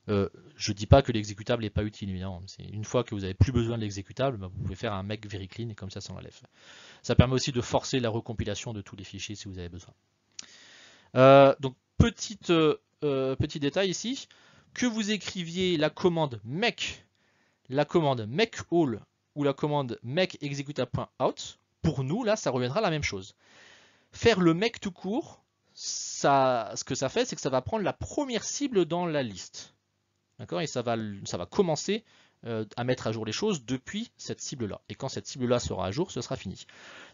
Euh, je ne dis pas que l'exécutable n'est pas utile, évidemment. Une fois que vous n'avez plus besoin de l'exécutable, bah, vous pouvez faire un make very clean et comme ça, ça enlève. Ça permet aussi de forcer la recompilation de tous les fichiers si vous avez besoin. Euh, donc, euh, petit détail ici, que vous écriviez la commande make, la commande make all ou la commande make executable.out, pour nous, là, ça reviendra à la même chose. Faire le make tout court, ce que ça fait, c'est que ça va prendre la première cible dans la liste. D'accord Et ça va, commencer euh, à mettre à jour les choses depuis cette cible-là. Et quand cette cible-là sera à jour, ce sera fini.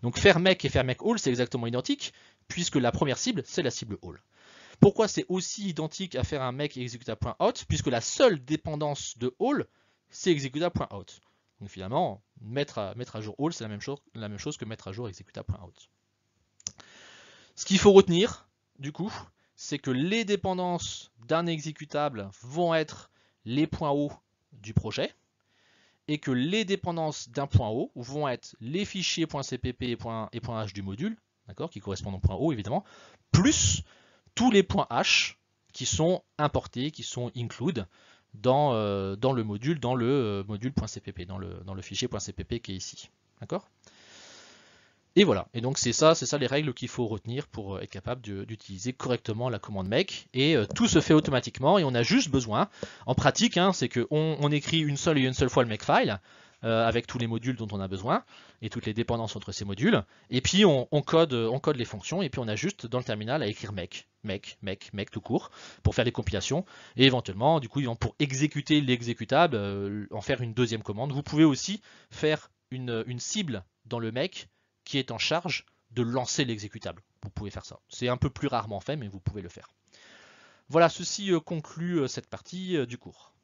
Donc faire mec et faire mec all, c'est exactement identique, puisque la première cible, c'est la cible all. Pourquoi c'est aussi identique à faire un mec et Puisque la seule dépendance de all, c'est exécutable.out. Donc finalement, mettre à, mettre à jour all, c'est la, même chose, la même chose que mettre à jour exécutable.out. Ce qu'il faut retenir, du coup, c'est que les dépendances d'un exécutable vont être les points hauts du projet et que les dépendances d'un point haut vont être les fichiers .cpp et .h du module, d'accord, qui correspondent au point haut évidemment, plus tous les points h qui sont importés, qui sont include dans, euh, le module, dans le euh, module .cpp, dans le, dans le fichier .cpp qui est ici, d'accord et voilà, et donc c'est ça, c'est ça les règles qu'il faut retenir pour euh, être capable d'utiliser correctement la commande make. Et euh, tout se fait automatiquement et on a juste besoin, en pratique, hein, c'est qu'on on écrit une seule et une seule fois le makefile euh, avec tous les modules dont on a besoin et toutes les dépendances entre ces modules. Et puis on, code, on code les fonctions et puis on a juste dans le terminal à écrire make, make, make, make tout court pour faire les compilations et éventuellement du coup pour exécuter l'exécutable en faire une deuxième commande. Vous pouvez aussi faire une, une cible dans le make qui est en charge de lancer l'exécutable. Vous pouvez faire ça. C'est un peu plus rarement fait, mais vous pouvez le faire. Voilà, ceci euh, conclut euh, cette partie euh, du cours.